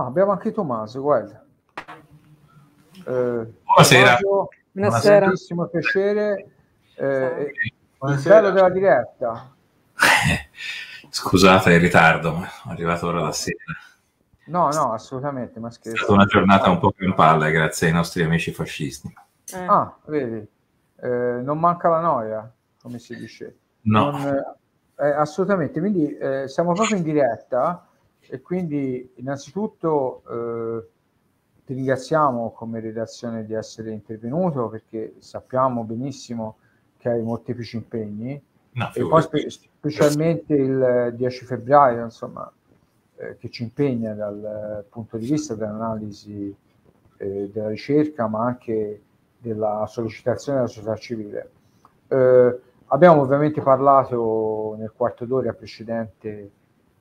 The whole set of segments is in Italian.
Ah, abbiamo anche Tommaso, guarda. Eh, Buonasera. Tommaso, Buonasera. Buonasera. piacere. Eh, Buonasera. Il bello della diretta. Scusate il ritardo, ma sono arrivato ora la sera. No, no, assolutamente, ma scherzo. È stata una giornata un po' più in palla, grazie ai nostri amici fascisti. Eh. Ah, vedi, eh, non manca la noia, come si dice. No. Non, eh, eh assolutamente, quindi eh, siamo proprio in diretta e quindi innanzitutto eh, ti ringraziamo come redazione di essere intervenuto perché sappiamo benissimo che hai molteplici impegni no, e poi spe- specialmente il 10 febbraio insomma eh, che ci impegna dal punto di vista dell'analisi eh, della ricerca ma anche della sollecitazione della società civile eh, abbiamo ovviamente parlato nel quarto d'ora precedente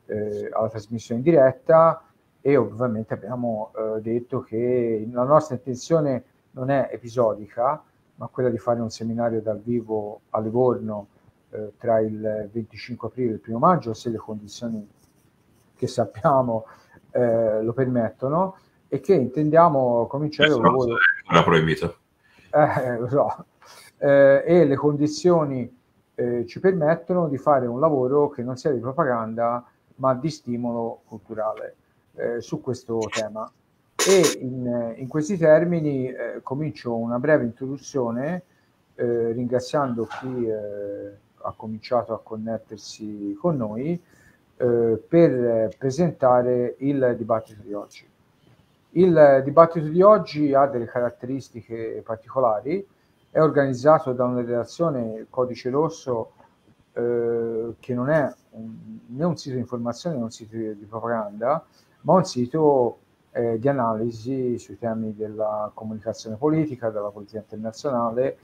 eh, alla trasmissione diretta e ovviamente abbiamo eh, detto che la nostra intenzione non è episodica, ma quella di fare un seminario dal vivo a Livorno eh, tra il 25 aprile e il 1 maggio, se le condizioni che sappiamo eh, lo permettono, e che intendiamo cominciare... Ancora volo... proibito. No. Eh, eh, e le condizioni ci permettono di fare un lavoro che non sia di propaganda, ma di stimolo culturale eh, su questo tema. E in, in questi termini eh, comincio una breve introduzione eh, ringraziando chi eh, ha cominciato a connettersi con noi eh, per presentare il dibattito di oggi. Il dibattito di oggi ha delle caratteristiche particolari, è organizzato da una redazione codice rosso eh, che non è non un sito di informazione, non un sito di, di propaganda, ma un sito eh, di analisi sui temi della comunicazione politica, della politica internazionale.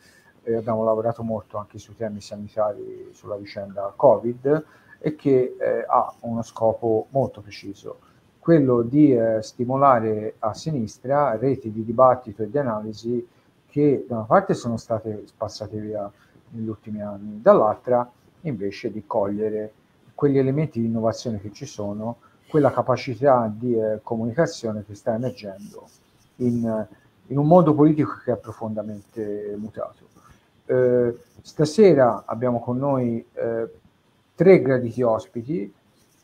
Eh, abbiamo lavorato molto anche sui temi sanitari, sulla vicenda Covid, e che eh, ha uno scopo molto preciso, quello di eh, stimolare a sinistra reti di dibattito e di analisi che da una parte sono state spazzate via negli ultimi anni, dall'altra invece di cogliere quegli elementi di innovazione che ci sono, quella capacità di eh, comunicazione che sta emergendo in, eh, in, un mondo politico che è profondamente mutato. Eh, stasera abbiamo con noi eh, tre graditi ospiti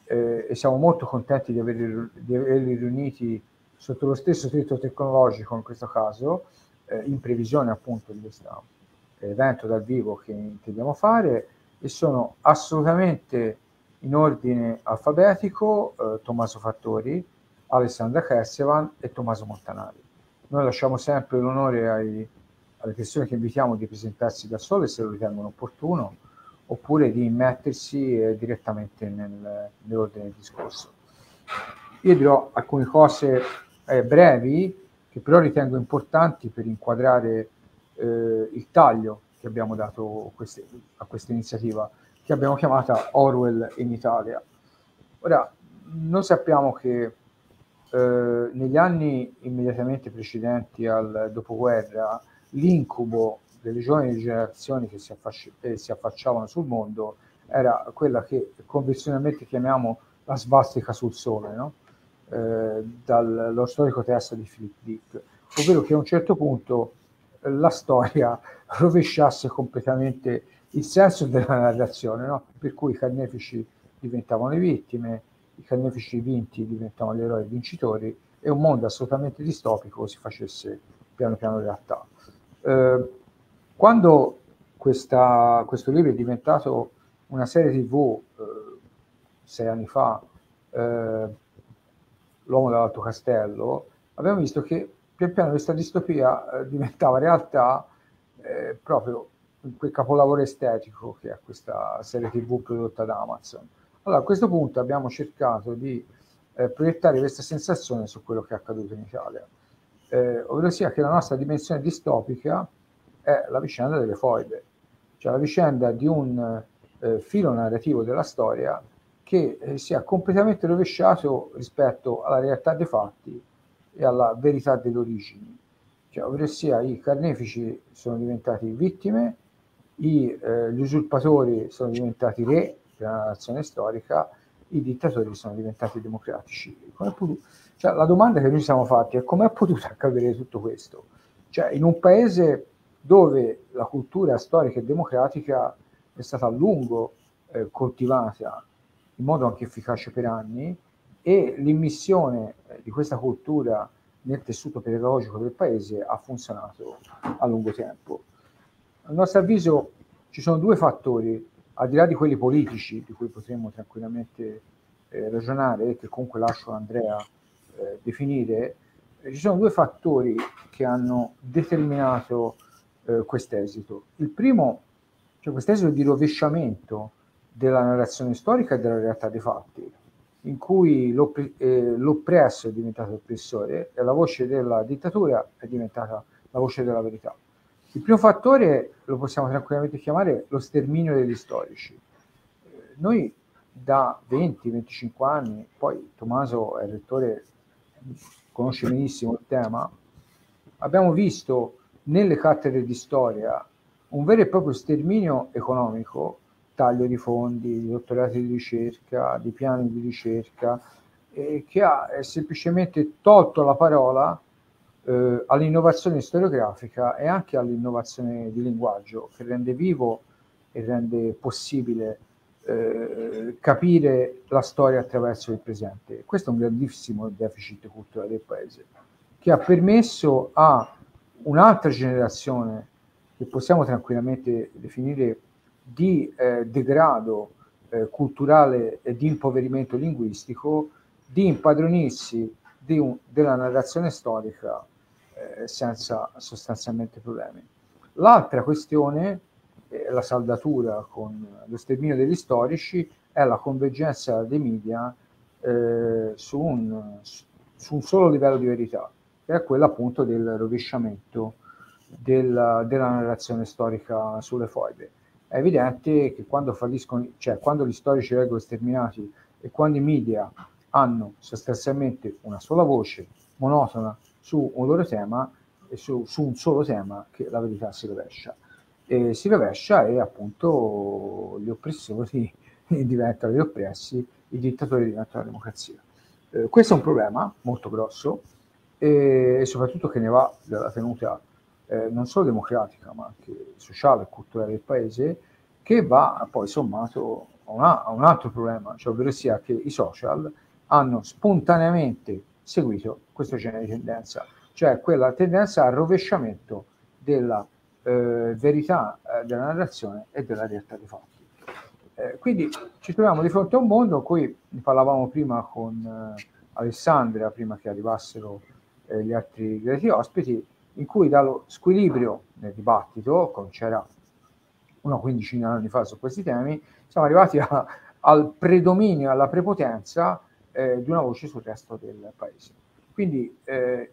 eh, e siamo molto contenti di averli, di averli, riuniti sotto lo stesso tetto tecnologico in questo caso, eh, in previsione appunto di questo evento dal vivo che intendiamo fare e sono assolutamente in ordine alfabetico eh, Tommaso Fattori, Alessandra Kersevan e Tommaso Montanari. Noi lasciamo sempre l'onore ai, alle persone che invitiamo di presentarsi da sole se lo ritengono opportuno oppure di mettersi eh, direttamente nel, nell'ordine del discorso. Io dirò alcune cose eh, brevi che però ritengo importanti per inquadrare eh, il taglio che abbiamo dato queste, a questa iniziativa che abbiamo chiamata Orwell in Italia. Ora, noi sappiamo che eh, negli anni immediatamente precedenti al dopoguerra l'incubo delle giovani generazioni che si, affacci- eh, si affacciavano sul mondo era quella che convenzionalmente chiamiamo la svastica sul sole, no? eh, dallo storico testo di Philip Dick, ovvero che a un certo punto la storia rovesciasse completamente il senso della narrazione, no? per cui i carnefici diventavano le vittime, i carnefici vinti diventavano gli eroi vincitori e un mondo assolutamente distopico si facesse piano piano realtà. Eh, quando questa, questo libro è diventato una serie tv eh, sei anni fa, eh, L'uomo dall'Alto Castello, abbiamo visto che pian piano questa distopia eh, diventava realtà eh, proprio in quel capolavoro estetico che è questa serie tv prodotta da Amazon. Allora a questo punto abbiamo cercato di eh, proiettare questa sensazione su quello che è accaduto in Italia, eh, ovvero sia che la nostra dimensione distopica è la vicenda delle foibe, cioè la vicenda di un eh, filo narrativo della storia che eh, si è completamente rovesciato rispetto alla realtà dei fatti e alla verità delle origini. Cioè, ovvero sia, i carnefici sono diventati vittime, i, eh, gli usurpatori sono diventati re della nazione storica, i dittatori sono diventati democratici. Potuto... Cioè, la domanda che noi siamo fatti è come è potuto accadere tutto questo? Cioè, in un paese dove la cultura storica e democratica è stata a lungo eh, coltivata in modo anche efficace per anni, e l'immissione eh, di questa cultura nel tessuto pedagogico del paese ha funzionato a lungo tempo. A nostro avviso ci sono due fattori, al di là di quelli politici, di cui potremmo tranquillamente eh, ragionare e che comunque lascio a Andrea eh, definire, eh, ci sono due fattori che hanno determinato eh, quest'esito. Il primo, cioè quest'esito di rovesciamento della narrazione storica e della realtà dei fatti in cui eh, l'oppresso è diventato oppressore e la voce della dittatura è diventata la voce della verità. Il primo fattore lo possiamo tranquillamente chiamare lo sterminio degli storici. Eh, noi da 20-25 anni, poi Tommaso è rettore, conosce benissimo il tema, abbiamo visto nelle cattedre di storia un vero e proprio sterminio economico taglio di fondi, di dottorati di ricerca, di piani di ricerca, eh, che ha eh, semplicemente tolto la parola eh, all'innovazione storiografica e anche all'innovazione di linguaggio, che rende vivo e rende possibile eh, capire la storia attraverso il presente. Questo è un grandissimo deficit culturale del paese, che ha permesso a un'altra generazione, che possiamo tranquillamente definire di eh, degrado eh, culturale e di impoverimento linguistico, di impadronirsi di un, della narrazione storica eh, senza sostanzialmente problemi. L'altra questione, eh, la saldatura con lo sterminio degli storici, è la convergenza dei media eh, su un, su, un, solo livello di verità, che è quello appunto del rovesciamento della, della narrazione storica sulle foibe è evidente che quando falliscono, cioè quando gli storici vengono sterminati e quando i media hanno sostanzialmente una sola voce monotona su un loro tema e su, su un solo tema che la verità si rovescia. E si rovescia e appunto gli oppressori diventano gli oppressi, i dittatori diventano la democrazia. Eh, questo è un problema molto grosso e soprattutto che ne va della tenuta eh, non solo democratica ma anche sociale e culturale del paese, che va poi sommato a, una, a un altro problema, cioè ovvero sia che i social hanno spontaneamente seguito questo genere di tendenza, cioè quella tendenza al rovesciamento della eh, verità eh, della narrazione e della realtà dei fatti. Eh, quindi ci troviamo di fronte a un mondo in cui parlavamo prima con eh, Alessandria, prima che arrivassero eh, gli altri greci ospiti, in cui dallo squilibrio nel dibattito, come c'era una quindicina di anni fa su questi temi, siamo arrivati a, al predominio, alla prepotenza eh, di una voce sul resto del paese. Quindi eh,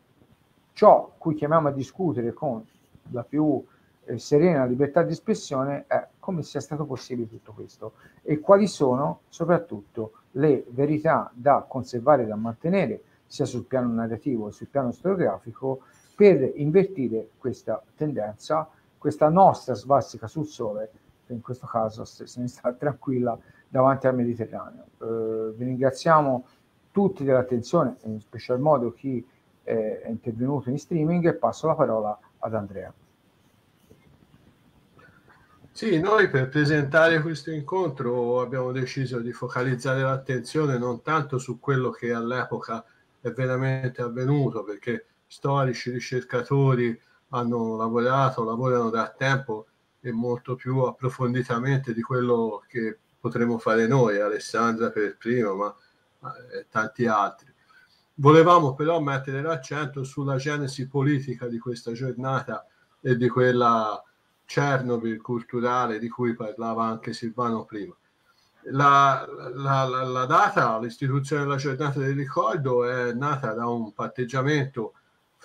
ciò cui chiamiamo a discutere con la più eh, serena libertà di espressione è come sia stato possibile tutto questo e quali sono soprattutto le verità da conservare e da mantenere sia sul piano narrativo che sul piano storiografico per invertire questa tendenza, questa nostra svastica sul Sole, che in questo caso se ne sta tranquilla davanti al Mediterraneo. Eh, vi ringraziamo tutti dell'attenzione, in special modo chi eh, è intervenuto in streaming e passo la parola ad Andrea. Sì, noi per presentare questo incontro abbiamo deciso di focalizzare l'attenzione non tanto su quello che all'epoca è veramente avvenuto, perché storici, ricercatori hanno lavorato, lavorano da tempo e molto più approfonditamente di quello che potremo fare noi, Alessandra per primo, ma eh, tanti altri. Volevamo però mettere l'accento sulla genesi politica di questa giornata e di quella Chernobyl culturale di cui parlava anche Silvano prima. la, la, la data, l'istituzione della giornata del ricordo è nata da un patteggiamento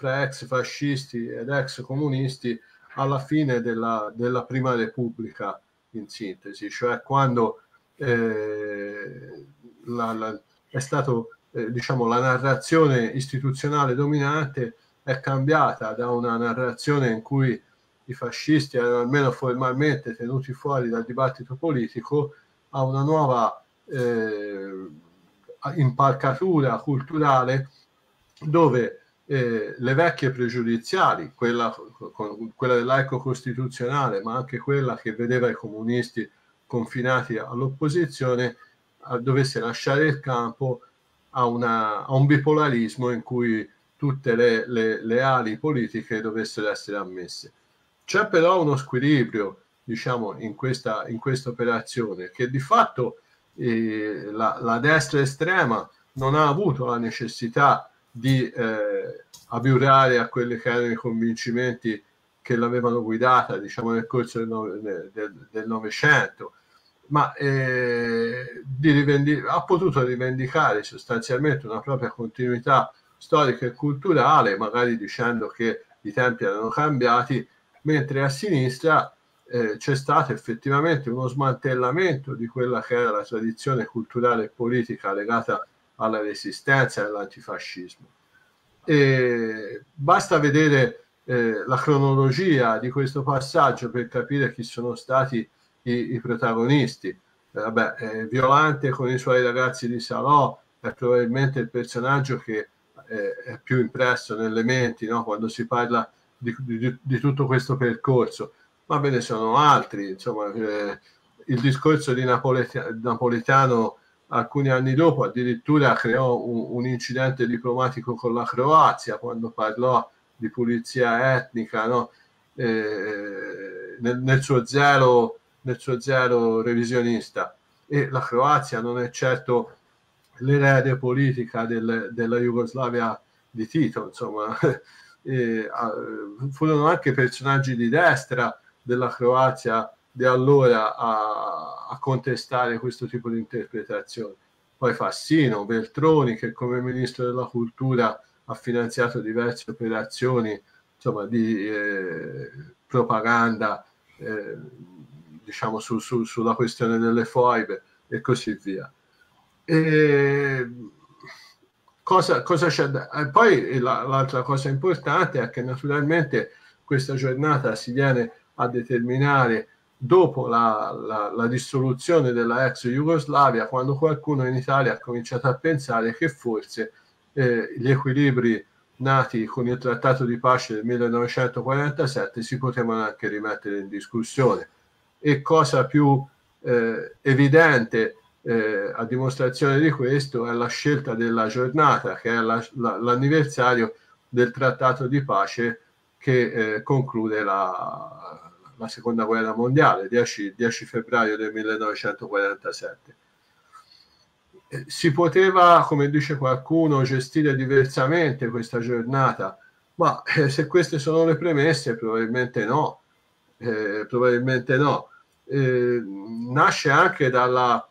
fra ex fascisti ed ex comunisti alla fine della, della Prima Repubblica, in sintesi, cioè quando eh, la, la, è stato, eh, diciamo, la narrazione istituzionale dominante è cambiata da una narrazione in cui i fascisti erano almeno formalmente tenuti fuori dal dibattito politico a una nuova eh, impalcatura culturale dove eh, le vecchie pregiudiziali, quella, quella del costituzionale, ma anche quella che vedeva i comunisti confinati all'opposizione, dovesse lasciare il campo a, una, a un bipolarismo in cui tutte le, le, le, ali politiche dovessero essere ammesse. C'è però uno squilibrio diciamo, in, questa, in questa operazione che di fatto eh, la, la destra estrema non ha avuto la necessità di eh, abiurare a quelli che erano i convincimenti che l'avevano guidata diciamo, nel corso del Novecento, ma eh, rivendic- ha potuto rivendicare sostanzialmente una propria continuità storica e culturale, magari dicendo che i tempi erano cambiati, mentre a sinistra eh, c'è stato effettivamente uno smantellamento di quella che era la tradizione culturale e politica legata a alla resistenza e all'antifascismo. E basta vedere eh, la cronologia di questo passaggio per capire chi sono stati i, i protagonisti. Eh, vabbè, eh, Violante con i suoi ragazzi di Salò è probabilmente il personaggio che eh, è più impresso nelle menti no? quando si parla di, di, di, tutto questo percorso, ma ve ne sono altri. Insomma, eh, il discorso di Napoletano alcuni anni dopo addirittura creò un, un incidente diplomatico con la Croazia quando parlò di pulizia etnica no? eh, nel, nel, suo zero, nel suo zelo revisionista e la Croazia non è certo l'erede politica del, della Jugoslavia di Tito, insomma, e, a, ah, furono anche personaggi di destra della Croazia di allora a, a, contestare questo tipo di interpretazione. Poi Fassino, Beltroni, che come ministro della cultura ha finanziato diverse operazioni insomma, di eh, propaganda eh, diciamo su, su, sulla questione delle foibe e così via. E cosa, cosa c'è da... Eh, poi la, l'altra cosa importante è che naturalmente questa giornata si viene a determinare dopo la, la, la, dissoluzione della ex Jugoslavia, quando qualcuno in Italia ha cominciato a pensare che forse eh, gli equilibri nati con il trattato di pace del 1947 si potevano anche rimettere in discussione. E cosa più eh, evidente eh, a dimostrazione di questo è la scelta della giornata, che è la, l'anniversario del trattato di pace che eh, conclude la, la seconda guerra mondiale, 10, 10 febbraio del 1947. Eh, si poteva, come dice qualcuno, gestire diversamente questa giornata, ma eh, se queste sono le premesse, probabilmente no. Eh, probabilmente no. Eh, nasce anche dalla,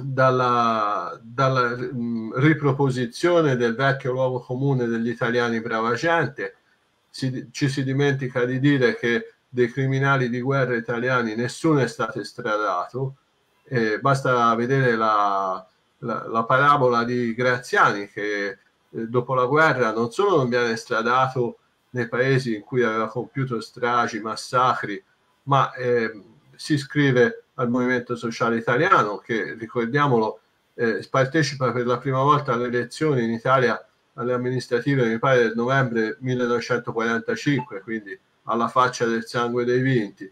dalla, dalla mh, riproposizione del vecchio luogo comune degli italiani brava gente. Si, ci si dimentica di dire che dei criminali di guerra italiani nessuno è stato estradato, eh, basta vedere la, la, la, parabola di Graziani che eh, dopo la guerra non solo non viene estradato nei paesi in cui aveva compiuto stragi, massacri, ma eh, si iscrive al Movimento Sociale Italiano che, ricordiamolo, eh, partecipa per la prima volta alle elezioni in Italia alle amministrative, mi pare, del novembre 1945, quindi alla faccia del sangue dei vinti.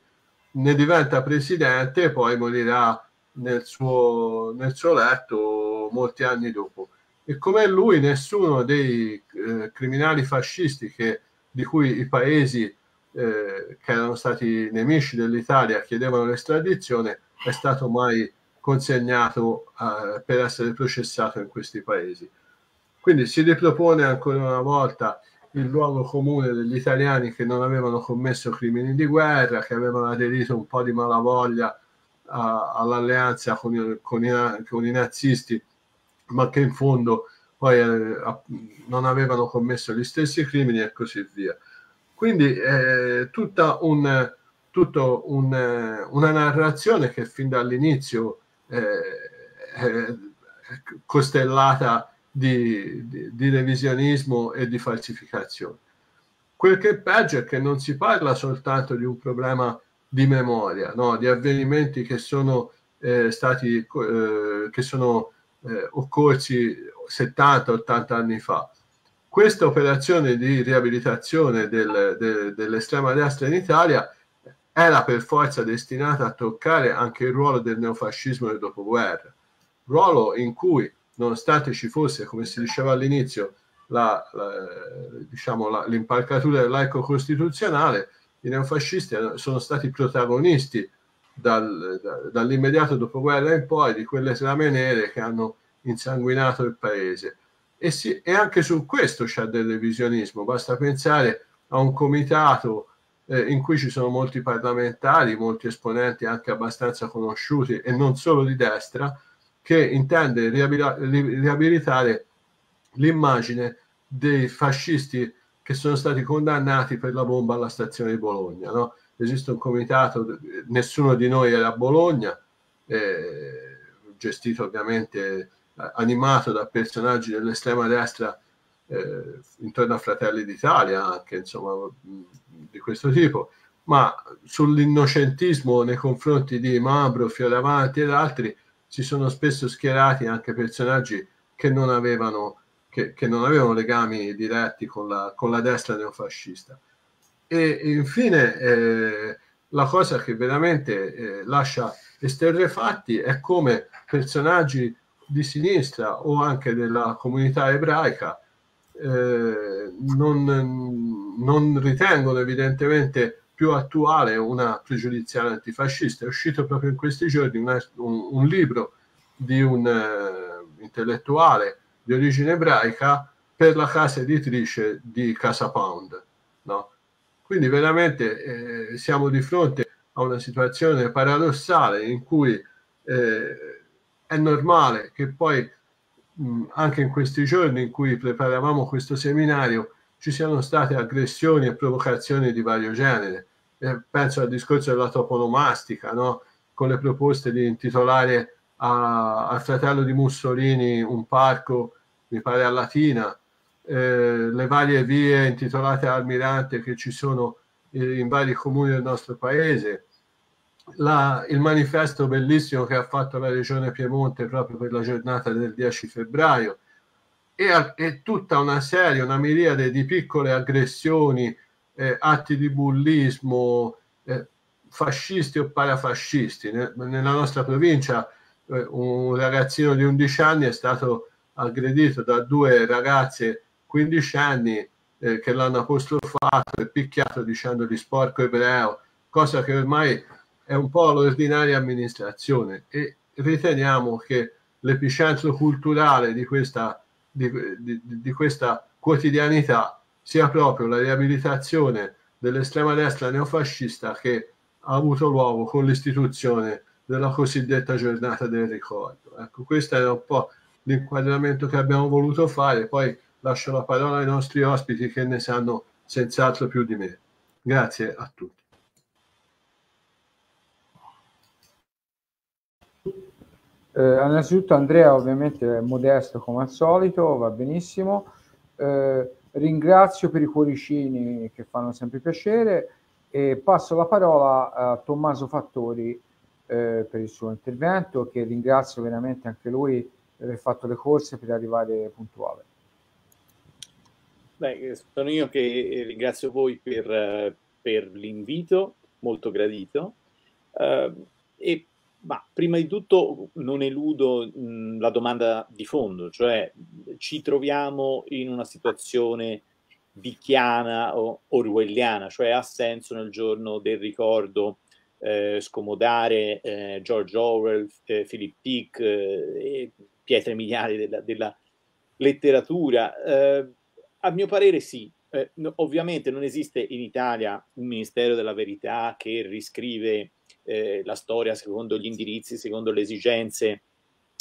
Ne diventa presidente e poi morirà nel suo, nel suo letto molti anni dopo. E come lui nessuno dei eh, criminali fascisti che, di cui i paesi eh, che erano stati nemici dell'Italia chiedevano l'estradizione è stato mai consegnato eh, per essere processato in questi paesi. Quindi si ripropone ancora una volta il luogo comune degli italiani che non avevano commesso crimini di guerra, che avevano aderito un po' di malavoglia a, all'alleanza con, con, i, con, i, nazisti, ma che in fondo poi eh, non avevano commesso gli stessi crimini e così via. Quindi è eh, tutta un, tutto un, eh, una narrazione che fin dall'inizio eh, è costellata di, di, di revisionismo e di falsificazione. Quel che è peggio è che non si parla soltanto di un problema di memoria, no? di avvenimenti che sono eh, stati eh, che sono eh, occorsi 70-80 anni fa. Questa operazione di riabilitazione del, de, dell'estrema destra in Italia era per forza destinata a toccare anche il ruolo del neofascismo del dopoguerra, ruolo in cui nonostante ci fosse, come si diceva all'inizio, la, la, diciamo, la, l'impalcatura del laico costituzionale, i neofascisti sono stati protagonisti dal, da, dall'immediato dopoguerra in poi di quelle trame nere che hanno insanguinato il paese. E, si, e anche su questo c'è del revisionismo, basta pensare a un comitato eh, in cui ci sono molti parlamentari, molti esponenti anche abbastanza conosciuti e non solo di destra, che intende riabilitare l'immagine dei fascisti che sono stati condannati per la bomba alla stazione di Bologna. No? Esiste un comitato, nessuno di noi era a Bologna, eh, gestito ovviamente, eh, animato da personaggi dell'estrema destra eh, intorno a Fratelli d'Italia, anche insomma di questo tipo, ma sull'innocentismo nei confronti di Mambro, Fioravanti ed altri si sono spesso schierati anche personaggi che non avevano, che, che non avevano legami diretti con la, con la, destra neofascista. E infine eh, la cosa che veramente eh, lascia esterrefatti è come personaggi di sinistra o anche della comunità ebraica eh, non, non, ritengono evidentemente più attuale una pregiudiziale antifascista. È uscito proprio in questi giorni una, un, un, libro di un uh, intellettuale di origine ebraica per la casa editrice di Casa Pound. No? Quindi veramente eh, siamo di fronte a una situazione paradossale in cui eh, è normale che poi mh, mm, anche in questi giorni in cui preparavamo questo seminario ci siano state aggressioni e provocazioni di vario genere eh, penso al discorso della toponomastica, no? con le proposte di intitolare a, al fratello di Mussolini un parco, mi pare a Latina, eh, le varie vie intitolate Almirante che ci sono eh, in vari comuni del nostro paese, la, il manifesto bellissimo che ha fatto la Regione Piemonte proprio per la giornata del 10 febbraio e, e tutta una serie, una miriade di piccole aggressioni eh, atti di bullismo eh, fascisti o parafascisti. nella nostra provincia eh, un ragazzino di 11 anni è stato aggredito da due ragazze 15 anni eh, che l'hanno apostrofato e picchiato dicendogli sporco ebreo, cosa che ormai è un po' l'ordinaria amministrazione e riteniamo che l'epicentro culturale di questa, di, di, di questa quotidianità sia proprio la riabilitazione dell'estrema destra neofascista che ha avuto luogo con l'istituzione della cosiddetta giornata del ricordo. Ecco, questo era un po' l'inquadramento che abbiamo voluto fare, poi lascio la parola ai nostri ospiti che ne sanno senz'altro più di me. Grazie a tutti. Eh, innanzitutto Andrea ovviamente è modesto come al solito, va benissimo. Eh, Ringrazio per i cuoricini che fanno sempre piacere e passo la parola a Tommaso Fattori eh, per il suo intervento che ringrazio veramente anche lui per aver fatto le corse per arrivare puntuale. Beh, eh, sono io che eh, ringrazio voi per, eh, per l'invito, molto gradito, eh, e ma prima di tutto non eludo mh, mm, la domanda di fondo, cioè ci troviamo in una situazione vicchiana o orwelliana, cioè ha senso nel giorno del ricordo eh, scomodare eh, George Orwell, eh, Philip Dick, eh, pietre miliari della, della letteratura? Eh, a mio parere sì. Eh, no, ovviamente non esiste in Italia un Ministero della Verità che riscrive eh, la storia secondo gli indirizzi, secondo le esigenze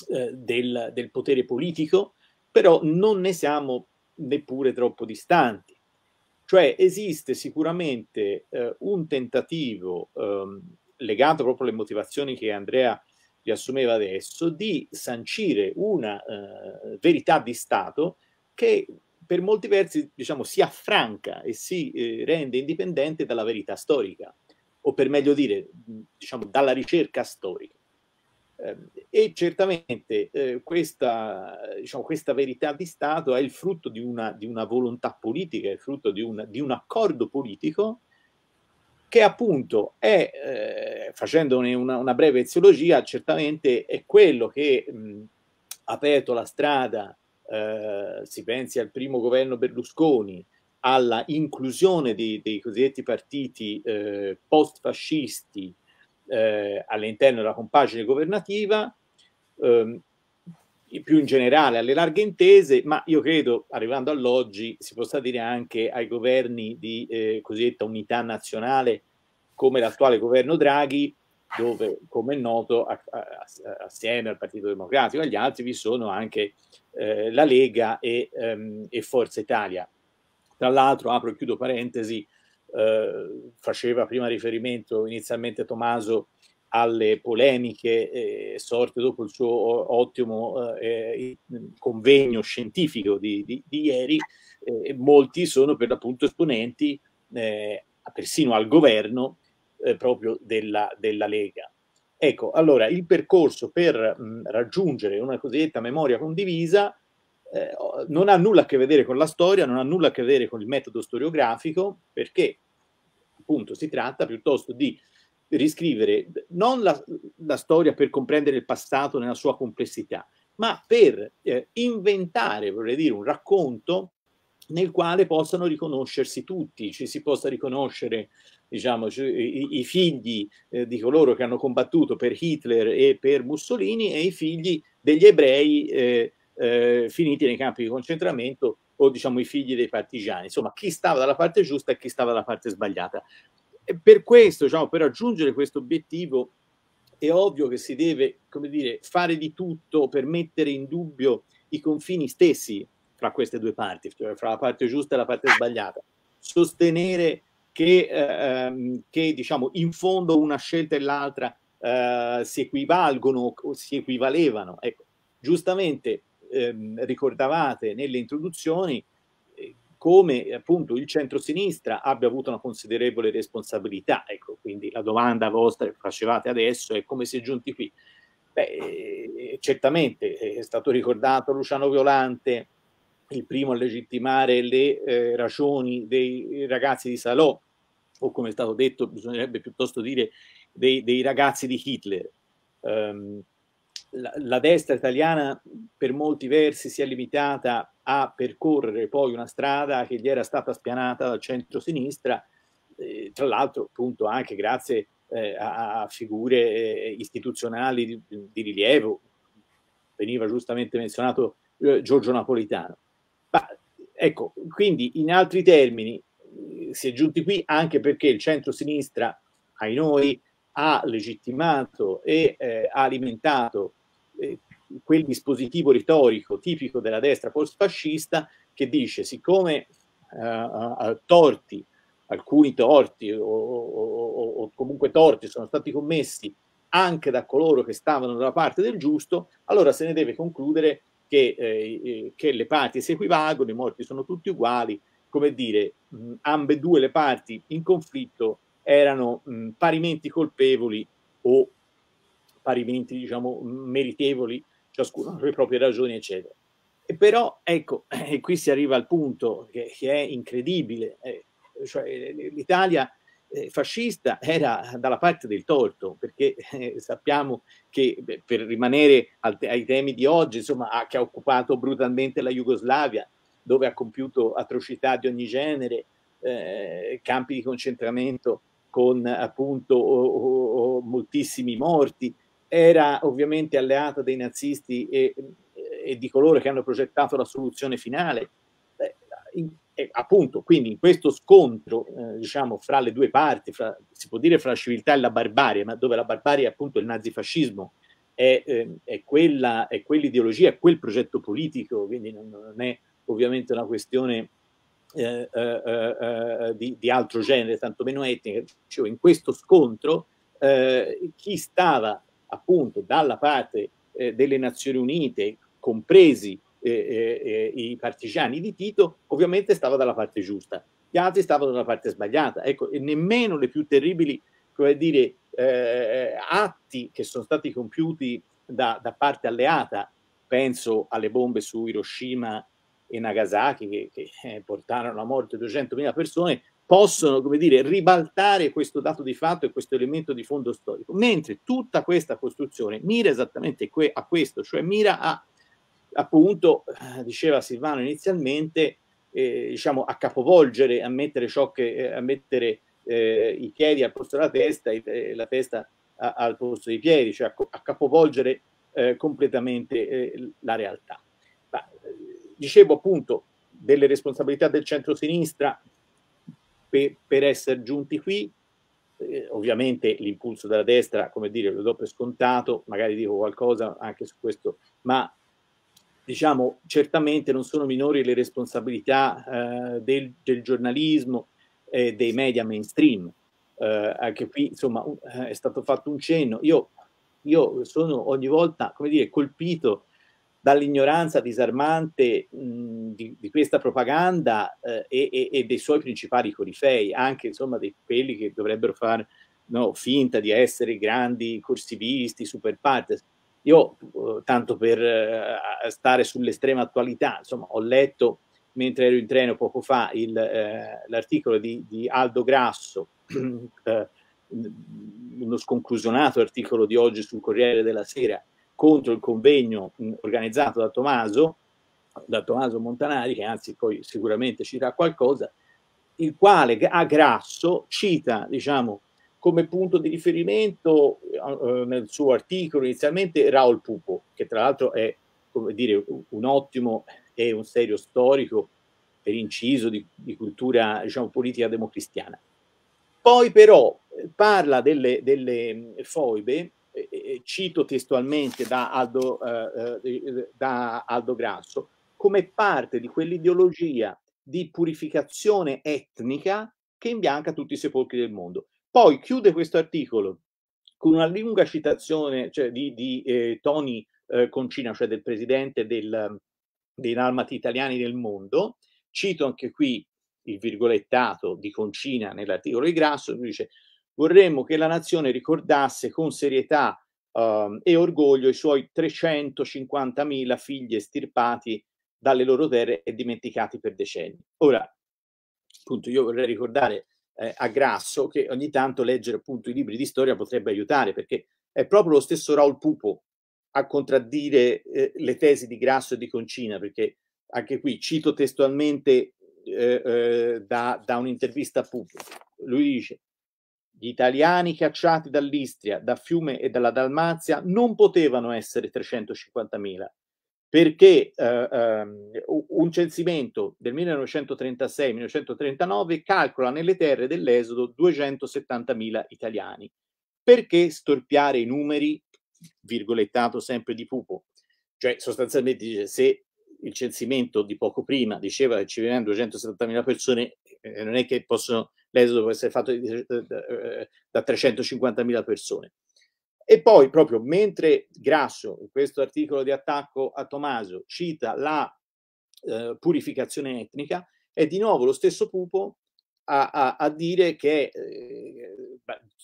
eh, del, del, potere politico, però non ne siamo neppure troppo distanti. Cioè esiste sicuramente eh, un tentativo ehm, legato proprio alle motivazioni che Andrea riassumeva adesso, di sancire una eh, verità di Stato che per molti versi diciamo, si affranca e si eh, rende indipendente dalla verità storica o per meglio dire, diciamo, dalla ricerca storica. Ehm, e certamente eh, questa, diciamo, questa, verità di Stato è il frutto di una, di una volontà politica, è il frutto di un, di un accordo politico che appunto è, eh, facendone una, una, breve eziologia, certamente è quello che mh, ha aperto la strada, eh, si pensi al primo governo Berlusconi, alla inclusione dei, dei cosiddetti partiti eh, post-fascisti eh, all'interno della compagine governativa, ehm, più in generale alle larghe intese, ma io credo, arrivando all'oggi, si possa dire anche ai governi di eh, cosiddetta unità nazionale come l'attuale governo Draghi, dove, come è noto, a, a, assieme al Partito Democratico e agli altri vi sono anche eh, la Lega e, ehm, e Forza Italia. Tra l'altro, apro e chiudo parentesi, eh, faceva prima riferimento inizialmente Tommaso alle polemiche eh, sorte dopo il suo ottimo eh, convegno scientifico di, di, di ieri, eh, molti sono per l'appunto esponenti eh, persino al governo eh, proprio della, della, Lega. Ecco, allora il percorso per mh, raggiungere una cosiddetta memoria condivisa eh, non ha nulla a che vedere con la storia, non ha nulla a che vedere con il metodo storiografico, perché appunto si tratta piuttosto di riscrivere non la, la storia per comprendere il passato nella sua complessità, ma per eh, inventare, vorrei dire, un racconto nel quale possano riconoscersi tutti, ci si possa riconoscere diciamo, i, i figli eh, di coloro che hanno combattuto per Hitler e per Mussolini e i figli degli ebrei eh, eh, finiti nei campi di concentramento o diciamo i figli dei partigiani, insomma chi stava dalla parte giusta e chi stava dalla parte sbagliata. E per questo, diciamo, per raggiungere questo obiettivo è ovvio che si deve, come dire, fare di tutto per mettere in dubbio i confini stessi fra queste due parti, cioè fra la parte giusta e la parte sbagliata, sostenere che, ehm, che diciamo, in fondo una scelta e l'altra eh, si equivalgono o si equivalevano. Ecco, giustamente ehm, ricordavate nelle introduzioni eh, come appunto il centro-sinistra abbia avuto una considerevole responsabilità. Ecco, quindi la domanda vostra che facevate adesso è come si è giunti qui. Beh, eh, certamente eh, è stato ricordato Luciano Violante, il primo a legittimare le eh, ragioni dei ragazzi di Salò, o come è stato detto, bisognerebbe piuttosto dire dei, dei ragazzi di Hitler. Um, la, la destra italiana per molti versi si è limitata a percorrere poi una strada che gli era stata spianata dal centro-sinistra, eh, tra l'altro appunto anche grazie eh, a, a, figure eh, istituzionali di, di, rilievo, veniva giustamente menzionato eh, Giorgio Napolitano. Ma, ecco, quindi in altri termini eh, si è giunti qui anche perché il centro-sinistra, ai noi, ha legittimato e eh, ha alimentato eh, quel dispositivo retorico tipico della destra post-fascista che dice siccome eh, torti, alcuni torti o, o, o comunque torti sono stati commessi anche da coloro che stavano dalla parte del giusto, allora se ne deve concludere che, eh, eh che, le parti si equivalgono, i morti sono tutti uguali, come dire, mh, ambedue le parti in conflitto erano mh, parimenti colpevoli o parimente diciamo, meritevoli, ciascuno per le proprie ragioni, eccetera. E però, ecco, e qui si arriva al punto che, che è incredibile, eh, cioè l'Italia eh, fascista era dalla parte del torto, perché eh, sappiamo che beh, per rimanere al, ai temi di oggi, insomma, ha, che ha occupato brutalmente la Jugoslavia, dove ha compiuto atrocità di ogni genere, eh, campi di concentramento con appunto oh, oh, oh, moltissimi morti, era ovviamente alleata dei nazisti e, e, di coloro che hanno progettato la soluzione finale. E appunto, quindi in questo scontro, eh, diciamo, fra le due parti, fra, si può dire fra la civiltà e la barbarie, ma dove la barbarie è appunto il nazifascismo, è, eh, è, quella, è quell'ideologia, è quel progetto politico, quindi non, non è ovviamente una questione eh, eh, eh di, di, altro genere, tantomeno etnica. Cioè, in questo scontro eh, chi stava appunto dalla parte eh, delle Nazioni Unite, compresi eh, eh, eh, i partigiani di Tito, ovviamente stava dalla parte giusta, gli altri stavano dalla parte sbagliata. Ecco, e nemmeno le più terribili come dire, eh, atti che sono stati compiuti da, da parte alleata, penso alle bombe su Hiroshima e Nagasaki che, che eh, portarono a morte 200.000 persone, possono, come dire, ribaltare questo dato di fatto e questo elemento di fondo storico, mentre tutta questa costruzione mira esattamente que- a questo, cioè mira a, appunto, eh, diceva Silvano inizialmente, eh, diciamo, a capovolgere, a mettere ciò che, eh, a mettere eh, i piedi al posto della testa e eh, la testa a, al posto dei piedi, cioè a, a capovolgere completamente la realtà dicevo appunto delle responsabilità del centro-sinistra per, per essere giunti qui, eh, ovviamente l'impulso della destra, come dire, lo do per scontato, magari dico qualcosa anche su questo, ma diciamo certamente non sono minori le responsabilità eh, del, del, giornalismo e eh, dei media mainstream. Eh, anche qui insomma eh, è stato fatto un cenno. Io, io sono ogni volta, come dire, colpito dall'ignoranza disarmante mh, mhmm, di, di, questa propaganda eh, e, e, dei suoi principali corifei, anche insomma di quelli che dovrebbero far no, finta di essere grandi corsivisti, super partes. Io, eh, tanto per eh, stare sull'estrema attualità, insomma, ho letto mentre ero in treno poco fa il, eh, l'articolo di, di, Aldo Grasso, uno sconclusionato articolo di oggi sul Corriere della Sera, contro il convegno mm, organizzato da Tommaso, da Tommaso Montanari, che anzi poi sicuramente ci dirà qualcosa, il quale a Grasso cita, diciamo, come punto di riferimento eh, eh, nel suo articolo inizialmente Raul Pupo, che tra l'altro è come dire, un ottimo e un serio storico per inciso di, di cultura diciamo, politica democristiana. Poi però eh, parla delle, delle mm, foibe cito testualmente da Aldo, eh, eh, da Aldo Grasso, come parte di quell'ideologia di purificazione etnica che imbianca tutti i sepolcri del mondo. Poi chiude questo articolo con una lunga citazione cioè, di, di eh, Tony eh, Concina, cioè del presidente del, dei Dalmati italiani del mondo. Cito anche qui il virgolettato di Concina nell'articolo di Grasso, lui dice vorremmo che la nazione ricordasse con serietà eh, e orgoglio i suoi 350.000 figli estirpati dalle loro terre e dimenticati per decenni. Ora, appunto, io vorrei ricordare eh, a Grasso che ogni tanto leggere appunto i libri di storia potrebbe aiutare perché è proprio lo stesso Raul Pupo a contraddire eh, le tesi di Grasso e di Concina perché anche qui cito testualmente eh, eh da, da un'intervista a Pupo. Lui dice gli italiani cacciati dall'Istria, da Fiume e dalla Dalmazia non potevano essere 350.000 perché eh, um, un censimento del 1936-1939 calcola nelle terre dell'esodo 270.000 italiani. Perché storpiare i numeri, virgolettato sempre di Pupo? Cioè sostanzialmente dice se il censimento di poco prima diceva che ci venivano 270.000 persone, non è che possono, l'esodo può essere fatto eh, da 350.000 persone. E poi, proprio mentre Grasso, in questo articolo di attacco a Tommaso, cita la eh, purificazione etnica, è di nuovo lo stesso Pupo a, a, a dire che, eh,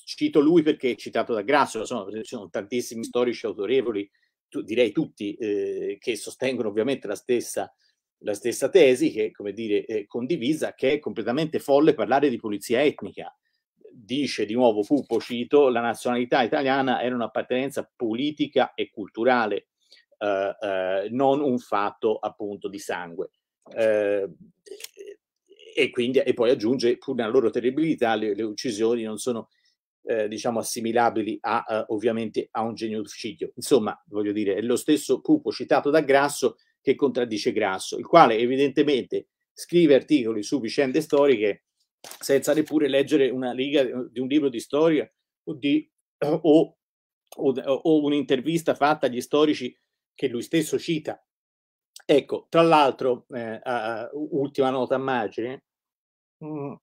cito lui perché è citato da Grasso, insomma, ci sono tantissimi storici autorevoli, tu, direi tutti, eh, che sostengono ovviamente la stessa la stessa tesi che, come dire, è condivisa, che è completamente folle parlare di pulizia etnica. Dice di nuovo Pupo, cito, la nazionalità italiana era un'appartenenza politica e culturale, eh, eh, non un fatto appunto di sangue. Eh, e, quindi, e poi aggiunge, pur nella loro terribilità, le, le uccisioni non sono eh, diciamo assimilabili a, uh, ovviamente a un genocidio. Insomma, voglio dire, è lo stesso Pupo citato da Grasso che contraddice Grasso, il quale evidentemente scrive articoli su vicende storiche senza neppure leggere una riga eh, di un libro di storia o, di, eh, o, o, o un'intervista fatta agli storici che lui stesso cita. Ecco, tra l'altro, eh, uh, ultima nota a margine, uh,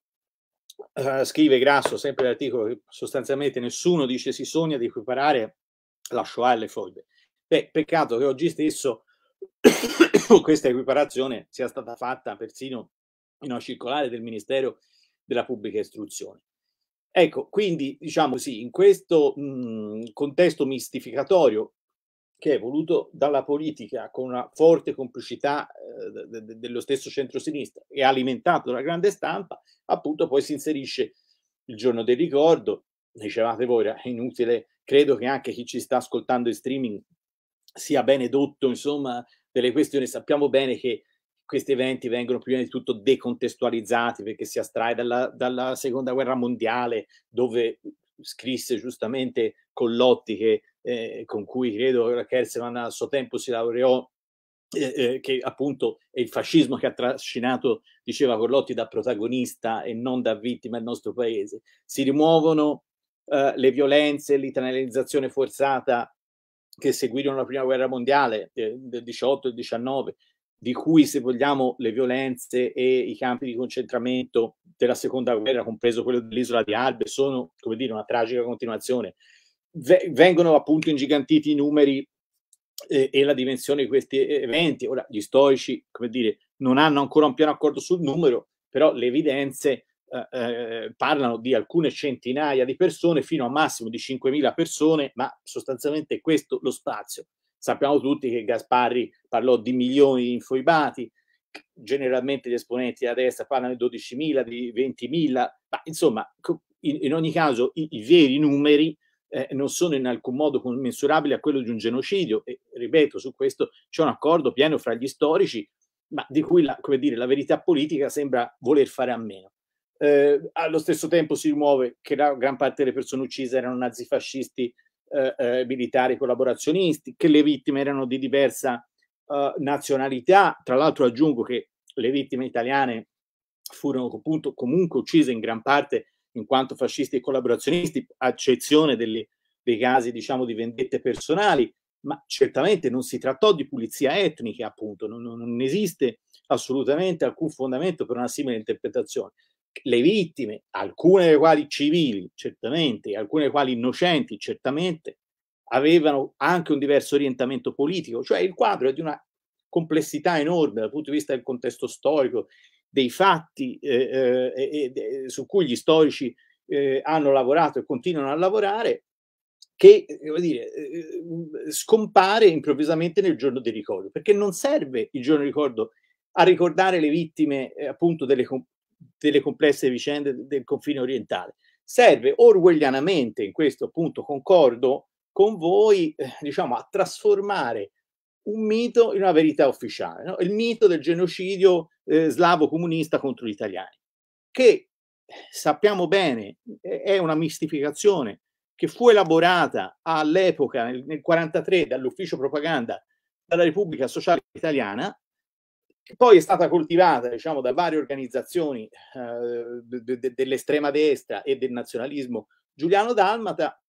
scrive Grasso, sempre l'articolo che sostanzialmente nessuno dice si sogna di equiparare la Shoah alle foibe. Beh, peccato che oggi stesso questa equiparazione sia stata fatta persino in una circolare del Ministero della Pubblica Istruzione. Ecco, quindi diciamo sì, in questo mh, mhmm, contesto mistificatorio che è voluto dalla politica con una forte complicità eh, de dello stesso centrosinistra e alimentato dalla grande stampa, appunto poi si inserisce il giorno del ricordo, dicevate voi, è inutile, credo che anche chi ci sta ascoltando in streaming sia benedotto insomma, delle questioni. Sappiamo bene che questi eventi vengono prima di tutto decontestualizzati perché si astrae dalla, dalla seconda guerra mondiale dove scrisse giustamente Collotti che, eh, con cui credo Kerseman a suo tempo si laureò eh, eh, che appunto è il fascismo che ha trascinato, diceva Collotti, da protagonista e non da vittima il nostro paese. Si rimuovono eh, le violenze, l'italianizzazione forzata che seguirono la prima guerra mondiale eh, del 18 e 19, di cui se vogliamo le violenze e i campi di concentramento della seconda guerra, compreso quello dell'isola di Albe, sono come dire una tragica continuazione. V- vengono appunto ingigantiti i numeri eh, e la dimensione di questi eventi. Ora, gli storici, come dire, non hanno ancora un pieno accordo sul numero, però le evidenze eh, eh, parlano di alcune centinaia di persone fino a massimo di 5.000 persone, ma sostanzialmente questo lo spazio. Sappiamo tutti che Gasparri parlò di milioni di infoibati, generalmente gli esponenti della destra parlano di 12.000, di 20.000, ma insomma, in, in ogni caso i, i veri numeri eh, non sono in alcun modo commensurabili a quello di un genocidio e ripeto, su questo c'è un accordo pieno fra gli storici, ma di cui la, dire, la verità politica sembra voler fare a meno. Eh, allo stesso tempo si rimuove che la gran parte delle persone uccise erano nazifascisti eh, eh, militari collaborazionisti, che le vittime erano di diversa eh, nazionalità. Tra l'altro aggiungo che le vittime italiane furono appunto, comunque uccise in gran parte in quanto fascisti e collaborazionisti, a eccezione degli, dei casi diciamo, di vendette personali, ma certamente non si trattò di pulizia etnica, appunto, non, non esiste assolutamente alcun fondamento per una simile interpretazione le vittime, alcune delle quali civili, certamente, alcune delle quali innocenti, certamente, avevano anche un diverso orientamento politico, cioè il quadro è di una complessità enorme dal punto di vista del contesto storico, dei fatti eh, eh, eh, su cui gli storici eh, hanno lavorato e continuano a lavorare, che eh, dire, eh, scompare improvvisamente nel giorno del ricordo, perché non serve il giorno del ricordo a ricordare le vittime appunto delle, delle complesse vicende del confine orientale. Serve orwellianamente, in questo punto concordo con voi, eh, diciamo, a trasformare un mito in una verità ufficiale, no? il mito del genocidio eh, slavo comunista contro gli italiani, che eh, sappiamo bene è una mistificazione che fu elaborata all'epoca, nel 1943, dall'ufficio propaganda della Repubblica Sociale Italiana, poi è stata coltivata diciamo, da varie organizzazioni eh, de, de, dell'estrema destra e del nazionalismo giuliano dalmata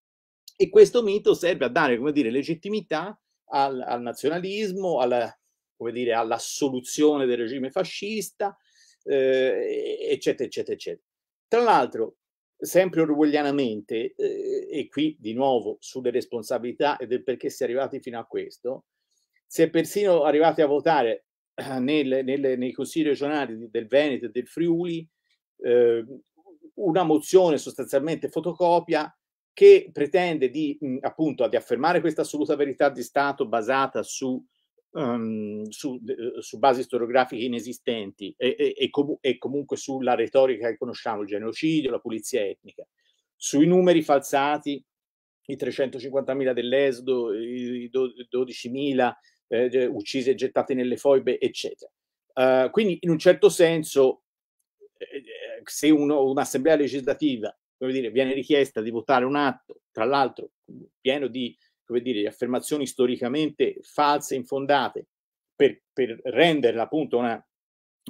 e questo mito serve a dare come dire, legittimità al, al nazionalismo, alla, come dire, all'assoluzione del regime fascista, eh, eccetera, eccetera, eccetera. Tra l'altro, sempre orgoglianamente, eh, e qui di nuovo sulle responsabilità e del perché si è arrivati fino a questo, si è persino arrivati a votare nelle, nelle, nei consigli regionali del Veneto e del Friuli eh, una mozione sostanzialmente fotocopia che pretende di, mh, appunto, di affermare questa assoluta verità di Stato basata su, um, su, su basi storiografiche inesistenti e, e, e, com- e, comunque sulla retorica che conosciamo, il genocidio, la pulizia etnica, sui numeri falsati, i 350.000 dell'Esodo, i 12.000 eh, uccise e gettate nelle foibe, eccetera. Uh, quindi in un certo senso, eh, eh se uno, un'assemblea legislativa dire, viene richiesta di votare un atto, tra l'altro pieno di dire, affermazioni storicamente false, infondate, per, per renderla appunto una,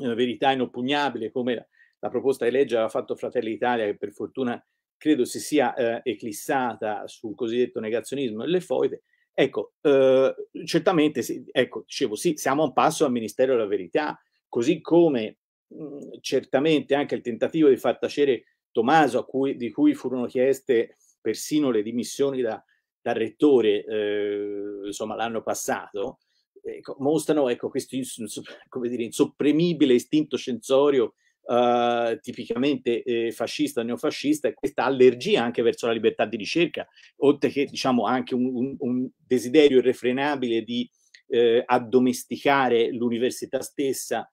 una, verità inoppugnabile come la, la proposta di legge aveva fatto Fratelli Italia, che per fortuna credo si sia eh, eclissata sul cosiddetto negazionismo delle le foibe, Ecco, eh, certamente, sì, ecco, dicevo, sì, siamo a un passo al Ministero della Verità, così come mh, mhmm, certamente anche il tentativo di far tacere Tommaso, cui, di cui furono chieste persino le dimissioni da, dal rettore, eh, insomma, l'anno passato, ecco, mostrano ecco, questo dire, insopprimibile istinto censorio eh, tipicamente eh, fascista, neofascista, e questa allergia anche verso la libertà di ricerca, oltre che diciamo anche un, un desiderio irrefrenabile di eh, addomesticare l'università stessa,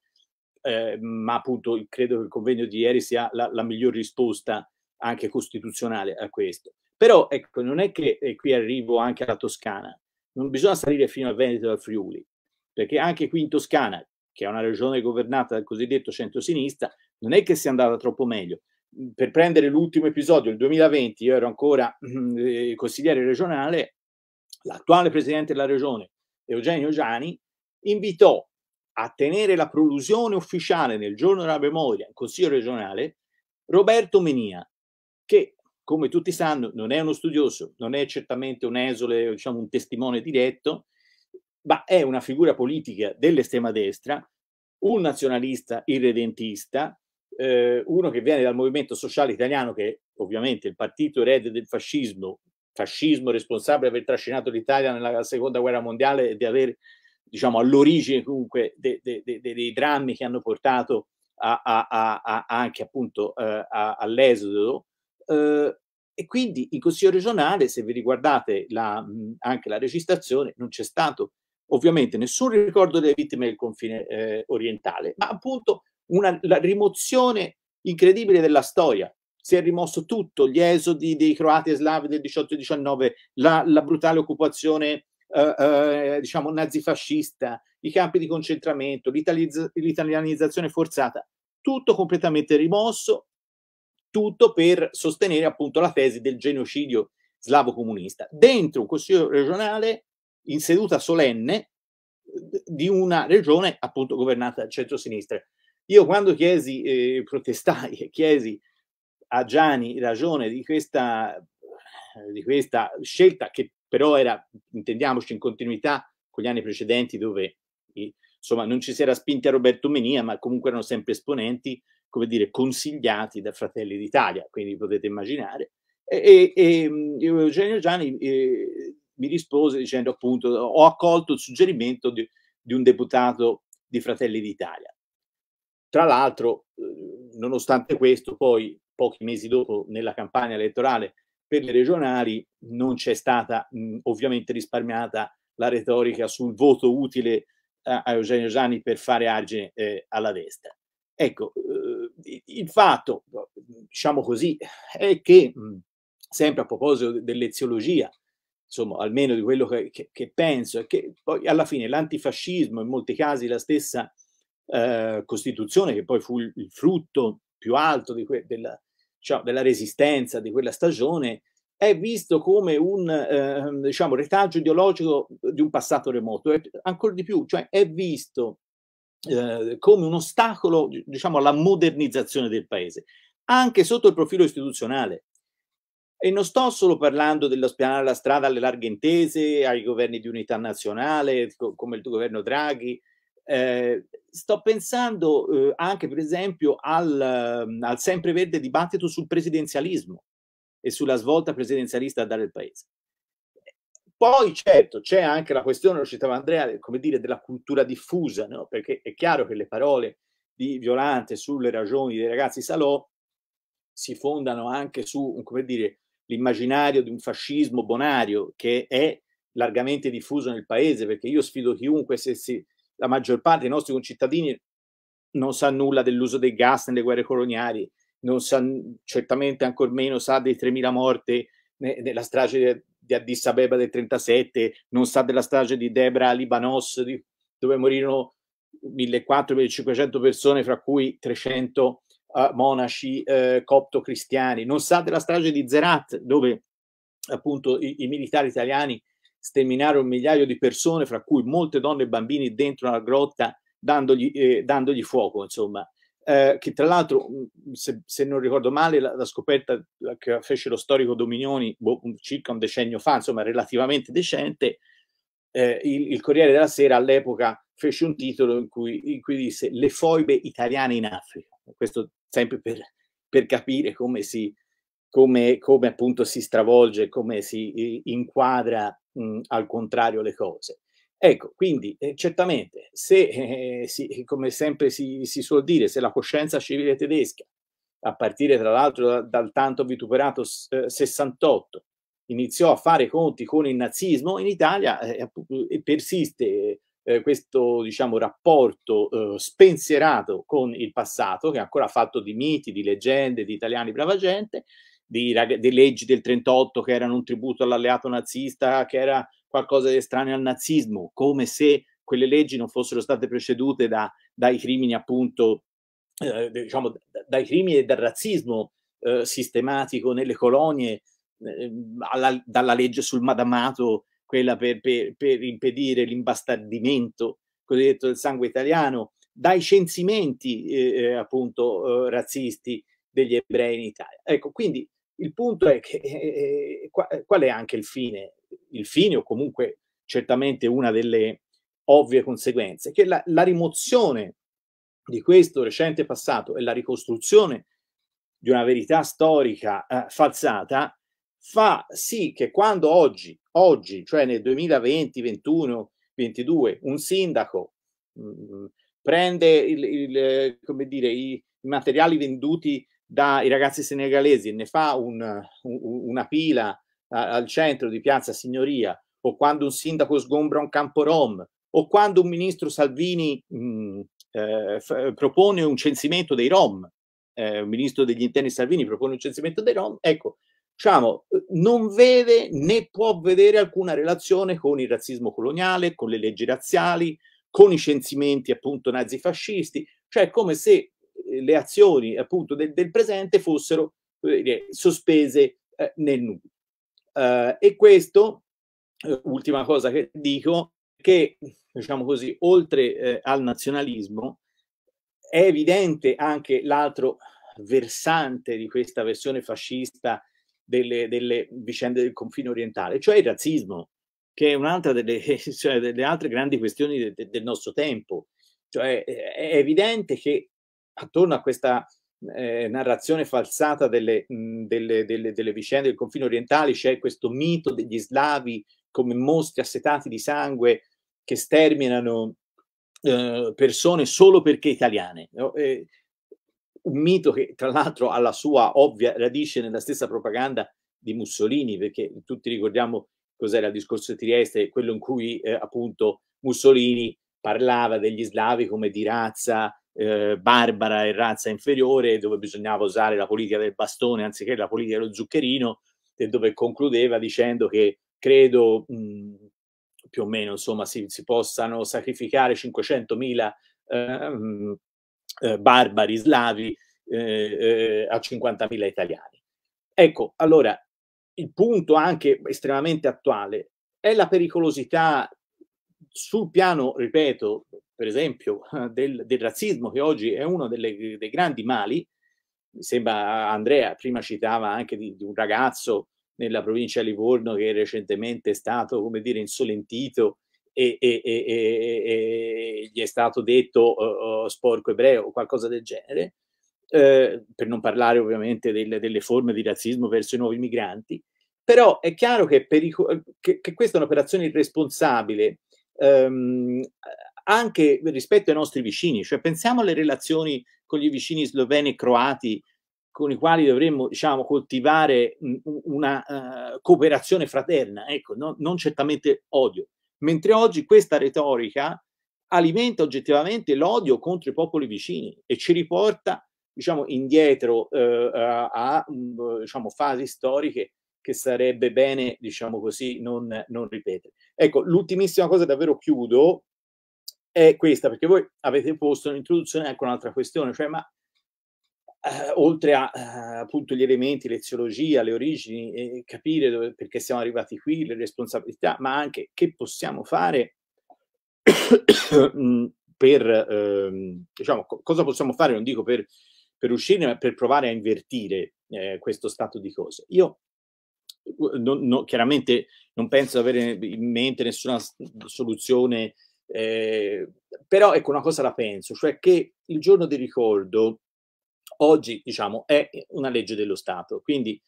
eh, ma appunto credo che il convegno di ieri sia la, la miglior risposta anche costituzionale a questo. Però ecco, non è che e eh, qui arrivo anche alla Toscana, non bisogna salire fino al Veneto e al Friuli, perché anche qui in Toscana che è una regione governata dal cosiddetto centrosinistra, non è che sia andata troppo meglio. Per prendere l'ultimo episodio, il 2020, io ero ancora eh, consigliere regionale, l'attuale presidente della regione, Eugenio Giani, invitò a tenere la prolusione ufficiale nel giorno della memoria in Consiglio regionale Roberto Menia, che come tutti sanno non è uno studioso, non è certamente un esole, diciamo un testimone diretto, ma è una figura politica dell'estrema destra, un nazionalista irredentista, eh, uno che viene dal movimento sociale italiano, che è ovviamente il partito erede del fascismo, fascismo responsabile per aver trascinato l'Italia nella seconda guerra mondiale e di aver, diciamo, all'origine comunque de, de, de, dei drammi che hanno portato a, a, a, anche appunto eh, all'esodo. Eh, e quindi in Consiglio regionale, se vi riguardate la, anche la registrazione, non c'è stato ovviamente nessun ricordo delle vittime del confine eh, orientale, ma appunto una la rimozione incredibile della storia. Si è rimosso tutto, gli esodi dei croati e slavi del 18-19, e la, la brutale occupazione eh, eh, diciamo nazifascista, i campi di concentramento, l'italianizzazione forzata, tutto completamente rimosso, tutto per sostenere appunto la tesi del genocidio slavo comunista. Dentro un consiglio regionale in seduta solenne di una regione appunto governata dal centro-sinistra. Io quando chiesi, eh, protestai e chiesi a Gianni ragione di questa, di questa scelta, che però era, intendiamoci, in continuità con gli anni precedenti dove insomma non ci si era spinti a Roberto Menia, ma comunque erano sempre esponenti, come dire, consigliati da Fratelli d'Italia, quindi potete immaginare. E, e, e mm, Eugenio Gianni eh, mi rispose dicendo appunto ho accolto il suggerimento di, di un deputato di Fratelli d'Italia. Tra l'altro, eh, nonostante questo, poi pochi mesi dopo nella campagna elettorale per le regionali non c'è stata mh, mm, ovviamente risparmiata la retorica sul voto utile a, a Eugenio Gianni per fare argine eh, alla destra. Ecco, eh, il fatto, diciamo così, è che mh, mm, sempre a proposito dell'eziologia insomma, almeno di quello che, che, che penso, è che poi alla fine l'antifascismo, in molti casi la stessa eh, Costituzione, che poi fu il, il frutto più alto que- della, cioè, della, resistenza di quella stagione, è visto come un eh, diciamo, retaggio ideologico di un passato remoto, e ancora di più, cioè è visto eh, come un ostacolo diciamo, alla modernizzazione del paese, anche sotto il profilo istituzionale. E non sto solo parlando dello spianare la strada alle larghe intese, ai governi di unità nazionale, co- come il governo Draghi. Eh, sto pensando eh, anche, per esempio, al, al sempreverde dibattito sul presidenzialismo e sulla svolta presidenzialista a dare il paese. Poi certo c'è anche la questione, lo citava Andrea, come dire, della cultura diffusa, no? perché è chiaro che le parole di Violante sulle ragioni dei ragazzi Salò si fondano anche su, come dire, l'immaginario di un fascismo bonario che è largamente diffuso nel paese, perché io sfido chiunque, se si, la maggior parte dei nostri concittadini non sa nulla dell'uso dei gas nelle guerre coloniali, non sa certamente ancor meno sa dei 3.000 morti nella strage di Addis Abeba del 37, non sa della strage di Debra a Libanos, di, dove morirono 1.400-1.500 persone, fra cui 300 monaci eh, copto-cristiani, non sa della strage di Zerat, dove appunto i, i militari italiani sterminarono migliaio di persone, fra cui molte donne e bambini dentro una grotta, dandogli, eh, dandogli fuoco, insomma. Eh, che tra l'altro, mm, se, se, non ricordo male, la, la, scoperta che fece lo storico Dominioni boh, circa un decennio fa, insomma relativamente decente, eh, il, il, Corriere della Sera all'epoca fece un titolo in cui, in cui disse Le foibe italiane in Africa questo sempre per, per capire come, si, come, come appunto si stravolge, come si inquadra mh, mm, al contrario le cose. Ecco, quindi eh, certamente se, eh, si, come sempre si, si suol dire, se la coscienza civile tedesca, a partire tra l'altro dal, dal tanto vituperato eh, 68, iniziò a fare conti con il nazismo in Italia eh, eh persiste eh, questo diciamo, rapporto eh, spensierato con il passato, che è ancora fatto di miti, di leggende, di italiani brava gente, di, rag- di leggi del 38 che erano un tributo all'alleato nazista, che era qualcosa di estraneo al nazismo, come se quelle leggi non fossero state precedute da, dai crimini appunto, eh, diciamo, dai crimini e dal razzismo eh, sistematico nelle colonie, eh, alla, dalla legge sul madamato quella per, per, per impedire l'imbastardimento cosiddetto del sangue italiano, dai censimenti eh, eh, appunto eh, razzisti degli ebrei in Italia. Ecco, quindi il punto è che eh, eh, eh, qual è anche il fine? Il fine o comunque certamente una delle ovvie conseguenze, che la, la rimozione di questo recente passato e la ricostruzione di una verità storica eh, falsata fa sì che quando oggi, oggi cioè nel 2020, 2021, 2022, un sindaco mh, mm, prende il, il, come dire, i, i materiali venduti dai ragazzi senegalesi e ne fa un, un, una pila a, al centro di Piazza Signoria, o quando un sindaco sgombra un campo rom, o quando un ministro Salvini mh, mm, eh, f- propone un censimento dei rom, eh, un ministro degli interni Salvini propone un censimento dei rom, ecco, diciamo, non vede né può vedere alcuna relazione con il razzismo coloniale, con le leggi razziali, con i censimenti appunto nazifascisti, cioè come se eh, le azioni appunto del, del presente fossero eh, sospese eh, nel nulla. Eh, e questo, eh, ultima cosa che dico, che diciamo così, oltre eh, al nazionalismo, è evidente anche l'altro versante di questa versione fascista delle, delle vicende del confine orientale, cioè il razzismo, che è un'altra delle, cioè delle altre grandi questioni de, de, del nostro tempo. Cioè, è evidente che attorno a questa eh, narrazione falsata delle, mh, delle, delle, delle, vicende del confine orientale c'è questo mito degli slavi come mostri assetati di sangue che sterminano eh, persone solo perché italiane. No? E, un mito che tra l'altro ha la sua ovvia radice nella stessa propaganda di Mussolini, perché tutti ricordiamo cos'era il discorso di Trieste, quello in cui eh, appunto Mussolini parlava degli slavi come di razza eh, barbara e razza inferiore, dove bisognava usare la politica del bastone anziché la politica dello zuccherino, e dove concludeva dicendo che credo mh, più o meno insomma si, si possano sacrificare 500.000 eh, eh, barbari slavi eh, eh a 50.000 italiani. Ecco, allora, il punto anche estremamente attuale è la pericolosità sul piano, ripeto, per esempio, del, del razzismo, che oggi è uno delle, dei grandi mali. Mi sembra Andrea prima citava anche di, di un ragazzo nella provincia di Livorno che recentemente è stato, come dire, insolentito e, e, e, gli è stato detto uh, sporco ebreo o qualcosa del genere, eh, per non parlare ovviamente delle, delle, forme di razzismo verso i nuovi migranti, però è chiaro che, perico- che, che questa è un'operazione irresponsabile ehm, anche rispetto ai nostri vicini, cioè pensiamo alle relazioni con gli vicini sloveni e croati con i quali dovremmo diciamo, coltivare una uh, cooperazione fraterna, ecco, no, non certamente odio mentre oggi questa retorica alimenta oggettivamente l'odio contro i popoli vicini e ci riporta diciamo, indietro eh, a, a mm, diciamo, fasi storiche che sarebbe bene diciamo così, non, non ripetere. Ecco, l'ultimissima cosa, davvero chiudo, è questa, perché voi avete posto in introduzione anche un'altra questione, cioè ma eh, oltre a eh, appunto gli elementi, l'eziologia, le origini, eh, capire dove, perché siamo arrivati qui, le responsabilità, ma anche che possiamo fare mm, per, ehm, diciamo, co- cosa possiamo fare, non dico per, per, uscire, ma per provare a invertire eh, questo stato di cose. Io non, non, chiaramente non penso di avere in mente nessuna soluzione, eh, però ecco una cosa la penso, cioè che il giorno di ricordo oggi diciamo, è una legge dello Stato, quindi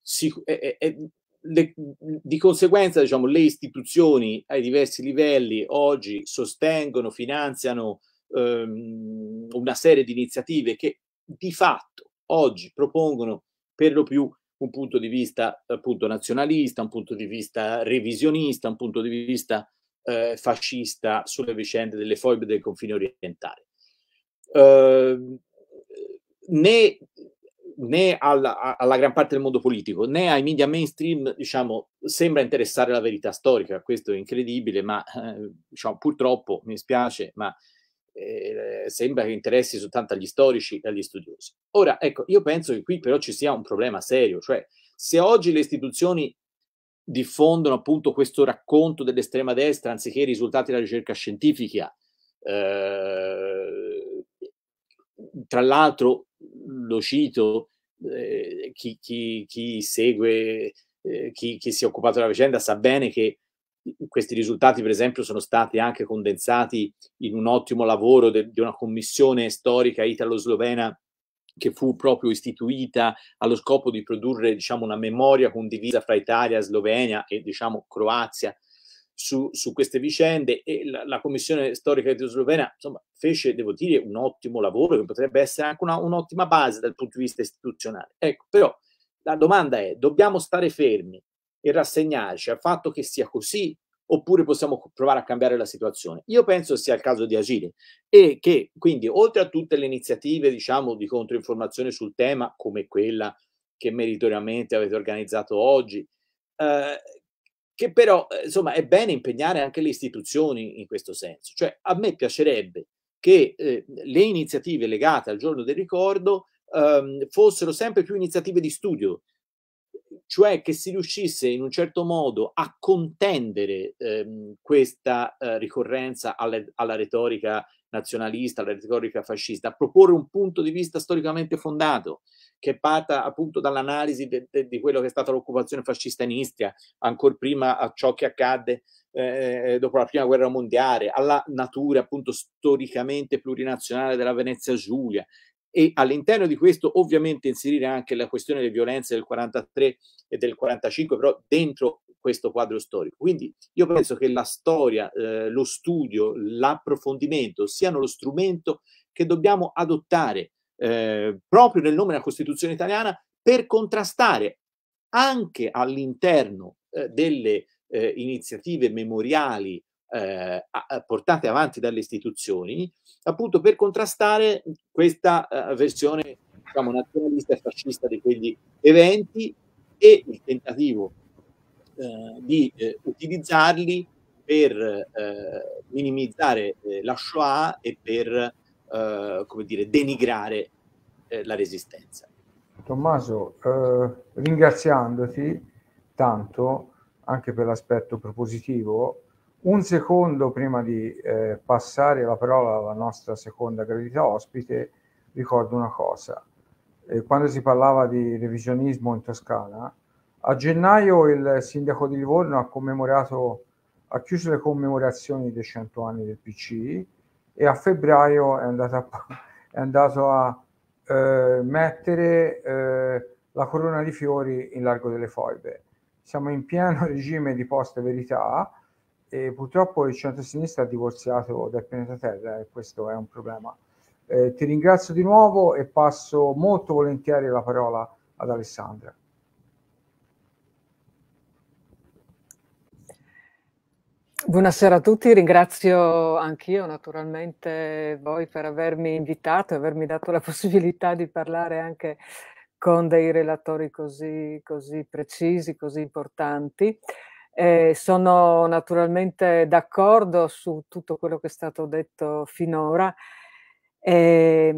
si, è, è, le, di conseguenza diciamo, le istituzioni ai diversi livelli oggi sostengono, finanziano ehm, una serie di iniziative che di fatto oggi propongono per lo più un punto di vista appunto nazionalista, un punto di vista revisionista, un punto di vista eh, fascista sulle vicende delle foibe del confine orientale. Uh, né, né alla, alla, gran parte del mondo politico né ai media mainstream diciamo, sembra interessare la verità storica. Questo è incredibile, ma eh, diciamo, purtroppo mi spiace, ma eh, sembra che interessi soltanto agli storici e agli studiosi. Ora, ecco, io penso che qui però ci sia un problema serio, cioè se oggi le istituzioni diffondono appunto questo racconto dell'estrema destra anziché i risultati della ricerca scientifica, eh, tra l'altro lo cito, eh, chi, chi, chi, segue, eh, chi, chi, si è occupato della vicenda sa bene che questi risultati, per esempio, sono stati anche condensati in un ottimo lavoro de, di una commissione storica italo-slovena che fu proprio istituita allo scopo di produrre diciamo, una memoria condivisa fra Italia, Slovenia e diciamo, Croazia su, su queste vicende e la, la Commissione storica di slovena insomma, fece, devo dire, un ottimo lavoro che potrebbe essere anche una, un'ottima base dal punto di vista istituzionale. Ecco, però la domanda è, dobbiamo stare fermi e rassegnarci al fatto che sia così oppure possiamo provare a cambiare la situazione. Io penso sia il caso di agire e che quindi oltre a tutte le iniziative diciamo di controinformazione sul tema come quella che meritoriamente avete organizzato oggi, eh, che però eh, insomma è bene impegnare anche le istituzioni in questo senso. Cioè a me piacerebbe che eh, le iniziative legate al giorno del ricordo ehm, fossero sempre più iniziative di studio, cioè che si riuscisse in un certo modo a contendere ehm, questa eh, ricorrenza alle, alla retorica nazionalista, alla retorica fascista, a proporre un punto di vista storicamente fondato, che parta appunto dall'analisi de, de, di quello che è stata l'occupazione fascista in Istria, ancora prima a ciò che accadde eh, eh, dopo la prima guerra mondiale, alla natura appunto storicamente plurinazionale della Venezia Giulia e all'interno di questo ovviamente inserire anche la questione delle violenze del 43 e del 45, però dentro questo quadro storico. Quindi io penso che la storia, eh, lo studio, l'approfondimento siano lo strumento che dobbiamo adottare eh, proprio nel nome della Costituzione italiana per contrastare anche all'interno eh, delle eh, iniziative memoriali eh, portate avanti dalle istituzioni, appunto per contrastare questa eh, versione diciamo, nazionalista e fascista di quegli eventi e il tentativo eh, di eh, utilizzarli per eh, minimizzare la Shoah e per come dire, denigrare la resistenza. Tommaso, ringraziandoti tanto anche per l'aspetto propositivo, un secondo prima di eh, passare la parola alla nostra seconda gradita ospite, ricordo una cosa. Eh, quando si parlava di revisionismo in Toscana, a gennaio il sindaco di Livorno ha commemorato, ha chiuso le commemorazioni dei 100 anni del PC e a febbraio è andato a, è andato a eh, mettere eh, la corona di fiori in largo delle foibe. Siamo in pieno regime di poste verità e purtroppo il centro-sinistra ha divorziato dal pianeta Terra e questo è un problema. Eh, ti ringrazio di nuovo e passo molto volentieri la parola ad Alessandra. Buonasera a tutti, ringrazio anch'io naturalmente voi per avermi invitato e avermi dato la possibilità di parlare anche con dei relatori così, così precisi, così importanti. Eh, sono naturalmente d'accordo su tutto quello che è stato detto finora e,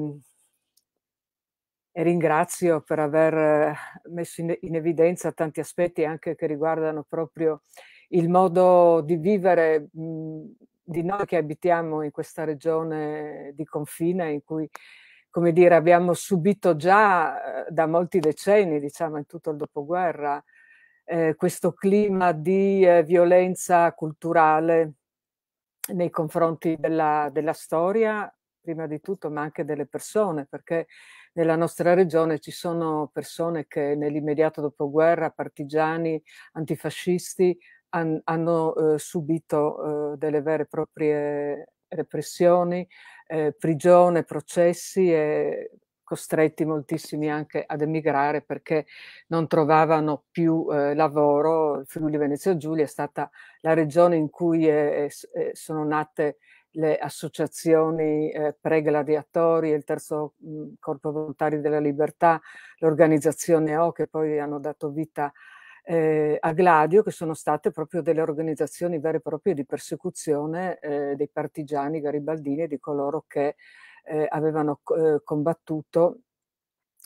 e ringrazio per aver messo in, in, evidenza tanti aspetti anche che riguardano proprio eh, il modo di vivere mh, mhmm, di noi che abitiamo in questa regione di confine in cui come dire, abbiamo subito già eh, da molti decenni, diciamo in tutto il dopoguerra, eh, questo clima di eh, violenza culturale nei confronti della, della, storia, prima di tutto, ma anche delle persone, perché nella nostra regione ci sono persone che nell'immediato dopoguerra, partigiani, antifascisti, han, hanno eh, subito eh, delle vere e proprie repressioni, ehm, prigione, processi e costretti moltissimi anche ad emigrare perché non trovavano più eh, lavoro. Il Friuli Venezia Giulia è stata la regione in cui è, è, sono nate le associazioni eh, pre-gladiatori, il terzo mh, mhmm, corpo volontario della libertà, l'organizzazione O che poi hanno dato vita a eh, a Gladio, che sono state proprio delle organizzazioni vere e proprie di persecuzione eh, dei partigiani garibaldini e di coloro che eh, avevano eh, combattuto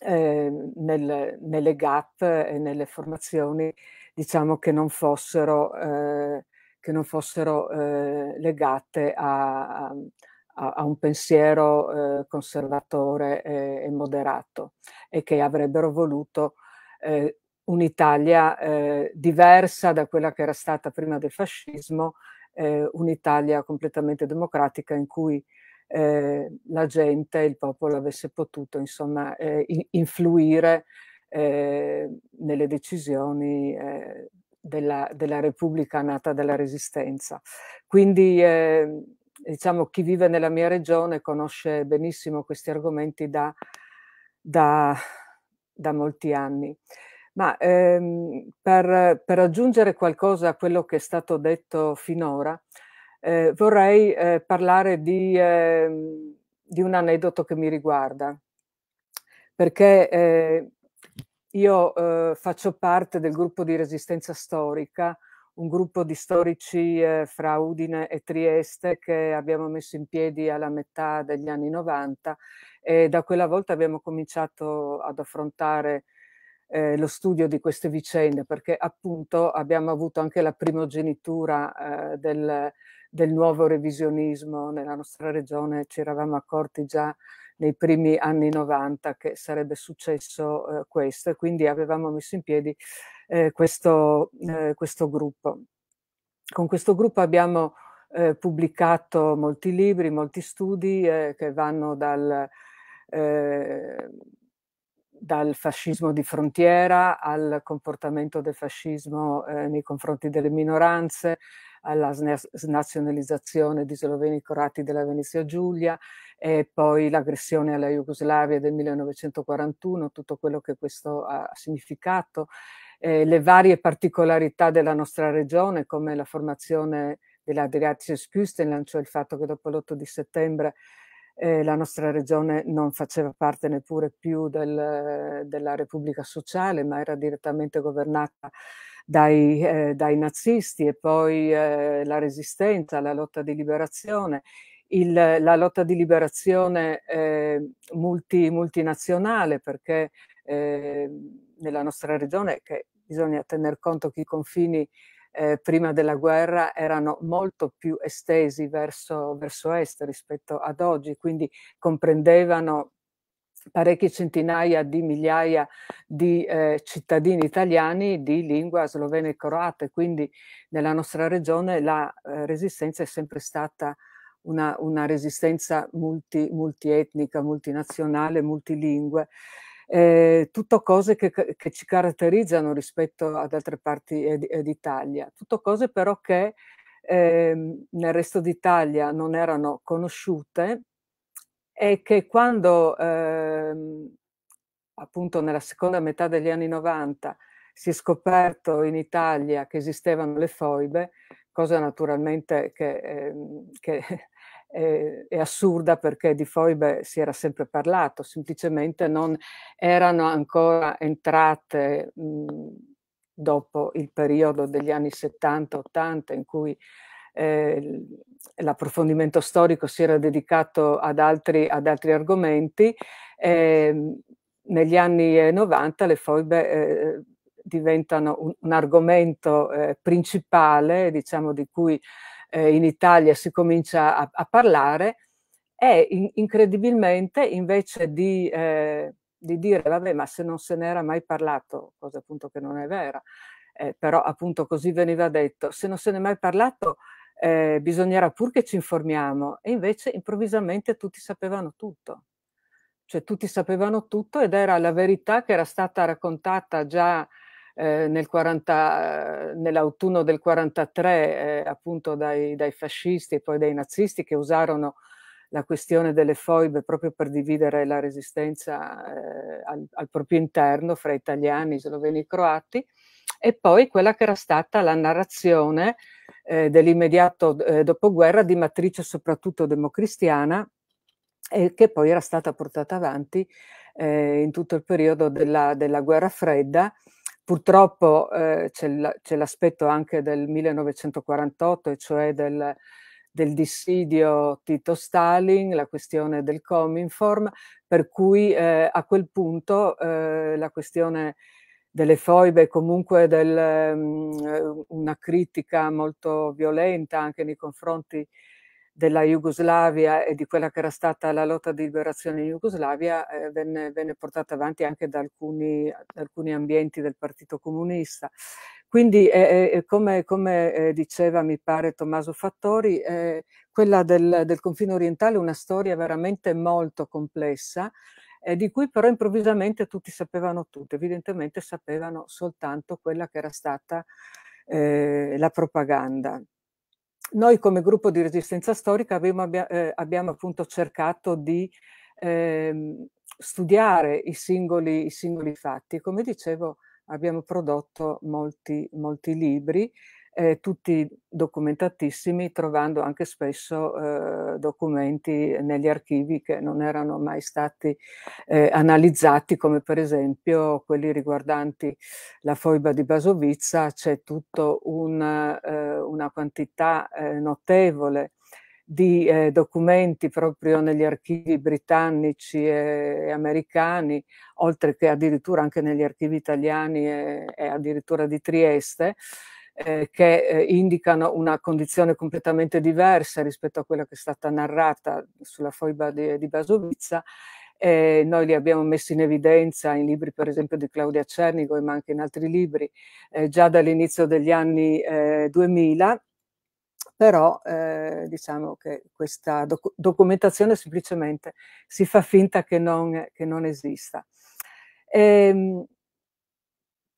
eh, nel, nelle GAP e nelle formazioni diciamo, che non fossero, eh, che non fossero legate a, a a, un pensiero eh, conservatore eh, e moderato e che avrebbero voluto eh, un'Italia eh, diversa da quella che era stata prima del fascismo, eh, un'Italia completamente democratica in cui eh, la gente, il popolo avesse potuto insomma eh, influire eh, nelle decisioni eh, della, della, Repubblica nata dalla Resistenza. Quindi diciamo chi vive nella mia regione conosce benissimo questi argomenti da, da, da molti anni. Ma ehm, per, per, aggiungere qualcosa a quello che è stato detto finora, eh, vorrei eh, parlare di, eh, di, un aneddoto che mi riguarda, perché eh, io eh, faccio parte del gruppo di resistenza storica, un gruppo di storici eh, fra Udine e Trieste che abbiamo messo in piedi alla metà degli anni 90 e da quella volta abbiamo cominciato ad affrontare eh, lo studio di queste vicende, perché appunto abbiamo avuto anche la primogenitura eh, del, del, nuovo revisionismo nella nostra regione, ci eravamo accorti già nei primi anni 90 che sarebbe successo eh, questo e quindi avevamo messo in piedi eh, questo, eh, questo, gruppo. Con questo gruppo abbiamo eh, pubblicato molti libri, molti studi che vanno dal dal fascismo di frontiera al comportamento del fascismo eh, nei confronti delle minoranze, alla snazionalizzazione di sloveni croati della Venezia Giulia e poi l'aggressione alla Jugoslavia del 1941, tutto quello che questo ha significato, eh, le varie particolarità della nostra regione come la formazione dell'Adriatische Küstenland, cioè il fatto che dopo l'8 di settembre eh, la nostra regione non faceva parte neppure più del, della Repubblica Sociale, ma era direttamente governata dai, eh, dai nazisti e poi eh, la resistenza, la lotta di liberazione. Il, la lotta di liberazione eh, multi, multinazionale perché eh, nella nostra regione, che bisogna tener conto che i confini eh, prima della guerra erano molto più estesi verso, verso est rispetto ad oggi, quindi comprendevano parecchie centinaia di migliaia di eh, cittadini italiani di lingua slovena e croata, e quindi nella nostra regione la eh, resistenza è sempre stata una, una resistenza multi, multietnica, multinazionale, multilingue eh, tutto cose che, che, ci caratterizzano rispetto ad altre parti eh, d'Italia, tutto cose però che eh, nel resto d'Italia non erano conosciute e che quando ehm, appunto nella seconda metà degli anni 90 si è scoperto in Italia che esistevano le foibe, cosa naturalmente che, ehm, che eh, è assurda perché di foibe si era sempre parlato, semplicemente non erano ancora entrate mh, mhmm, dopo il periodo degli anni 70-80 in cui eh, l'approfondimento storico si era dedicato ad altri, ad altri argomenti. Eh, negli anni 90 le foibe eh, diventano un, un argomento eh, principale, diciamo, di cui eh, in Italia si comincia a, a parlare, e in, incredibilmente invece di, eh, di, dire vabbè ma se non se n'era mai parlato, cosa appunto che non è vera, eh, però appunto così veniva detto, se non se n'è mai parlato eh, bisognerà pur che ci informiamo e invece improvvisamente tutti sapevano tutto. Cioè tutti sapevano tutto ed era la verità che era stata raccontata già eh, nel 40, eh, nell'autunno del 43 eh, appunto dai, dai, fascisti e poi dai nazisti che usarono la questione delle foibe proprio per dividere la resistenza eh, al, al, proprio interno fra italiani, sloveni e croati e poi quella che era stata la narrazione eh, dell'immediato dopoguerra di matrice soprattutto democristiana e che poi era stata portata avanti in tutto il periodo della, della guerra fredda Purtroppo eh, c'è, l- c'è, l'aspetto anche del 1948, e cioè del, del dissidio Tito-Stalin, la questione del Cominform, per cui eh, a quel punto eh, la questione delle foibe, comunque del, um, una critica molto violenta anche nei confronti eh, della Jugoslavia e di quella che era stata la lotta di liberazione in Jugoslavia eh, venne, venne, portata avanti anche da alcuni, da alcuni, ambienti del Partito Comunista. Quindi, eh, eh, eh come, come eh, diceva, mi pare, Tommaso Fattori, quella del, del confine orientale è una storia veramente molto complessa, di cui però improvvisamente tutti sapevano tutto, evidentemente sapevano soltanto quella che era stata eh, la propaganda noi come gruppo di resistenza storica abbiamo, eh, abbiamo appunto cercato di eh, studiare i singoli, i singoli, fatti. Come dicevo, abbiamo prodotto molti, molti libri eh, tutti documentatissimi, trovando anche spesso eh, documenti negli archivi che non erano mai stati eh, analizzati, come per esempio quelli riguardanti la foiba di Basovizza, c'è tutta una, eh, una quantità eh, notevole di eh, documenti proprio negli archivi britannici e, americani, oltre che addirittura anche negli archivi italiani e, e addirittura di Trieste, eh, che eh, indicano una condizione completamente diversa rispetto a quella che è stata narrata sulla foiba di, di Basovizza. Eh, noi li abbiamo messi in evidenza in libri per esempio di Claudia Cernigoi ma anche in altri libri eh, già dall'inizio degli anni 2000 eh, però eh, diciamo che questa doc documentazione semplicemente si fa finta che non, che non esista. E, ehm,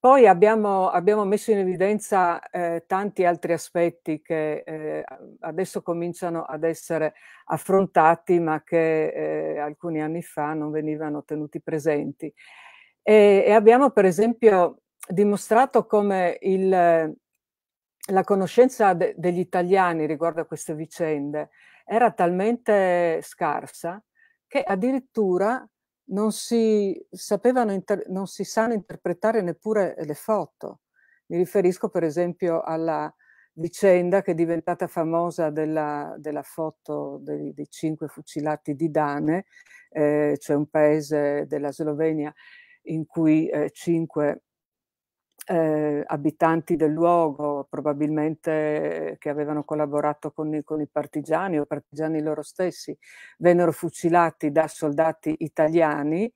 poi abbiamo, abbiamo, messo in evidenza eh, tanti altri aspetti che eh, adesso cominciano ad essere affrontati, ma che eh, alcuni anni fa non venivano tenuti presenti. E, e abbiamo, per esempio, dimostrato come il, la conoscenza de, degli italiani riguardo a queste vicende era talmente scarsa che addirittura non si, sapevano inter- non si sanno interpretare neppure le foto. Mi riferisco per esempio alla vicenda che è diventata famosa della, della foto dei, dei, cinque fucilati di Dane, eh, cioè un paese della Slovenia in cui eh, cinque eh, abitanti del luogo, probabilmente eh, che avevano collaborato con, con, i partigiani o partigiani loro stessi, vennero fucilati da soldati italiani,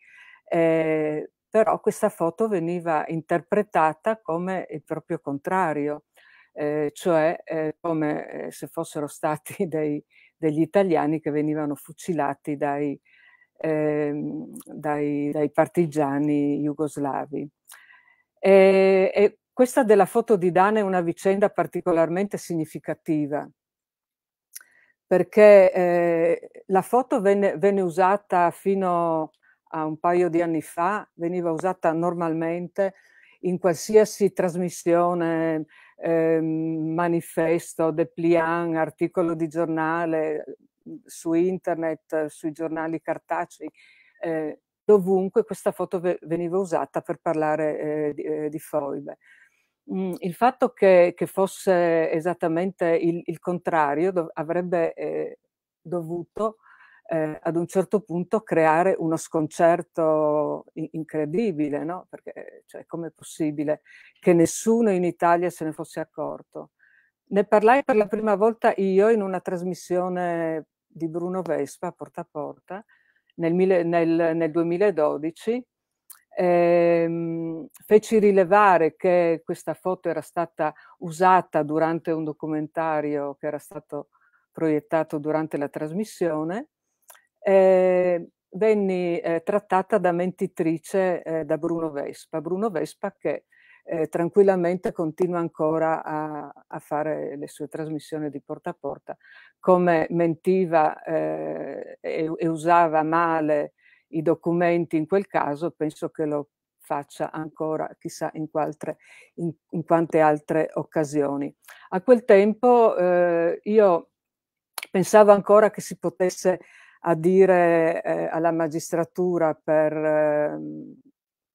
eh, però questa foto veniva interpretata come il proprio contrario, eh, cioè eh, come eh, se fossero stati dei, degli italiani che venivano fucilati dai, ehm, dai, dai partigiani jugoslavi. E, eh, e questa della foto di Dana è una vicenda particolarmente significativa perché eh, la foto venne, venne, usata fino a un paio di anni fa, veniva usata normalmente in qualsiasi trasmissione, eh, manifesto, depliant, articolo di giornale, mm, su internet, sui giornali cartacei. Eh, dovunque questa foto ve- veniva usata per parlare eh, di, eh, foibe. Mm, il fatto che, che, fosse esattamente il, il contrario dov- avrebbe eh, dovuto eh, ad un certo punto creare uno sconcerto in- incredibile, no? perché cioè, è possibile che nessuno in Italia se ne fosse accorto? Ne parlai per la prima volta io in una trasmissione di Bruno Vespa, porta a porta, nel, nel, nel 2012 ehm, feci rilevare che questa foto era stata usata durante un documentario che era stato proiettato durante la trasmissione, eh, venni eh, trattata da mentitrice eh, da Bruno Vespa, Bruno Vespa che eh, tranquillamente continua ancora a, a, fare le sue trasmissioni di porta a porta, come mentiva eh, e, e, usava male i documenti in quel caso, penso che lo faccia ancora chissà in, qualtre, in, in quante altre occasioni. A quel tempo eh, io pensavo ancora che si potesse a dire eh, alla magistratura per eh,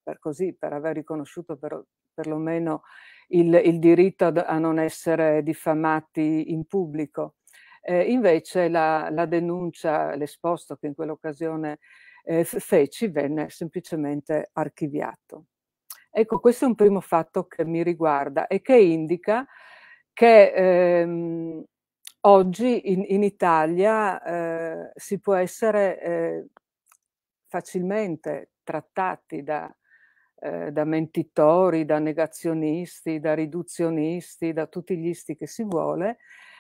per così, per aver riconosciuto per, perlomeno il, il diritto a non essere diffamati in pubblico. Eh, invece la, la denuncia, l'esposto che in quell'occasione eh, feci, venne semplicemente archiviato. Ecco, questo è un primo fatto che mi riguarda e che indica che ehm, oggi in, in Italia eh, si può essere eh, facilmente trattati da, eh, da mentitori, da negazionisti, da riduzionisti, da tutti gli isti che si vuole,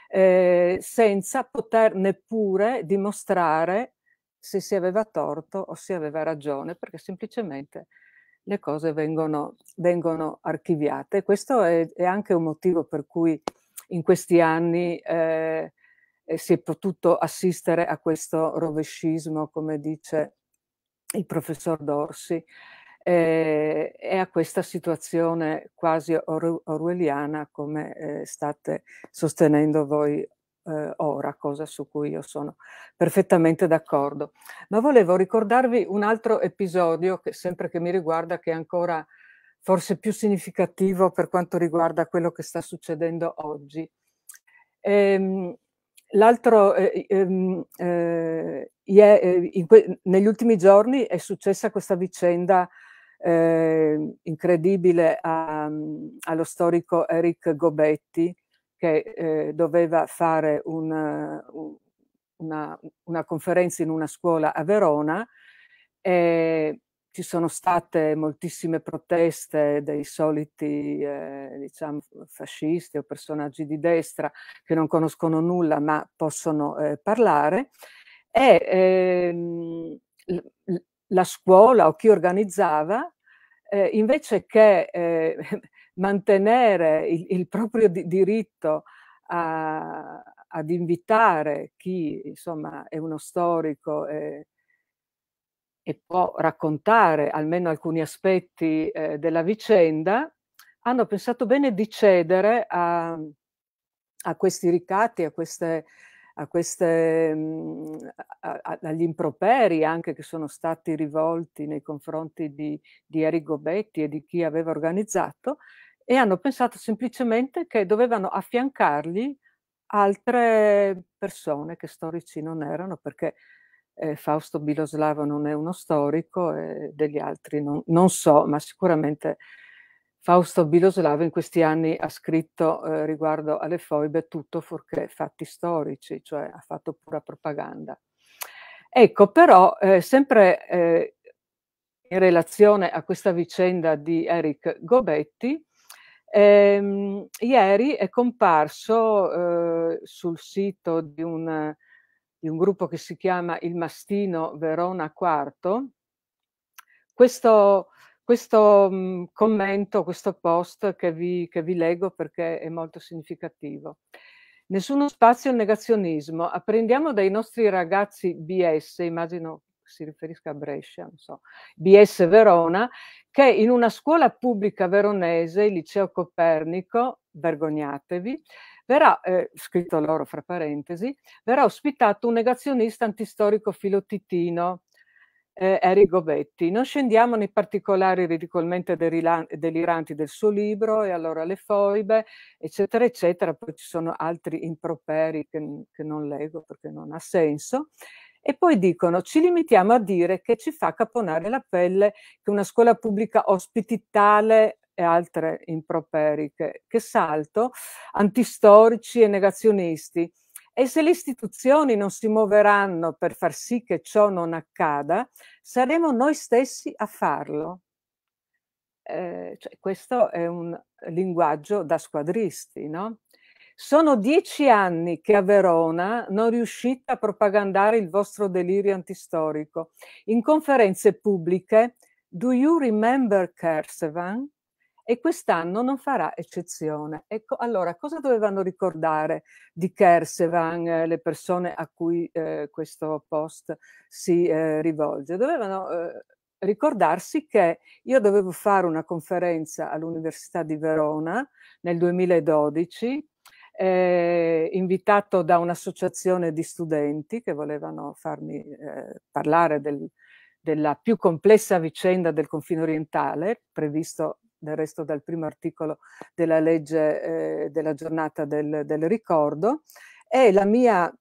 eh, senza poter neppure dimostrare se si aveva torto o si aveva ragione, perché semplicemente le cose vengono, vengono archiviate. Questo è, è, anche un motivo per cui in questi anni eh, si è potuto assistere a questo rovescismo, come dice il professor Dorsi, eh, e a questa situazione quasi or- orwelliana come eh, state sostenendo voi eh, ora, cosa su cui io sono perfettamente d'accordo. Ma volevo ricordarvi un altro episodio, che, sempre che mi riguarda, che è ancora forse più significativo per quanto riguarda quello che sta succedendo oggi. Ehm, L'altro, eh, ehm, eh, eh, negli ultimi giorni è successa questa vicenda eh, incredibile a, mhmm, allo storico Eric Gobetti che eh, doveva fare una, una, una, conferenza in una scuola a Verona e ci sono state moltissime proteste dei soliti eh, diciamo, fascisti o personaggi di destra che non conoscono nulla ma possono eh, parlare e ehm, la scuola o chi organizzava, eh, invece che eh, mantenere il, il proprio di- diritto a, ad invitare chi insomma è uno storico e, e può raccontare almeno alcuni aspetti eh, della vicenda, hanno pensato bene di cedere a, a questi ricatti, a queste a queste, mhmm, a, a, agli improperi anche che sono stati rivolti nei confronti di, di Erigo Betti e di chi aveva organizzato e hanno pensato semplicemente che dovevano affiancargli altre persone che storici non erano perché eh, Fausto Biloslavo non è uno storico e degli altri non, non so, ma sicuramente Fausto Biloslavo in questi anni ha scritto eh, riguardo alle foibe tutto fuorché fatti storici, cioè ha fatto pura propaganda. Ecco, però, eh, sempre eh, in relazione a questa vicenda di Eric Gobetti, ehm, ieri è comparso eh, sul sito di un, di un gruppo che si chiama Il Mastino Verona Quarto questo questo mhmm, commento, questo post che vi, che vi leggo perché è molto significativo. Nessuno spazio al negazionismo, apprendiamo dai nostri ragazzi BS, immagino si riferisca a Brescia, non so, BS Verona, che in una scuola pubblica veronese, il liceo Copernico, vergognatevi, verrà, eh, scritto loro fra parentesi, verrà ospitato un negazionista antistorico filotitino eh, Eric Betti. Non scendiamo nei particolari ridicolmente deliranti del suo libro, e allora le foibe, eccetera, eccetera. Poi ci sono altri improperi che, che non leggo perché non ha senso. E poi dicono, ci limitiamo a dire che ci fa caponare la pelle che una scuola pubblica ospiti tale e altre improperi che salto, antistorici e negazionisti e se le istituzioni non si muoveranno per far sì che ciò non accada, saremo noi stessi a farlo. Eh, cioè, questo è un linguaggio da squadristi, no? Sono dieci anni che a Verona non riuscite a propagandare il vostro delirio antistorico. In conferenze pubbliche, Do you remember Kersevan? e quest'anno non farà eccezione. Ecco, allora, cosa dovevano ricordare di Kersevan eh, le persone a cui eh, questo post si eh, rivolge? Dovevano eh, ricordarsi che io dovevo fare una conferenza all'Università di Verona nel 2012 eh, invitato da un'associazione di studenti che volevano farmi eh, parlare del, della più complessa vicenda del confine orientale, previsto del resto dal primo articolo della legge eh, della giornata del, del, ricordo, e la mia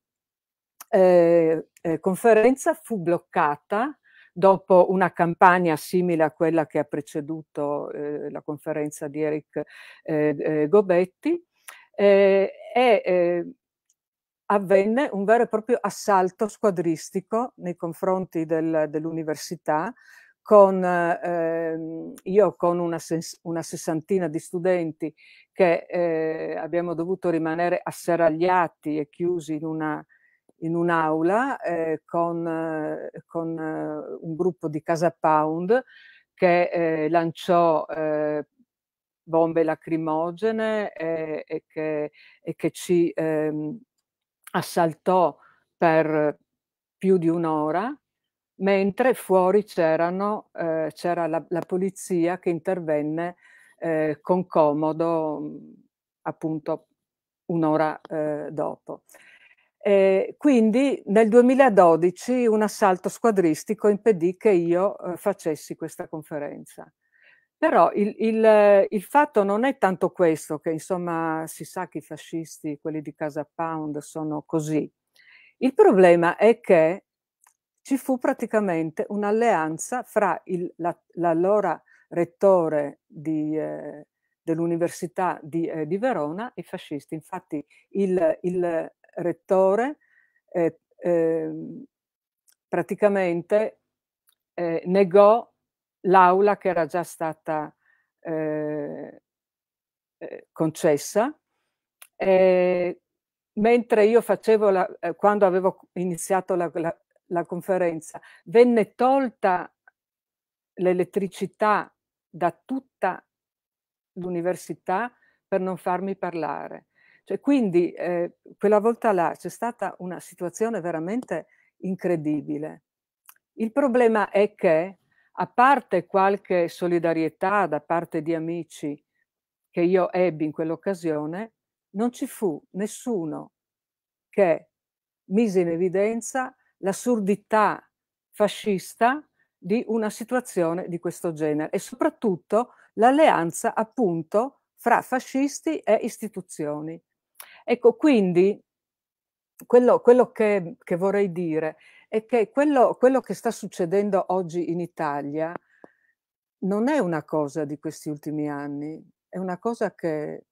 eh, eh, conferenza fu bloccata dopo una campagna simile a quella che ha preceduto eh, la conferenza di Eric eh, eh Gobetti, eh, e eh, avvenne un vero e proprio assalto squadristico nei confronti del, dell'università con, ehm, io con una, una, sessantina di studenti che eh, abbiamo dovuto rimanere asseragliati e chiusi in, una, in un'aula eh, con, eh, con eh, un gruppo di Casa Pound che eh, lanciò eh, bombe lacrimogene e, e, che, e che, ci ehm, assaltò per più di un'ora mentre fuori c'erano, eh, c'era la, la, polizia che intervenne eh, con comodo mm, appunto un'ora eh, dopo. Eh, quindi nel 2012 un assalto squadristico impedì che io eh, facessi questa conferenza. Però il, il, il, fatto non è tanto questo, che insomma si sa che i fascisti, quelli di Casa Pound, sono così. Il problema è che ci fu praticamente un'alleanza fra il, la, l'allora rettore di, eh, dell'Università di, eh, di, Verona e i fascisti. Infatti il, il rettore eh, ehm, praticamente eh, negò l'aula che era già stata eh, eh, concessa. mentre io facevo, la, quando avevo iniziato la, la la conferenza, venne tolta l'elettricità da tutta l'università per non farmi parlare. Cioè, quindi eh, quella volta là c'è stata una situazione veramente incredibile. Il problema è che, a parte qualche solidarietà da parte di amici che io ebbi in quell'occasione, non ci fu nessuno che mise in evidenza l'assurdità fascista di una situazione di questo genere e soprattutto l'alleanza appunto fra fascisti e istituzioni. Ecco, quindi quello, quello che, che, vorrei dire è che quello, quello che sta succedendo oggi in Italia non è una cosa di questi ultimi anni, è una cosa che,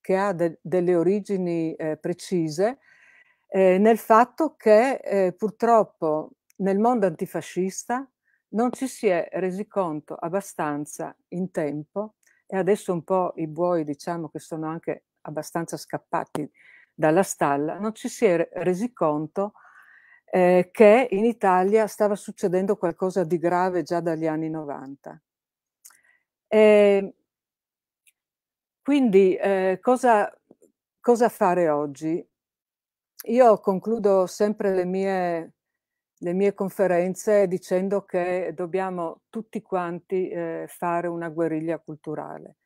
che ha de, delle origini eh, precise, eh, nel fatto che eh, purtroppo nel mondo antifascista non ci si è resi conto abbastanza in tempo e adesso un po' i buoi diciamo che sono anche abbastanza scappati dalla stalla, non ci si è resi conto eh, che in Italia stava succedendo qualcosa di grave già dagli anni 90. E ehm, quindi eh, cosa, cosa, fare oggi? io concludo sempre le mie, le mie, conferenze dicendo che dobbiamo tutti quanti eh, fare una guerriglia culturale.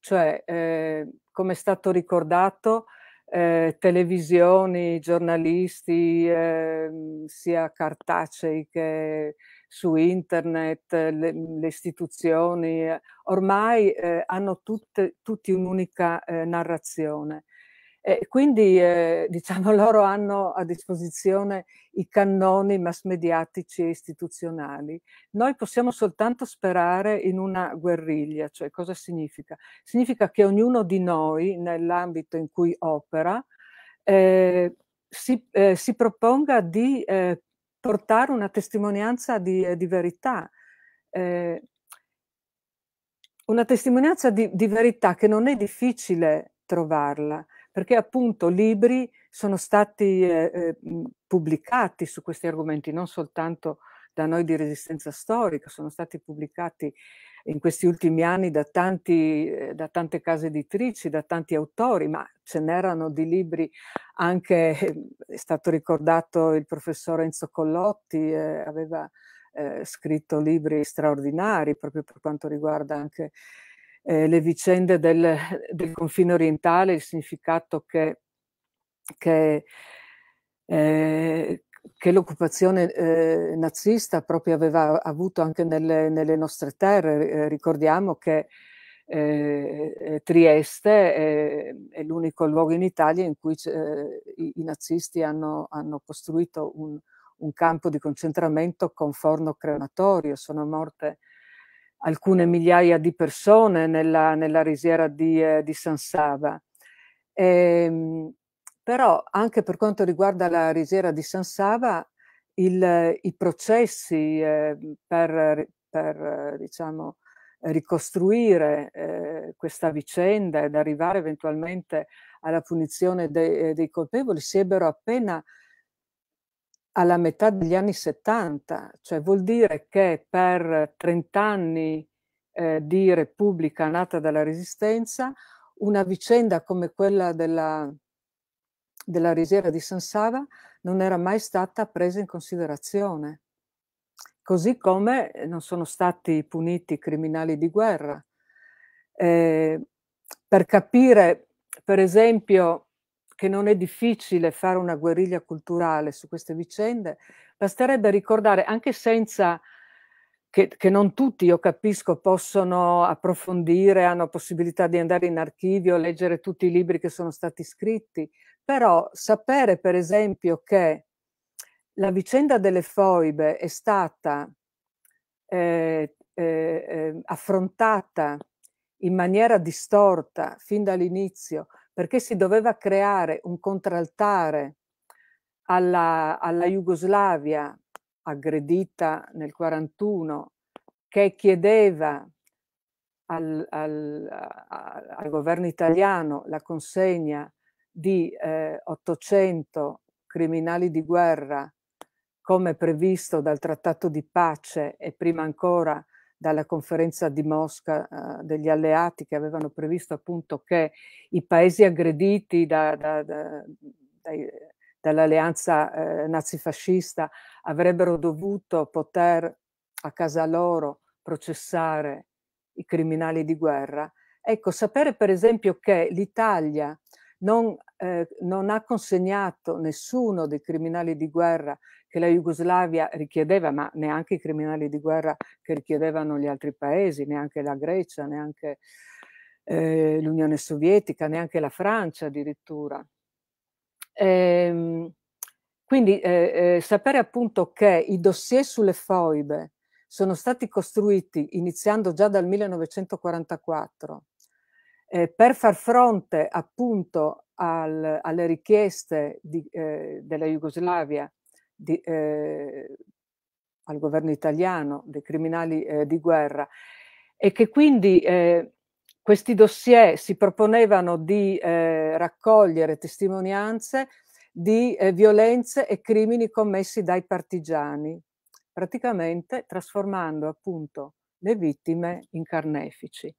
Cioè, eh, come è stato ricordato, eh, televisioni, giornalisti, ehm, sia cartacei che su internet, le, le istituzioni, ormai eh, hanno tutte, tutti un'unica eh, narrazione eh, quindi eh, diciamo, loro hanno a disposizione i cannoni massmediatici e istituzionali. Noi possiamo soltanto sperare in una guerriglia, cioè cosa significa? Significa che ognuno di noi, nell'ambito in cui opera, eh, si, eh, si, proponga di eh, portare una testimonianza di, eh, di verità una testimonianza di, di, verità che non è difficile trovarla, perché appunto libri sono stati eh, eh mhmm, pubblicati su questi argomenti, non soltanto da noi di resistenza storica, sono stati pubblicati in questi ultimi anni da, tanti, eh, da tante case editrici, da tanti autori, ma ce n'erano di libri anche, eh, è stato ricordato il professor Enzo Collotti, eh, aveva eh, scritto libri straordinari proprio per quanto riguarda anche eh, le vicende del, del, confine orientale, il significato che, che, eh, che l'occupazione eh, nazista proprio aveva avuto anche nelle, nelle nostre terre. Eh, ricordiamo che eh, Trieste è, è l'unico luogo in Italia in cui eh, i, i, nazisti hanno, hanno costruito un, un, campo di concentramento con forno crematorio. Sono morte alcune migliaia di persone nella, nella risiera di, eh, di San Sava. E, ehm, però anche per quanto riguarda la risiera di San Sava, il, i processi eh, per, per diciamo, ricostruire eh, questa vicenda ed arrivare eventualmente alla punizione de, eh, dei colpevoli si ebbero appena alla metà degli anni 70, cioè vuol dire che per 30 anni eh, di Repubblica nata dalla Resistenza, una vicenda come quella della, della risiera di San Sava non era mai stata presa in considerazione, così come eh, non sono stati puniti i criminali di guerra. Eh, per capire, per esempio, che non è difficile fare una guerriglia culturale su queste vicende, basterebbe ricordare, anche senza che, che, non tutti, io capisco, possono approfondire, hanno possibilità di andare in archivio, leggere tutti i libri che sono stati scritti, però sapere per esempio che la vicenda delle foibe è stata eh, eh, eh affrontata in maniera distorta fin dall'inizio, perché si doveva creare un contraltare alla, alla Jugoslavia aggredita nel 1941 che chiedeva al, al, al, governo italiano la consegna di eh, 800 criminali di guerra come previsto dal trattato di pace e prima ancora dalla conferenza di Mosca eh, degli alleati che avevano previsto appunto che i paesi aggrediti da, da, da, dai, dall'alleanza eh, nazifascista avrebbero dovuto poter a casa loro processare i criminali di guerra. Ecco, sapere per esempio che l'Italia non eh, non ha consegnato nessuno dei criminali di guerra che la Jugoslavia richiedeva, ma neanche i criminali di guerra che richiedevano gli altri paesi, neanche la Grecia, neanche eh, l'Unione Sovietica, neanche la Francia addirittura. Ehm, quindi eh, eh, sapere appunto che i dossier sulle foibe sono stati costruiti iniziando già dal 1944 eh, per far fronte appunto al, alle richieste di, eh, della Jugoslavia di, eh, al governo italiano dei criminali eh, di guerra e che quindi eh, questi dossier si proponevano di eh, raccogliere testimonianze di eh, violenze e crimini commessi dai partigiani, praticamente trasformando appunto le vittime in carnefici.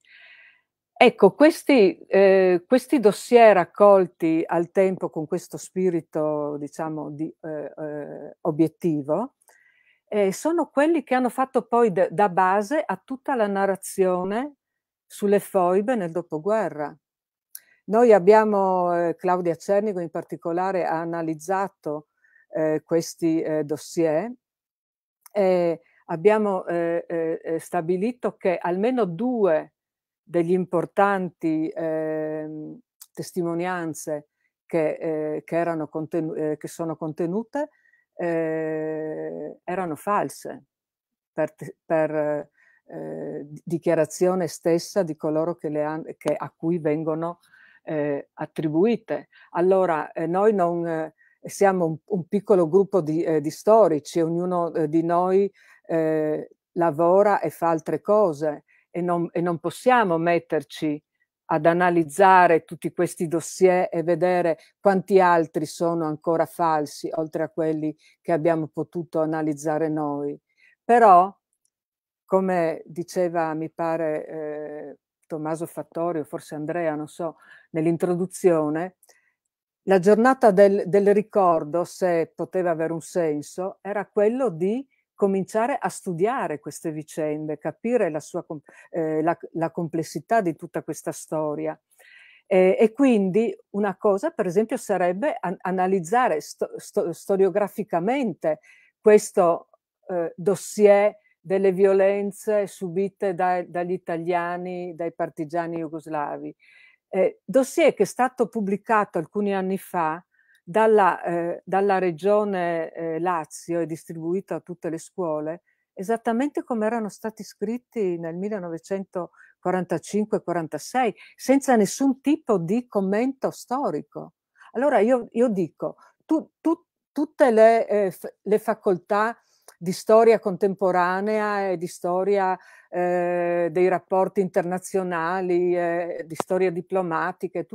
Ecco, questi, eh, questi, dossier raccolti al tempo con questo spirito, diciamo, di, eh, eh, obiettivo, eh, sono quelli che hanno fatto poi de- da base a tutta la narrazione sulle foibe nel dopoguerra. Noi abbiamo, eh, Claudia Cernico in particolare, ha analizzato eh, questi dossier e abbiamo stabilito che almeno due degli importanti eh, testimonianze che, eh, che, erano contenu- eh, che sono contenute eh, erano false per, per eh, dichiarazione stessa di coloro che le han- che, a cui vengono eh, attribuite. Allora noi non siamo un, un, piccolo gruppo di, di storici, ognuno di noi lavora e fa altre cose e non, e non possiamo metterci ad analizzare tutti questi dossier e vedere quanti altri sono ancora falsi, oltre a quelli che abbiamo potuto analizzare noi. Però, come diceva, mi pare, eh, Tommaso o forse Andrea, non so, nell'introduzione, la giornata del, del ricordo, se poteva avere un senso, era quello di cominciare a studiare queste vicende, capire la, sua, eh, la, la complessità di tutta questa storia. Eh, e quindi una cosa, per esempio, sarebbe an analizzare sto sto storiograficamente questo eh, dossier delle violenze subite da dagli italiani, dai partigiani jugoslavi. Eh, dossier che è stato pubblicato alcuni anni fa dalla, eh, dalla regione eh, Lazio e distribuito a tutte le scuole, esattamente come erano stati scritti nel 1945-46, senza nessun tipo di commento storico. Allora io, io dico, tu, tu, tutte le, eh, f- le, facoltà di storia contemporanea e di storia eh, dei rapporti internazionali, eh, di storia diplomatica e,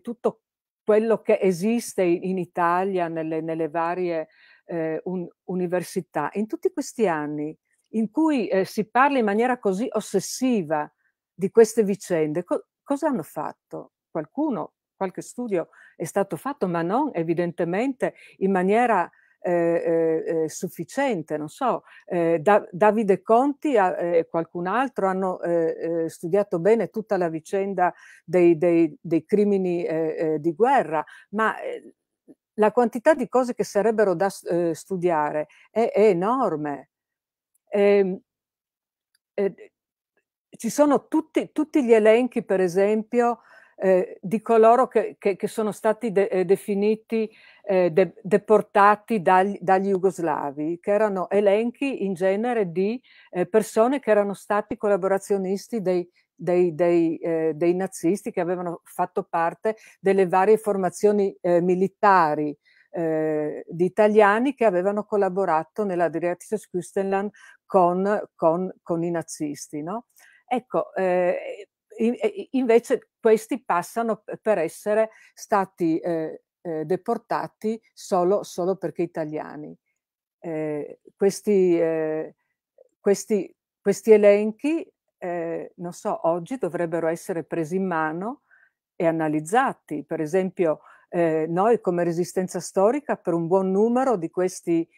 tutto quello che esiste in Italia nelle, nelle varie eh, un, università, in tutti questi anni in cui eh, si parla in maniera così ossessiva di queste vicende, co- cosa hanno fatto? Qualcuno, qualche studio è stato fatto, ma non evidentemente in maniera eh, eh, eh, sufficiente. Non so, eh, da- Davide Conti eh, e qualcun altro hanno eh, studiato bene tutta la vicenda dei, dei, dei crimini di guerra, ma la quantità di cose che sarebbero da studiare è, è enorme. Ehm, ci sono tutti, tutti gli elenchi, per esempio, eh, di coloro che, che, che sono stati de, eh, definiti eh, de, deportati dagli, dagli jugoslavi, che erano elenchi in genere di eh, persone che erano stati collaborazionisti dei, dei, dei, eh, dei, nazisti, che avevano fatto parte delle varie formazioni militari. di italiani che avevano collaborato nella Direktes Küstenland con, con, con, i nazisti. No? Ecco, eh, invece questi passano per essere stati eh, eh, deportati solo, solo, perché italiani. Eh, questi, eh, questi, questi, elenchi, eh, non so, oggi dovrebbero essere presi in mano e analizzati. Per esempio, eh, noi come resistenza storica per un buon numero di questi,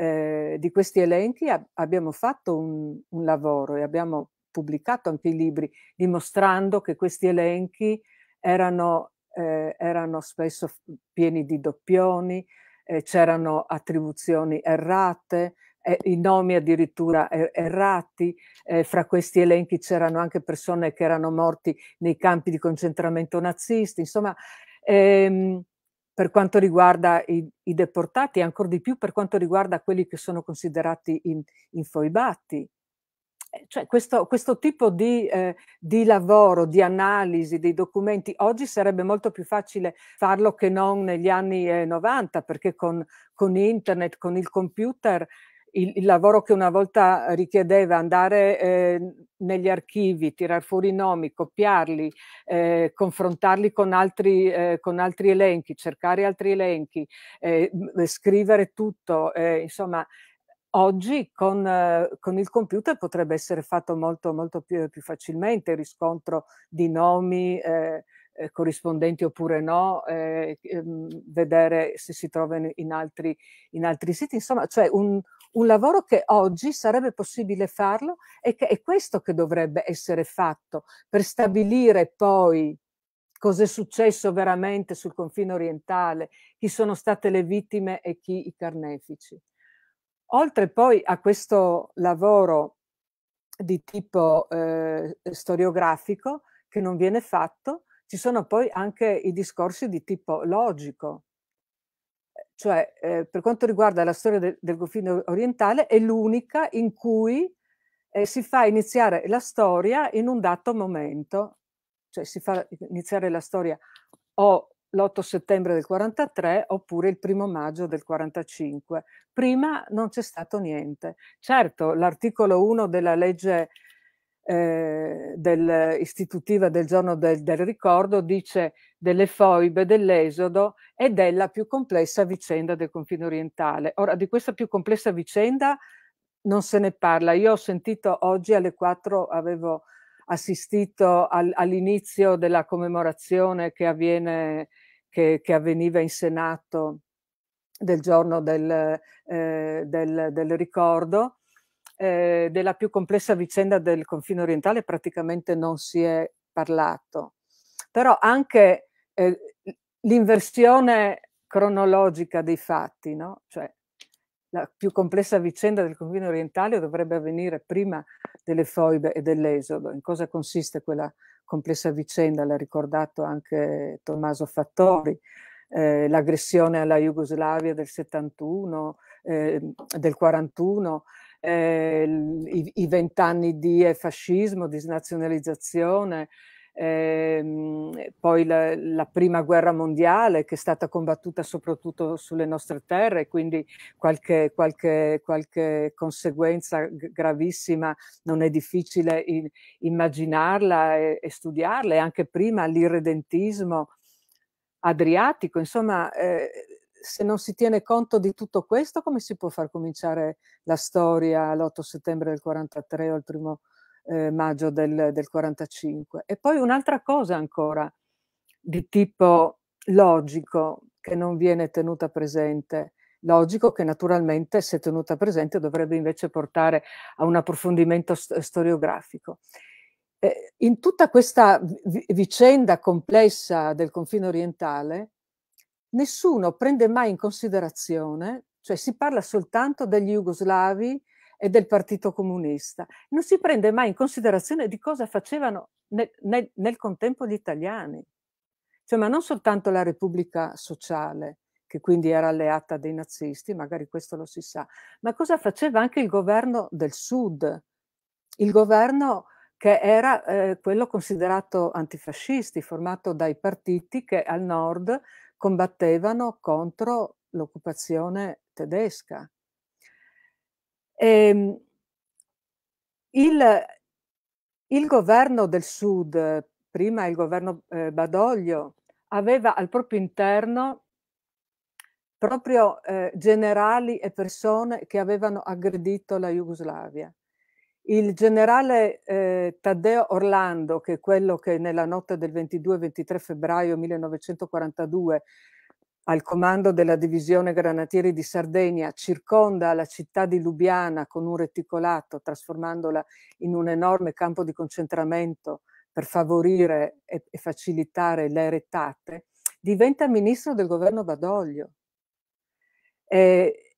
di questi elenchi ab abbiamo fatto un, un lavoro e abbiamo pubblicato anche i libri dimostrando che questi elenchi erano, eh, erano spesso pieni di doppioni, eh, c'erano attribuzioni errate, eh, i nomi addirittura er- errati, eh, fra questi elenchi c'erano anche persone che erano morti nei campi di concentramento nazisti, insomma ehm, per quanto riguarda i, i deportati e ancora di più per quanto riguarda quelli che sono considerati in, infoibati, eh, cioè questo, questo, tipo di, eh, di, lavoro, di analisi dei documenti, oggi sarebbe molto più facile farlo che non negli anni eh, 90, perché con, con, internet, con il computer, il, il, lavoro che una volta richiedeva andare eh, negli archivi, tirar fuori i nomi, copiarli, eh, confrontarli con altri, eh, con altri, elenchi, cercare altri elenchi, eh, scrivere tutto, eh, insomma Oggi con, eh, con, il computer potrebbe essere fatto molto, molto più, più facilmente il riscontro di nomi eh, eh corrispondenti oppure no, eh, ehm, vedere se si trovano in altri, in altri siti, insomma, cioè un, un, lavoro che oggi sarebbe possibile farlo e che è questo che dovrebbe essere fatto per stabilire poi cos'è successo veramente sul confine orientale, chi sono state le vittime e chi i carnefici. Oltre poi a questo lavoro di tipo eh, storiografico che non viene fatto, ci sono poi anche i discorsi di tipo logico, cioè eh, per quanto riguarda la storia de del confine orientale è l'unica in cui eh, si fa iniziare la storia in un dato momento, cioè si fa iniziare la storia o l'8 settembre del 43 oppure il primo maggio del 45. Prima non c'è stato niente. Certo, l'articolo 1 della legge eh, istitutiva del giorno del, del ricordo dice delle foibe, dell'esodo e della più complessa vicenda del confine orientale. Ora, di questa più complessa vicenda non se ne parla. Io ho sentito oggi alle 4, avevo assistito all'inizio della commemorazione che avviene che, che avveniva in Senato del giorno del, eh, del, del ricordo, eh, della più complessa vicenda del confine orientale praticamente non si è parlato. Però anche eh, l'inversione cronologica dei fatti, no? cioè la più complessa vicenda del confine orientale dovrebbe avvenire prima delle foibe e dell'esodo. In cosa consiste quella complessa vicenda, l'ha ricordato anche Tommaso Fattori, eh, l'aggressione alla Jugoslavia del 71, ehm, eh, del 41, eh, i vent'anni di fascismo, di snazionalizzazione, Ehm, poi la, la, prima guerra mondiale che è stata combattuta soprattutto sulle nostre terre, quindi qualche, qualche, qualche conseguenza gravissima non è difficile in, immaginarla e, e, studiarla, e anche prima l'irredentismo adriatico, insomma. Eh, se non si tiene conto di tutto questo, come si può far cominciare la storia l'8 settembre del 43 o il primo eh, maggio del, del 45. E poi un'altra cosa ancora di tipo logico che non viene tenuta presente, logico che naturalmente se tenuta presente dovrebbe invece portare a un approfondimento storiografico. Eh, in tutta questa vicenda complessa del confine orientale, nessuno prende mai in considerazione, cioè si parla soltanto degli jugoslavi, e del Partito Comunista. Non si prende mai in considerazione di cosa facevano nel, nel, nel contempo gli italiani, cioè, ma non soltanto la Repubblica Sociale, che quindi era alleata dei nazisti, magari questo lo si sa, ma cosa faceva anche il governo del Sud, il governo che era eh, quello considerato antifascisti, formato dai partiti che al nord combattevano contro l'occupazione tedesca. Ehm, il, il governo del Sud, prima il governo eh, Badoglio, aveva al proprio interno proprio eh, generali e persone che avevano aggredito la Jugoslavia. Il generale eh, Taddeo Orlando, che è quello che nella notte del 22-23 febbraio 1942 al comando della divisione Granatieri di Sardegna, circonda la città di Lubiana con un reticolato, trasformandola in un enorme campo di concentramento per favorire e, facilitare le retate, diventa ministro del governo Badoglio. Eh,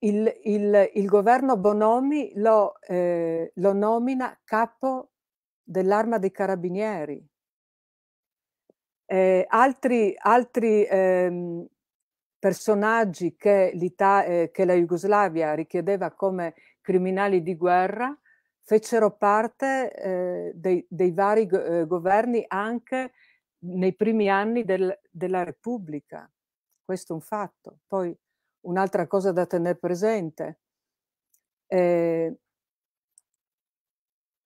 il, il, il, governo Bonomi lo, eh, lo nomina capo dell'arma dei carabinieri eh, altri, altri ehm, personaggi che, eh, che, la Jugoslavia richiedeva come criminali di guerra fecero parte eh, dei, dei, vari go eh, governi anche nei primi anni del, della Repubblica. Questo è un fatto. Poi un'altra cosa da tenere presente. Eh,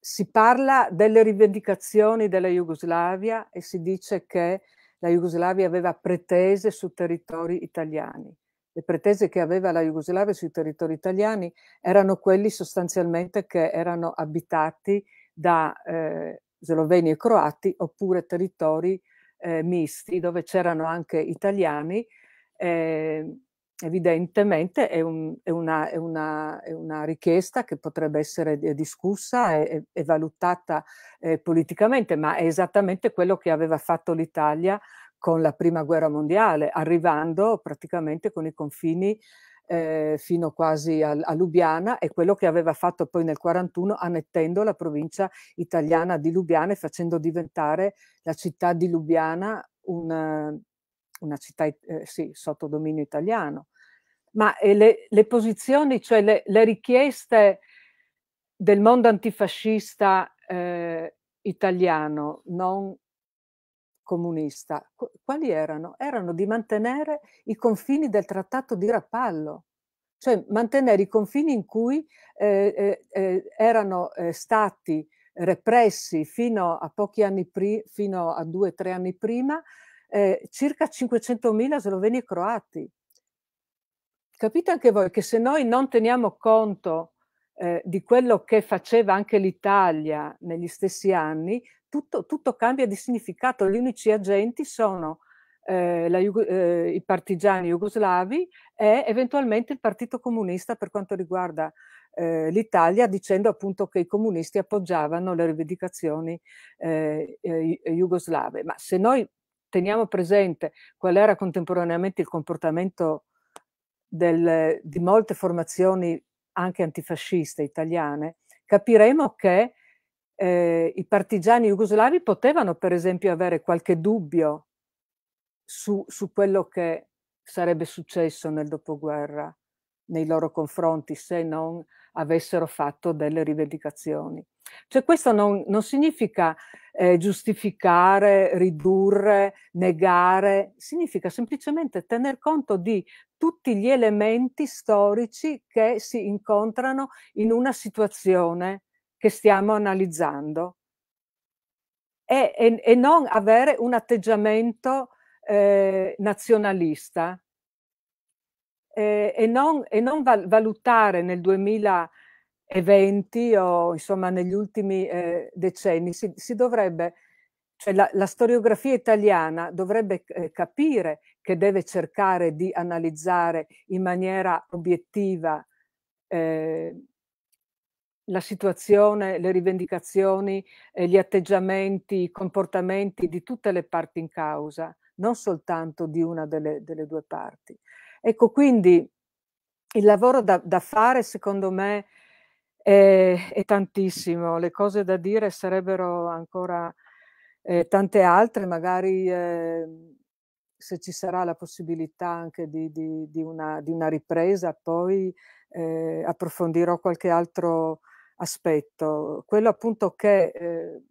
si parla delle rivendicazioni della Jugoslavia e si dice che la Jugoslavia aveva pretese su territori italiani. Le pretese che aveva la Jugoslavia sui territori italiani erano quelli sostanzialmente che erano abitati da eh, sloveni e croati oppure territori eh, misti dove c'erano anche italiani. Eh, evidentemente è, un, è, una, è, una, è, una, richiesta che potrebbe essere eh, discussa e, e valutata eh, politicamente, ma è esattamente quello che aveva fatto l'Italia con la prima guerra mondiale, arrivando praticamente con i confini eh, fino quasi a, a, Lubiana e quello che aveva fatto poi nel 41 annettendo la provincia italiana di Lubiana e facendo diventare la città di Lubiana una, una città eh, sì, sotto dominio italiano. Ma le, le, posizioni, cioè le, le, richieste del mondo antifascista eh, italiano, non comunista, quali erano? Erano di mantenere i confini del trattato di Rapallo, cioè mantenere i confini in cui eh, eh, eh erano eh, stati repressi fino a pochi anni prima, fino a due o tre anni prima, eh, circa 500.000 sloveni e croati. Capite anche voi che se noi non teniamo conto eh, di quello che faceva anche l'Italia negli stessi anni, tutto, tutto cambia di significato. Gli unici agenti sono eh, la, eh, i partigiani jugoslavi e eventualmente il Partito Comunista per quanto riguarda eh, l'Italia, dicendo appunto che i comunisti appoggiavano le rivendicazioni eh, eh, eh, jugoslave. Ma se noi teniamo presente qual era contemporaneamente il comportamento del, di molte formazioni anche antifasciste italiane, capiremo che eh, i partigiani jugoslavi potevano per esempio avere qualche dubbio su, su quello che sarebbe successo nel dopoguerra nei loro confronti se non avessero fatto delle rivendicazioni. Cioè questo non, non significa eh, giustificare, ridurre, negare, significa semplicemente tener conto di tutti gli elementi storici che si incontrano in una situazione che stiamo analizzando e, e, e non avere un atteggiamento eh, nazionalista eh, e non, e non val- valutare nel 2020 o insomma negli ultimi eh, decenni, si, si dovrebbe, cioè la, la, storiografia italiana dovrebbe eh, capire che deve cercare di analizzare in maniera obiettiva eh, la situazione, le rivendicazioni, eh, gli atteggiamenti, i comportamenti di tutte le parti in causa, non soltanto di una delle, delle due parti. Ecco, quindi il lavoro da, da fare, secondo me, è, è, tantissimo. Le cose da dire sarebbero ancora eh, tante altre, magari eh, se ci sarà la possibilità anche di, di, di, una, di una, ripresa, poi eh, approfondirò qualche altro aspetto. Quello appunto che eh,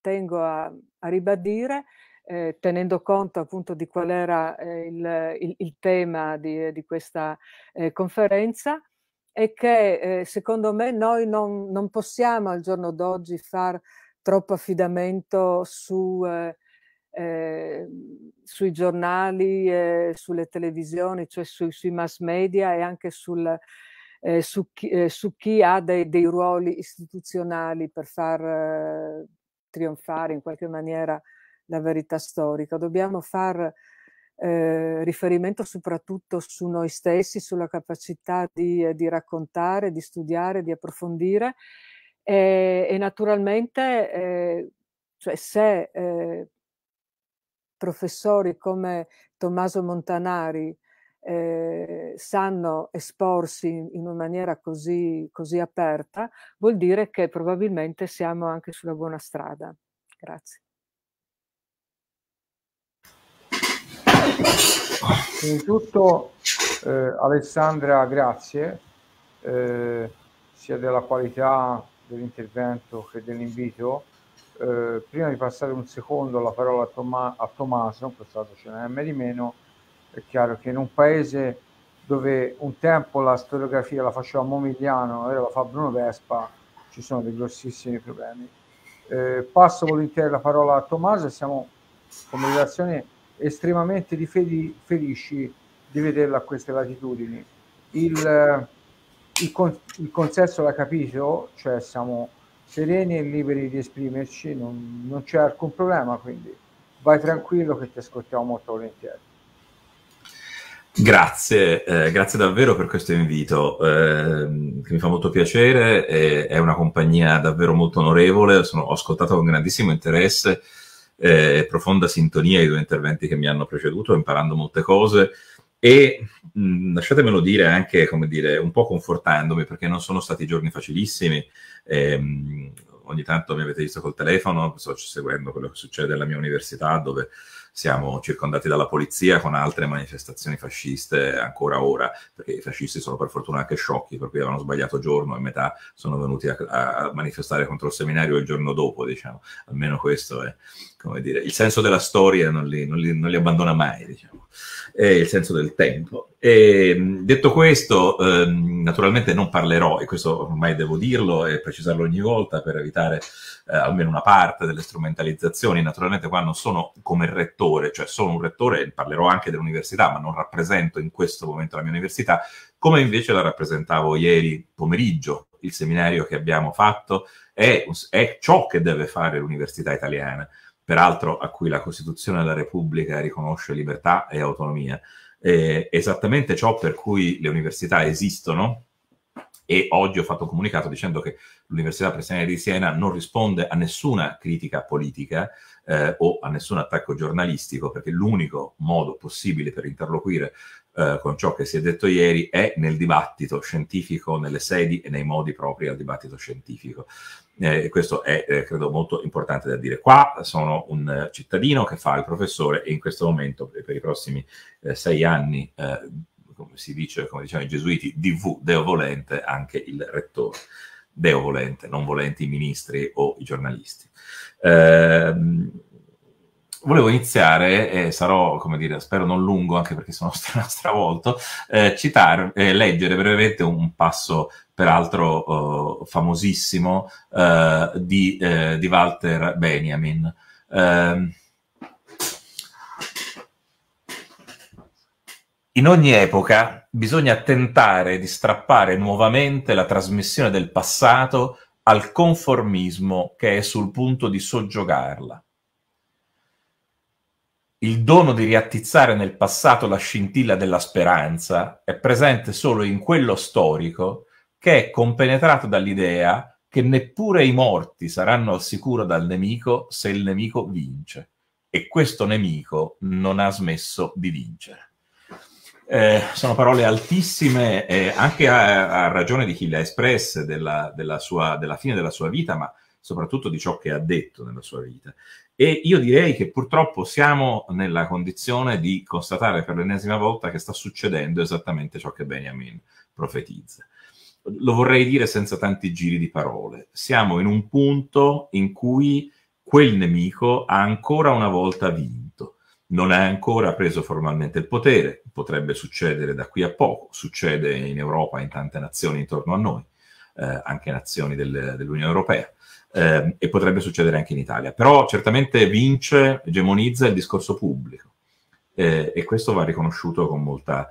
tengo a, a ribadire eh, tenendo conto appunto di qual era eh, il, il, il, tema di, eh, di questa eh, conferenza e che eh, secondo me noi non, non, possiamo al giorno d'oggi far troppo affidamento su, eh, sui giornali, sulle televisioni, cioè su, sui mass media e anche sul, su, chi, su, chi, ha dei, dei, ruoli istituzionali per far trionfare in qualche maniera la verità storica, dobbiamo far eh, riferimento soprattutto su noi stessi, sulla capacità di, eh, di raccontare, di studiare, di approfondire e, e naturalmente eh, cioè se eh, professori come Tommaso Montanari eh, sanno esporsi in una maniera così, così, aperta, vuol dire che probabilmente siamo anche sulla buona strada. Grazie. Innanzitutto eh, Alessandra, grazie eh, sia della qualità dell'intervento che dell'invito. Eh, prima di passare un secondo la parola a, Toma- a Tommaso, in questo caso ce n'è M di meno, è chiaro che in un paese dove un tempo la storiografia la faceva Momigliano, ora la fa Bruno Vespa, ci sono dei grossissimi problemi. Eh, passo volentieri la parola a Tommaso e siamo come relazione estremamente fedi, felici di vederlo a queste latitudini. Il, eh, il, con, il consenso l'ha capito, oh, cioè siamo sereni e liberi di esprimerci, non, non c'è alcun problema, quindi vai tranquillo che ti ascoltiamo molto volentieri. Grazie, eh, grazie davvero per questo invito, eh, che mi fa molto piacere, è, è una compagnia davvero molto onorevole, sono, ho ascoltato con grandissimo interesse eh, profonda sintonia ai due interventi che mi hanno preceduto, imparando molte cose e mh, lasciatemelo dire anche, come dire, un po' confortandomi perché non sono stati giorni facilissimi. Ehm, ogni tanto mi avete visto col telefono, sto seguendo quello che succede alla mia università dove siamo circondati dalla polizia con altre manifestazioni fasciste ancora ora, perché i fascisti sono per fortuna anche sciocchi, per cui avevano sbagliato giorno e metà sono venuti a, a manifestare contro il seminario il giorno dopo, diciamo, almeno questo è come dire, il senso della storia non li, non li, non li abbandona mai, diciamo, e il senso del tempo. E, mm, detto questo, eh, naturalmente non parlerò, e questo ormai devo dirlo e precisarlo ogni volta per evitare eh, almeno una parte delle strumentalizzazioni, naturalmente qua non sono come rettore, cioè sono un rettore e parlerò anche dell'università, ma non rappresento in questo momento la mia università, come invece la rappresentavo ieri pomeriggio, il seminario che abbiamo fatto è, è ciò che deve fare l'università italiana peraltro a cui la Costituzione della Repubblica riconosce libertà e autonomia. Eh, esattamente ciò per cui le università esistono e oggi ho fatto un comunicato dicendo che l'Università Presidenziale di Siena non risponde a nessuna critica politica eh, o a nessun attacco giornalistico, perché l'unico modo possibile per interloquire eh, con ciò che si è detto ieri è nel dibattito scientifico, nelle sedi e nei modi propri al dibattito scientifico eh, questo è eh, credo molto importante da dire. Qua sono un eh, cittadino che fa il professore e in questo momento per i prossimi eh, sei anni, eh, come si dice, come diciamo i gesuiti, DV Deo Volente anche il rettore. Deo Volente, non volenti i ministri o i giornalisti. Eh, volevo iniziare, e sarò, come dire, spero non lungo, anche perché sono stravolto, eh, citar, eh, leggere brevemente un passo, peraltro eh, famosissimo, eh, di, eh, di, Walter Benjamin. Ehm, in ogni epoca bisogna tentare di strappare nuovamente la trasmissione del passato al conformismo che è sul punto di soggiogarla il dono di riattizzare nel passato la scintilla della speranza è presente solo in quello storico che è compenetrato dall'idea che neppure i morti saranno al sicuro dal nemico se il nemico vince. E questo nemico non ha smesso di vincere. Eh, sono parole altissime, eh, anche a, a, ragione di chi le ha espresse, della, della, sua, della fine della sua vita, ma soprattutto di ciò che ha detto nella sua vita. E io direi che purtroppo siamo nella condizione di constatare per l'ennesima volta che sta succedendo esattamente ciò che Benjamin profetizza. Lo vorrei dire senza tanti giri di parole. Siamo in un punto in cui quel nemico ha ancora una volta vinto. Non ha ancora preso formalmente il potere, potrebbe succedere da qui a poco, succede in Europa, in tante nazioni intorno a noi, eh, anche nazioni del, dell'Unione Europea eh, e potrebbe succedere anche in Italia. Però certamente vince, egemonizza il discorso pubblico eh, e questo va riconosciuto con molta,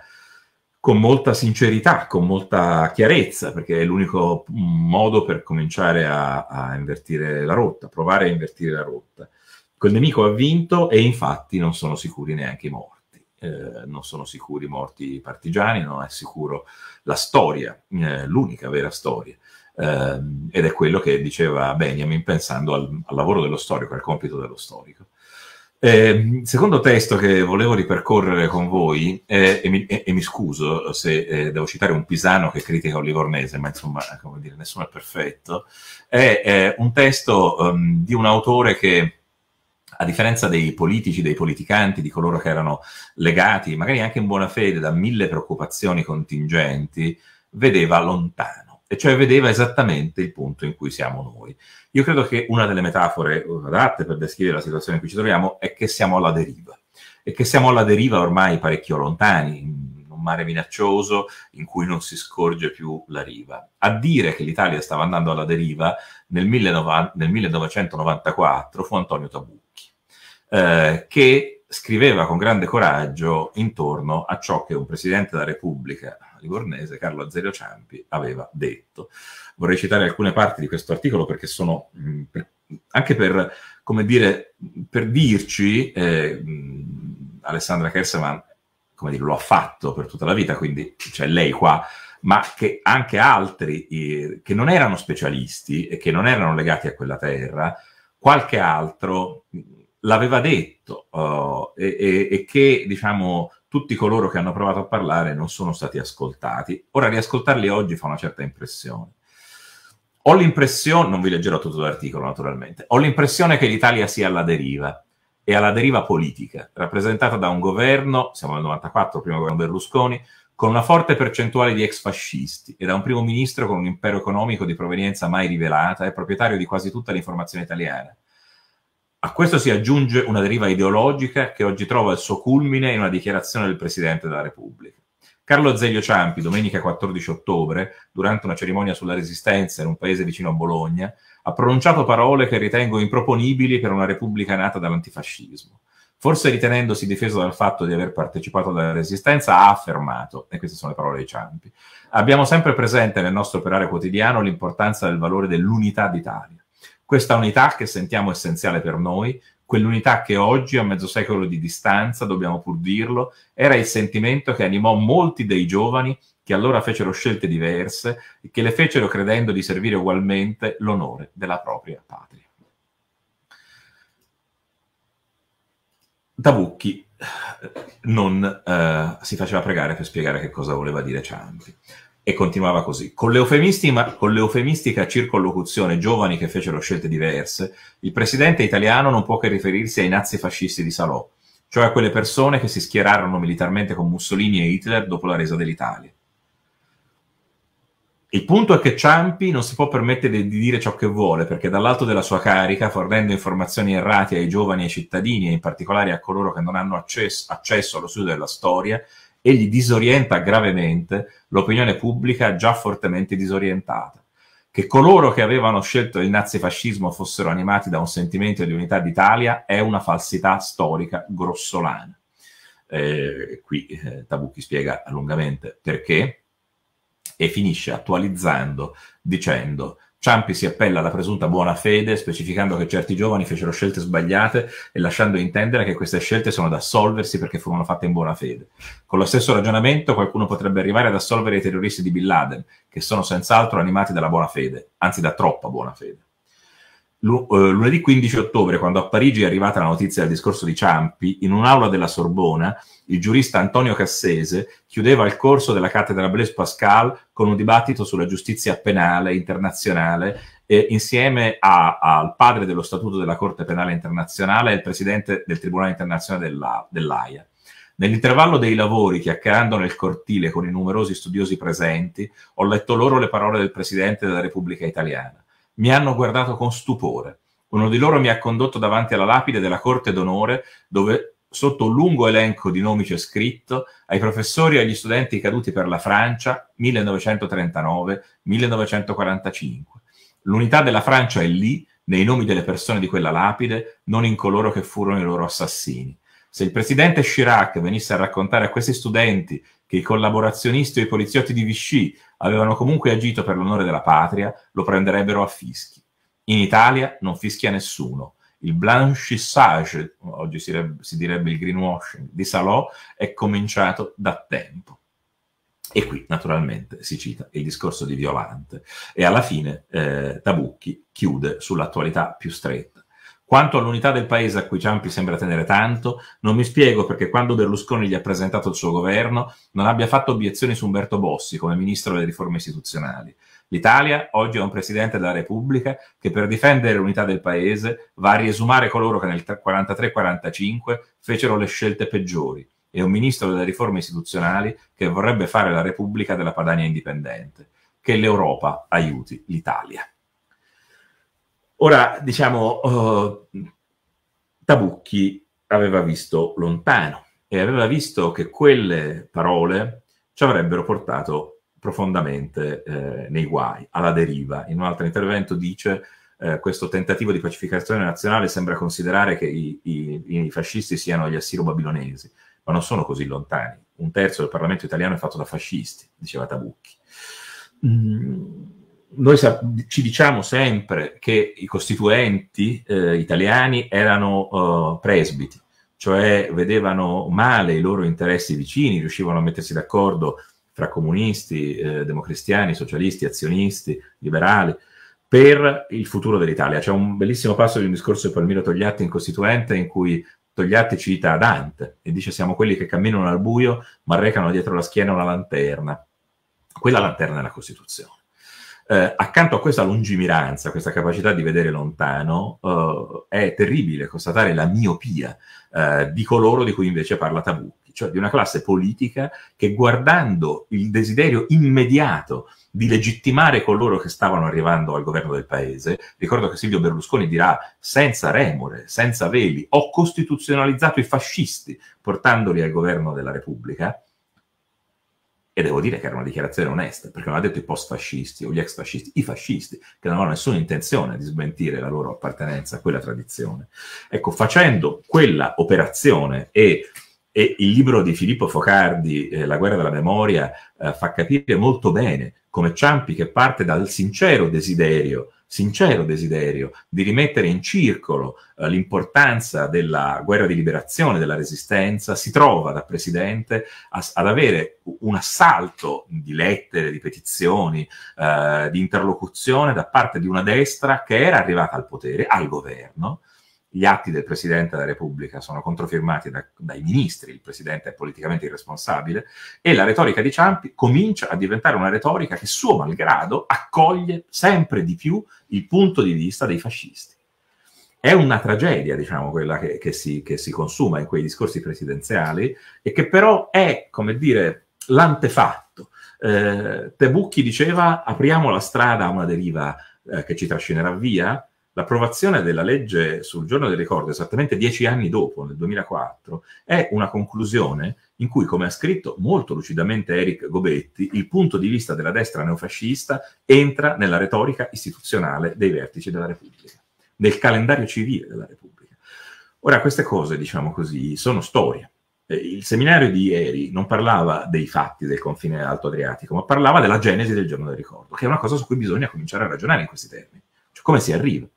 con molta, sincerità, con molta chiarezza, perché è l'unico modo per cominciare a, a invertire la rotta, provare a invertire la rotta. Quel nemico ha vinto e infatti non sono sicuri neanche i morti. Eh, non sono sicuri i morti partigiani, non è sicuro la storia, eh, l'unica vera storia. Ehm, ed è quello che diceva Benjamin pensando al, al lavoro dello storico, al compito dello storico. Eh, secondo testo che volevo ripercorrere con voi, eh, e, mi, e, e, mi, scuso se eh, devo citare un pisano che critica un livornese, ma insomma, come dire, nessuno è perfetto, è, è un testo um, di un autore che a differenza dei politici, dei politicanti, di coloro che erano legati, magari anche in buona fede, da mille preoccupazioni contingenti, vedeva lontano e cioè vedeva esattamente il punto in cui siamo noi. Io credo che una delle metafore eh, adatte per descrivere la situazione in cui ci troviamo è che siamo alla deriva e che siamo alla deriva ormai parecchio lontani, in un mare minaccioso in cui non si scorge più la riva. A dire che l'Italia stava andando alla deriva nel, 19, nel 1994 fu Antonio Tabucchi, eh, che scriveva con grande coraggio intorno a ciò che un presidente della Repubblica livornese, Carlo Azerio Ciampi, aveva detto. Vorrei citare alcune parti di questo articolo perché sono mm, anche per, come dire, per dirci, eh, mm, Alessandra Kerseman, come dire, lo ha fatto per tutta la vita, quindi c'è lei qua, ma che anche altri eh, che non erano specialisti e che non erano legati a quella terra, qualche altro l'aveva detto uh, e, e, e, che diciamo tutti coloro che hanno provato a parlare non sono stati ascoltati. Ora riascoltarli oggi fa una certa impressione. Ho l'impressione, non vi leggerò tutto l'articolo naturalmente, ho l'impressione che l'Italia sia alla deriva e alla deriva politica, rappresentata da un governo, siamo nel 94, primo governo Berlusconi, con una forte percentuale di ex fascisti e da un primo ministro con un impero economico di provenienza mai rivelata e proprietario di quasi tutta l'informazione italiana a questo si aggiunge una deriva ideologica che oggi trova il suo culmine in una dichiarazione del Presidente della Repubblica. Carlo Zeglio Ciampi, domenica 14 ottobre, durante una cerimonia sulla resistenza in un paese vicino a Bologna, ha pronunciato parole che ritengo improponibili per una repubblica nata dall'antifascismo. Forse ritenendosi difeso dal fatto di aver partecipato alla resistenza, ha affermato, e queste sono le parole di Ciampi, abbiamo sempre presente nel nostro operare quotidiano l'importanza del valore dell'unità d'Italia. Questa unità che sentiamo essenziale per noi, quell'unità che oggi, a mezzo secolo di distanza, dobbiamo pur dirlo, era il sentimento che animò molti dei giovani che allora fecero scelte diverse e che le fecero credendo di servire ugualmente l'onore della propria patria. Tabucchi non eh, si faceva pregare per spiegare che cosa voleva dire Ciampi e continuava così. Con l'eufemistica circollocuzione giovani che fecero scelte diverse, il presidente italiano non può che riferirsi ai nazifascisti di Salò, cioè a quelle persone che si schierarono militarmente con Mussolini e Hitler dopo la resa dell'Italia. Il punto è che Ciampi non si può permettere di dire ciò che vuole, perché dall'alto della sua carica, fornendo informazioni errate ai giovani e ai cittadini, e in particolare a coloro che non hanno accesso, accesso allo studio della storia, egli disorienta gravemente l'opinione pubblica già fortemente disorientata. Che coloro che avevano scelto il nazifascismo fossero animati da un sentimento di unità d'Italia è una falsità storica grossolana. Eh, qui eh, Tabucchi spiega lungamente perché e finisce attualizzando dicendo Ciampi si appella alla presunta buona fede, specificando che certi giovani fecero scelte sbagliate e lasciando intendere che queste scelte sono da assolversi perché furono fatte in buona fede. Con lo stesso ragionamento qualcuno potrebbe arrivare ad assolvere i terroristi di Bin Laden, che sono senz'altro animati dalla buona fede, anzi da troppa buona fede. Lu- eh, lunedì 15 ottobre, quando a Parigi è arrivata la notizia del discorso di Ciampi, in un'aula della Sorbona, il giurista Antonio Cassese chiudeva il corso della cattedra Blaise Pascal con un dibattito sulla giustizia penale internazionale eh, insieme a, al padre dello Statuto della Corte Penale Internazionale e il presidente del Tribunale Internazionale della, dell'AIA. Nell'intervallo dei lavori, chiacchierando nel cortile con i numerosi studiosi presenti, ho letto loro le parole del presidente della Repubblica Italiana mi hanno guardato con stupore. Uno di loro mi ha condotto davanti alla lapide della corte d'onore, dove sotto un lungo elenco di nomi c'è scritto ai professori e agli studenti caduti per la Francia 1939-1945. L'unità della Francia è lì, nei nomi delle persone di quella lapide, non in coloro che furono i loro assassini. Se il presidente Chirac venisse a raccontare a questi studenti che i collaborazionisti o i poliziotti di Vichy avevano comunque agito per l'onore della patria, lo prenderebbero a fischi. In Italia non fischia nessuno. Il blanchissage, oggi si, re- si direbbe il greenwashing, di Salò è cominciato da tempo. E qui naturalmente si cita il discorso di Violante. E alla fine eh, Tabucchi chiude sull'attualità più stretta quanto all'unità del paese a cui Ciampi sembra tenere tanto, non mi spiego perché quando Berlusconi gli ha presentato il suo governo non abbia fatto obiezioni su Umberto Bossi come ministro delle riforme istituzionali. L'Italia oggi ha un presidente della Repubblica che per difendere l'unità del paese va a riesumare coloro che nel 43-45 fecero le scelte peggiori e un ministro delle riforme istituzionali che vorrebbe fare la Repubblica della Padania indipendente. Che l'Europa aiuti l'Italia. Ora, diciamo, uh, Tabucchi aveva visto lontano e aveva visto che quelle parole ci avrebbero portato profondamente eh, nei guai, alla deriva. In un altro intervento dice eh, questo tentativo di pacificazione nazionale sembra considerare che i, i, i fascisti siano gli assiro-babilonesi, ma non sono così lontani. Un terzo del Parlamento italiano è fatto da fascisti, diceva Tabucchi. Mm noi ci diciamo sempre che i costituenti eh, italiani erano eh, presbiti, cioè vedevano male i loro interessi vicini, riuscivano a mettersi d'accordo fra comunisti, eh, democristiani, socialisti, azionisti, liberali, per il futuro dell'Italia. C'è un bellissimo passo di un discorso di Palmiro Togliatti in Costituente in cui Togliatti cita Dante e dice siamo quelli che camminano al buio ma recano dietro la schiena una lanterna. Quella lanterna è la Costituzione eh, accanto a questa lungimiranza, questa capacità di vedere lontano, eh, è terribile constatare la miopia eh, di coloro di cui invece parla Tabucchi, cioè di una classe politica che guardando il desiderio immediato di legittimare coloro che stavano arrivando al governo del paese. Ricordo che Silvio Berlusconi dirà senza remore, senza veli, ho costituzionalizzato i fascisti portandoli al governo della Repubblica. E devo dire che era una dichiarazione onesta, perché non ha detto i post-fascisti o gli ex-fascisti, i fascisti, che non avevano nessuna intenzione di smentire la loro appartenenza a quella tradizione. Ecco, facendo quella operazione e, e il libro di Filippo Focardi, eh, La guerra della memoria, eh, fa capire molto bene come Ciampi, che parte dal sincero desiderio sincero desiderio di rimettere in circolo eh, l'importanza della guerra di liberazione, della resistenza, si trova da presidente a, ad avere un assalto di lettere, di petizioni, eh, di interlocuzione da parte di una destra che era arrivata al potere, al governo, gli atti del Presidente della Repubblica sono controfirmati da, dai ministri, il Presidente è politicamente irresponsabile, e la retorica di Ciampi comincia a diventare una retorica che suo malgrado accoglie sempre di più il punto di vista dei fascisti. È una tragedia, diciamo, quella che, che, si, che si consuma in quei discorsi presidenziali e che però è, come dire, l'antefatto. Eh, Tebucchi diceva apriamo la strada a una deriva eh, che ci trascinerà via, L'approvazione della legge sul giorno del ricordo, esattamente dieci anni dopo, nel 2004, è una conclusione in cui, come ha scritto molto lucidamente Eric Gobetti, il punto di vista della destra neofascista entra nella retorica istituzionale dei vertici della Repubblica, nel calendario civile della Repubblica. Ora, queste cose, diciamo così, sono storie. Il seminario di ieri non parlava dei fatti del confine alto adriatico, ma parlava della genesi del giorno del ricordo, che è una cosa su cui bisogna cominciare a ragionare in questi termini, cioè come si arriva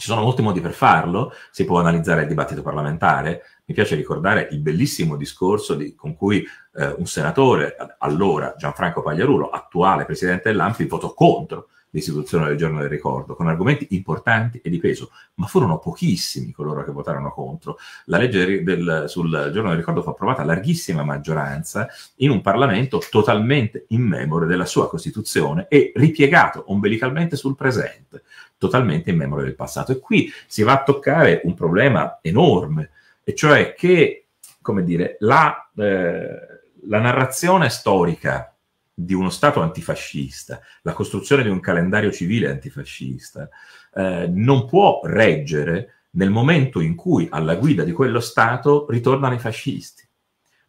ci sono molti modi per farlo, si può analizzare il dibattito parlamentare. Mi piace ricordare il bellissimo discorso di, con cui eh, un senatore, allora Gianfranco Pagliarulo, attuale presidente dell'ANFI, votò contro l'istituzione del giorno del ricordo, con argomenti importanti e di peso, ma furono pochissimi coloro che votarono contro. La legge del, sul giorno del ricordo fu approvata a larghissima maggioranza in un Parlamento totalmente immemore della sua Costituzione e ripiegato ombelicalmente sul presente, totalmente immemore del passato. E qui si va a toccare un problema enorme, e cioè che, come dire, la, eh, la narrazione storica di uno Stato antifascista, la costruzione di un calendario civile antifascista, eh, non può reggere nel momento in cui alla guida di quello Stato ritornano i fascisti.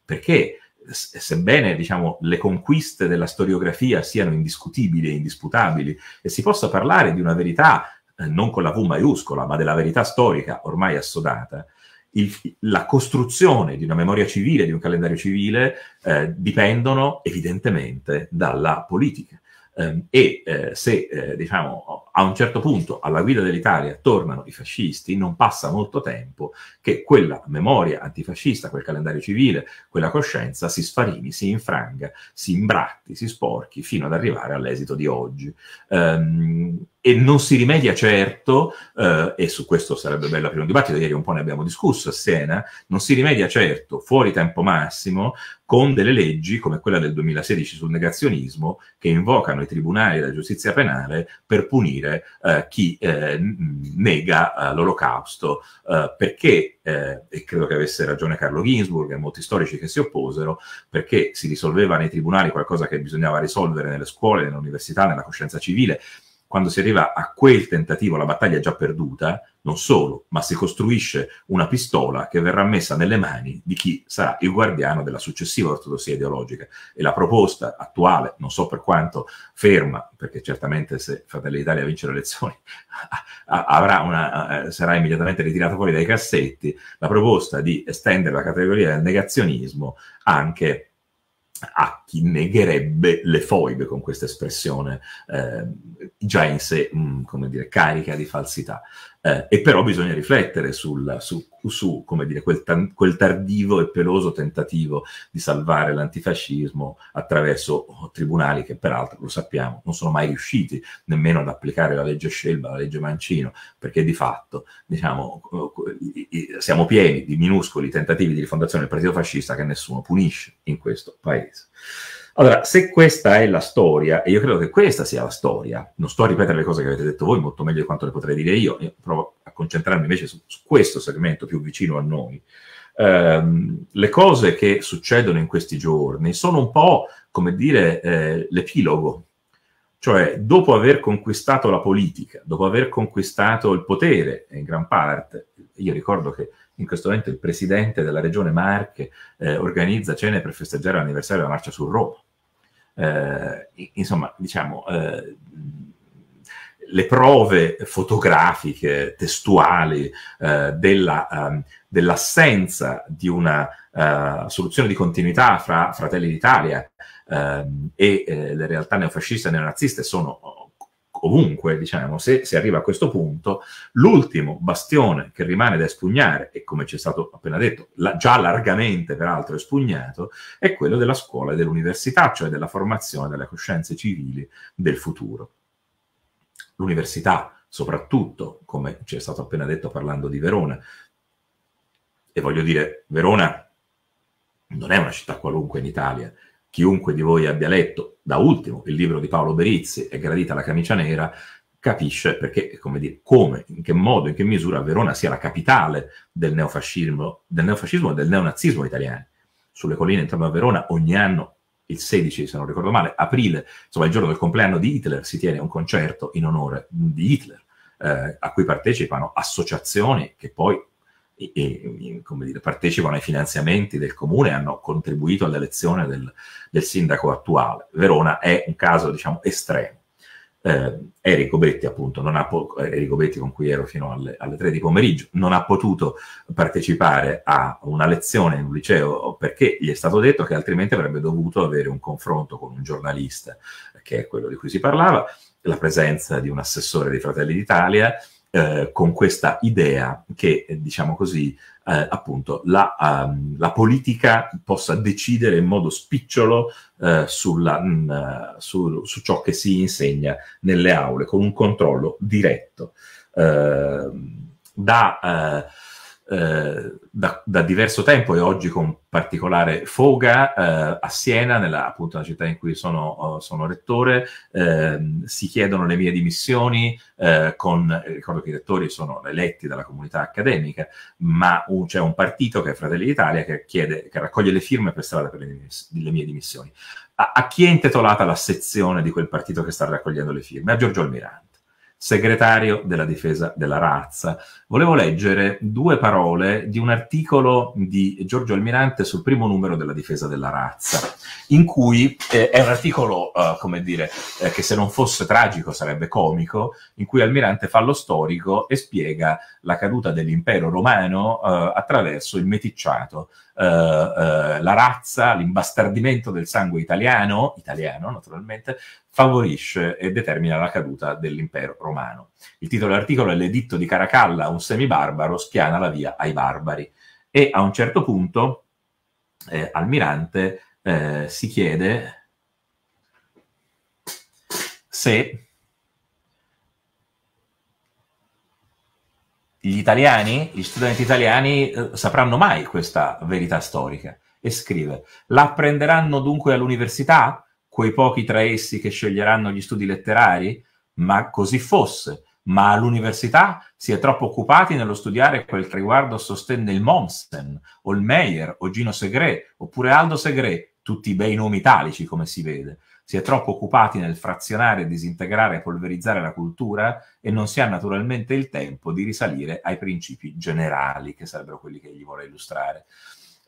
Perché sebbene diciamo, le conquiste della storiografia siano indiscutibili e indisputabili e si possa parlare di una verità eh, non con la V maiuscola, ma della verità storica ormai assodata, il, la costruzione di una memoria civile, di un calendario civile, eh, dipendono evidentemente dalla politica. Eh, e eh, se, eh, diciamo, a un certo punto alla guida dell'Italia tornano i fascisti, non passa molto tempo che quella memoria antifascista, quel calendario civile, quella coscienza si sfarini, si infranga, si imbratti, si sporchi, fino ad arrivare all'esito di oggi. Um, e non si rimedia certo, eh, e su questo sarebbe bello aprire un dibattito, ieri un po' ne abbiamo discusso a Siena, non si rimedia certo fuori tempo massimo con delle leggi come quella del 2016 sul negazionismo che invocano i tribunali della giustizia penale per punire eh, chi eh, nega eh, l'olocausto, eh, perché, eh, e credo che avesse ragione Carlo Ginsburg e molti storici che si opposero, perché si risolveva nei tribunali qualcosa che bisognava risolvere nelle scuole, nelle università, nella coscienza civile, quando si arriva a quel tentativo la battaglia è già perduta, non solo, ma si costruisce una pistola che verrà messa nelle mani di chi sarà il guardiano della successiva ortodossia ideologica. E la proposta attuale, non so per quanto ferma, perché certamente se Fratelli d'Italia vince le elezioni una, eh, sarà immediatamente ritirata fuori dai cassetti, la proposta di estendere la categoria del negazionismo anche a a chi negherebbe le foibe con questa espressione eh, già in sé, mh, mm, come dire, carica di falsità. Eh, e però bisogna riflettere sul, su, su dire, quel, tan, quel, tardivo e peloso tentativo di salvare l'antifascismo attraverso tribunali che peraltro, lo sappiamo, non sono mai riusciti nemmeno ad applicare la legge Scelba, la legge Mancino, perché di fatto diciamo, siamo pieni di minuscoli tentativi di rifondazione del partito fascista che nessuno punisce in questo paese. Allora, se questa è la storia, e io credo che questa sia la storia, non sto a ripetere le cose che avete detto voi molto meglio di quanto le potrei dire io, io provo a concentrarmi invece su, su questo segmento più vicino a noi. Um, le cose che succedono in questi giorni sono un po', come dire, eh, l'epilogo. Cioè, dopo aver conquistato la politica, dopo aver conquistato il potere in gran parte, io ricordo che in questo momento il presidente della regione Marche eh, organizza cene per festeggiare l'anniversario della marcia su Roma. Eh, insomma, diciamo, eh, le prove fotografiche, testuali, eh, della, ehm, dell'assenza di una Uh, soluzione di continuità fra Fratelli d'Italia uh, e uh, le realtà neofasciste e neonaziste sono ovunque, diciamo, se si arriva a questo punto, l'ultimo bastione che rimane da espugnare, e come ci è stato appena detto, la, già largamente peraltro espugnato, è quello della scuola e dell'università, cioè della formazione delle coscienze civili del futuro. L'università, soprattutto, come ci è stato appena detto parlando di Verona, e voglio dire, Verona non è una città qualunque in Italia, chiunque di voi abbia letto da ultimo il libro di Paolo Berizzi è gradita la camicia nera, capisce perché, come, dire, come, in che modo, in che misura Verona sia la capitale del neofascismo, del neofascismo e del neonazismo italiani. Sulle colline intorno a Verona ogni anno, il 16 se non ricordo male, aprile, insomma il giorno del compleanno di Hitler, si tiene un concerto in onore di Hitler, eh, a cui partecipano associazioni che poi e, e dire, partecipano ai finanziamenti del comune e hanno contribuito all'elezione del, del, sindaco attuale. Verona è un caso diciamo, estremo. Eh, Enrico Betti, appunto, non ha po- Enrico Betti con cui ero fino alle, alle 3 di pomeriggio, non ha potuto partecipare a una lezione in un liceo perché gli è stato detto che altrimenti avrebbe dovuto avere un confronto con un giornalista, che è quello di cui si parlava, la presenza di un assessore dei Fratelli d'Italia, eh, con questa idea che, eh, diciamo così, eh, appunto la, um, la, politica possa decidere in modo spicciolo eh, sulla, mh, mm, eh, su, su, ciò che si insegna nelle aule, con un controllo diretto. Ehm, da eh, eh, da, da, diverso tempo e oggi con particolare foga eh, a Siena, nella, appunto la città in cui sono, oh, sono rettore, eh, si chiedono le mie dimissioni, eh, con, eh, ricordo che i rettori sono eletti dalla comunità accademica, ma un, c'è un partito che è Fratelli d'Italia che, chiede, che raccoglie le firme per strada per le mie, le mie dimissioni. A, a chi è intitolata la sezione di quel partito che sta raccogliendo le firme? A Giorgio Almirante segretario della difesa della razza. Volevo leggere due parole di un articolo di Giorgio Almirante sul primo numero della difesa della razza, in cui eh, è un articolo, eh, come dire, eh, che se non fosse tragico sarebbe comico, in cui Almirante fa lo storico e spiega la caduta dell'impero romano eh, attraverso il meticciato eh, eh, la razza, l'imbastardimento del sangue italiano, italiano naturalmente, favorisce e determina la caduta dell'impero romano. Il titolo dell'articolo è L'editto di Caracalla, un semibarbaro spiana la via ai barbari. E a un certo punto eh, Almirante eh, si chiede se gli italiani, gli studenti italiani eh, sapranno mai questa verità storica. E scrive, la apprenderanno dunque all'università? Quei pochi tra essi che sceglieranno gli studi letterari? Ma così fosse. Ma all'università si è troppo occupati nello studiare quel che riguardo sostenne il Mommsen, o il Meyer, o Gino Segre, oppure Aldo Segre, tutti bei nomi italici, come si vede si è troppo occupati nel frazionare, disintegrare e polverizzare la cultura e non si ha naturalmente il tempo di risalire ai principi generali, che sarebbero quelli che gli vorrei illustrare.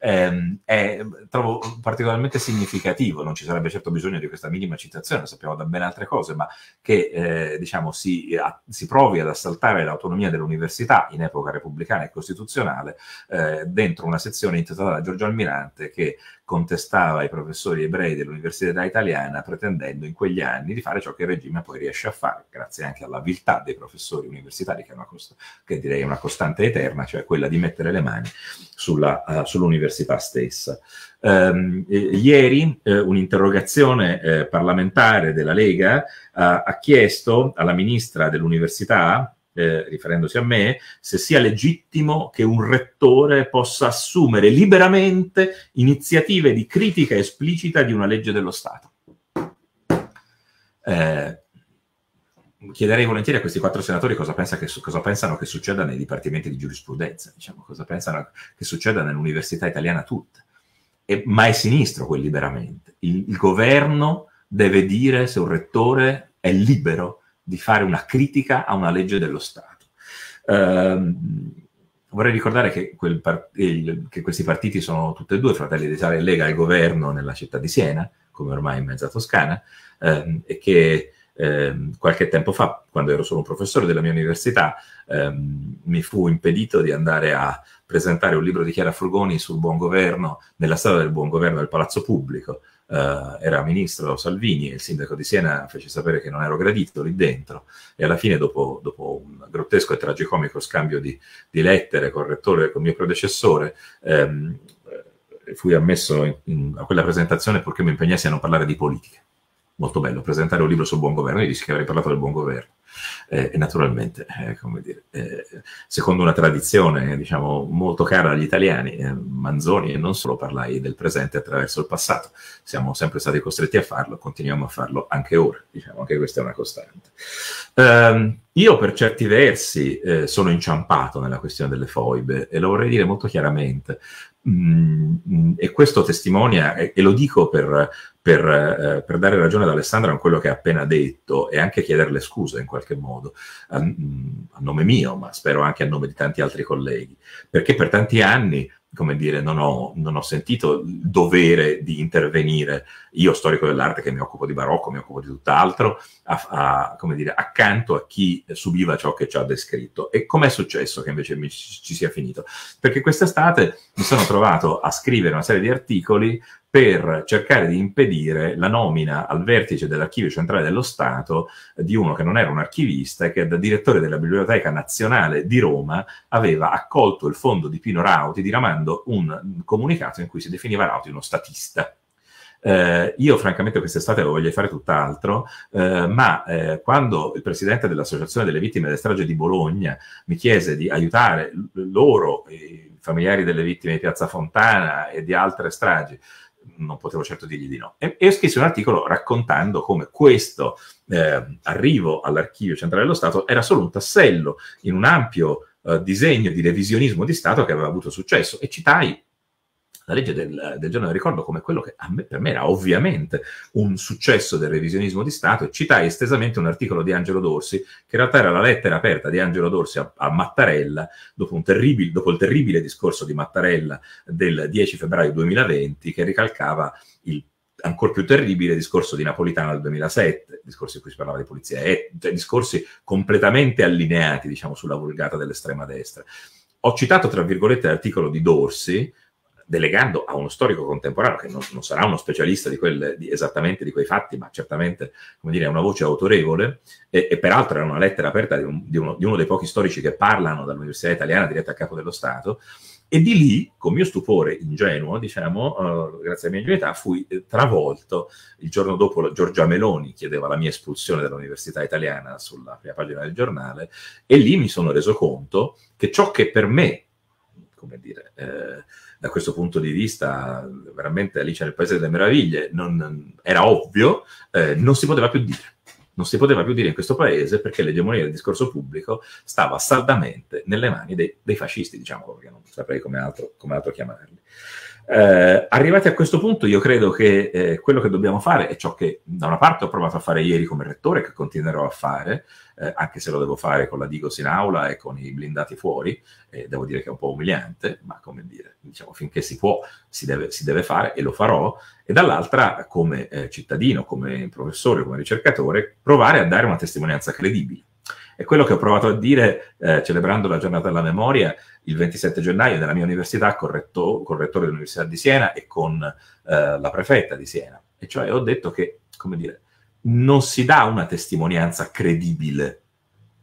Eh, è, trovo particolarmente significativo, non ci sarebbe certo bisogno di questa minima citazione, sappiamo da ben altre cose, ma che eh, diciamo, si, a, si, provi ad assaltare l'autonomia dell'università in epoca repubblicana e costituzionale eh, dentro una sezione intitolata da Giorgio Almirante che contestava i professori ebrei dell'università italiana pretendendo in quegli anni di fare ciò che il regime poi riesce a fare, grazie anche alla viltà dei professori universitari, che è una, cost- che direi una costante eterna, cioè quella di mettere le mani sulla, uh, sull'università stessa. Um, eh, ieri eh, un'interrogazione eh, parlamentare della Lega eh, ha chiesto alla ministra dell'università, eh, riferendosi a me, se sia legittimo che un rettore possa assumere liberamente iniziative di critica esplicita di una legge dello Stato. Eh, chiederei volentieri a questi quattro senatori cosa, pensa che, cosa, pensano che succeda nei dipartimenti di giurisprudenza, diciamo, cosa pensano che succeda nell'università italiana tutta. E, ma è sinistro quel liberamente. Il, il governo deve dire se un rettore è libero di fare una critica a una legge dello Stato. Eh, vorrei ricordare che, par- il, che, questi partiti sono tutti e due, Fratelli d'Italia e Lega, al governo nella città di Siena, come ormai in mezza Toscana, ehm, e che ehm, qualche tempo fa, quando ero solo un professore della mia università, ehm, mi fu impedito di andare a presentare un libro di Chiara Furgoni sul buon governo, nella sala del buon governo del Palazzo Pubblico, Uh, era ministro Salvini e il sindaco di Siena fece sapere che non ero gradito lì dentro e alla fine dopo, dopo un grottesco e tragicomico scambio di, di lettere con il rettore e con il mio predecessore ehm, eh, fui ammesso in, in, a quella presentazione perché mi impegnassi a non parlare di politica molto bello, presentare un libro sul buon governo io dissi che avrei parlato del buon governo eh, e naturalmente, eh, come dire, eh, secondo una tradizione eh, diciamo molto cara agli italiani, eh, Manzoni e non solo parlai del presente attraverso il passato, siamo sempre stati costretti a farlo, continuiamo a farlo anche ora, diciamo, anche questa è una costante. Um, io per certi versi eh, sono inciampato nella questione delle foibe e lo vorrei dire molto chiaramente. Mm, mm e questo testimonia, e, e lo dico per per, eh, per, dare ragione ad Alessandra in quello che ha appena detto e anche chiederle scusa in qualche modo, a, mm, a nome mio, ma spero anche a nome di tanti altri colleghi, perché per tanti anni come dire, non ho, non ho, sentito il dovere di intervenire, io storico dell'arte che mi occupo di barocco, mi occupo di tutt'altro, a, a, dire, accanto a chi subiva ciò che ci ha descritto. E com'è successo che invece mi, ci, ci, sia finito? Perché quest'estate mi sono trovato a scrivere una serie di articoli per cercare di impedire la nomina al vertice dell'archivio centrale dello Stato di uno che non era un archivista e che da direttore della Biblioteca Nazionale di Roma aveva accolto il fondo di Pino Rauti diramando un comunicato in cui si definiva Rauti uno statista. Eh, io francamente quest'estate lo voglio fare tutt'altro, eh, ma eh, quando il presidente dell'Associazione delle Vittime delle Strage di Bologna mi chiese di aiutare loro, i familiari delle vittime di Piazza Fontana e di altre stragi, non potevo certo dirgli di no. E, e ho scritto un articolo raccontando come questo eh, arrivo all'archivio centrale dello Stato era solo un tassello in un ampio eh, disegno di revisionismo di Stato che aveva avuto successo e citai la legge del, del giorno del ricordo come quello che me, per me era ovviamente un successo del revisionismo di Stato e citai estesamente un articolo di Angelo Dorsi che in realtà era la lettera aperta di Angelo Dorsi a, a Mattarella dopo, terribile, dopo, il terribile discorso di Mattarella del 10 febbraio 2020 che ricalcava il ancora più terribile discorso di Napolitano del 2007, discorsi in cui si parlava di polizia, e, cioè, discorsi completamente allineati diciamo, sulla vulgata dell'estrema destra. Ho citato, tra virgolette, l'articolo di Dorsi, delegando a uno storico contemporaneo che non, non sarà uno specialista di quel, di, esattamente di quei fatti, ma certamente dire, è una voce autorevole e, e, peraltro era una lettera aperta di, un, di, uno, di uno dei pochi storici che parlano dall'Università italiana diretta a capo dello Stato. E di lì, con mio stupore ingenuo, diciamo, uh, grazie alla mia ingenuità, fui eh, travolto. Il giorno dopo Giorgia Meloni chiedeva la mia espulsione dall'università italiana sulla prima pagina del giornale e lì mi sono reso conto che ciò che per me, come dire, eh, da questo punto di vista veramente Alice nel Paese delle Meraviglie non, era ovvio, eh, non si poteva più dire. Non si poteva più dire in questo paese perché l'egemonia del discorso pubblico stava saldamente nelle mani dei, dei fascisti, diciamo, perché non saprei come altro, come altro chiamarli. Eh, arrivati a questo punto, io credo che eh, quello che dobbiamo fare è ciò che da una parte ho provato a fare ieri come rettore, che continuerò a fare, eh, anche se lo devo fare con la Digos in aula e con i blindati fuori, eh, devo dire che è un po' umiliante, ma come dire, diciamo, finché si può, si deve, si deve fare e lo farò, e dall'altra, come eh, cittadino, come professore, come ricercatore, provare a dare una testimonianza credibile. È quello che ho provato a dire eh, celebrando la giornata della memoria il 27 gennaio nella mia università, con corretto, rettore dell'Università di Siena e con eh, la prefetta di Siena. E cioè ho detto che, come dire, non si dà una testimonianza credibile,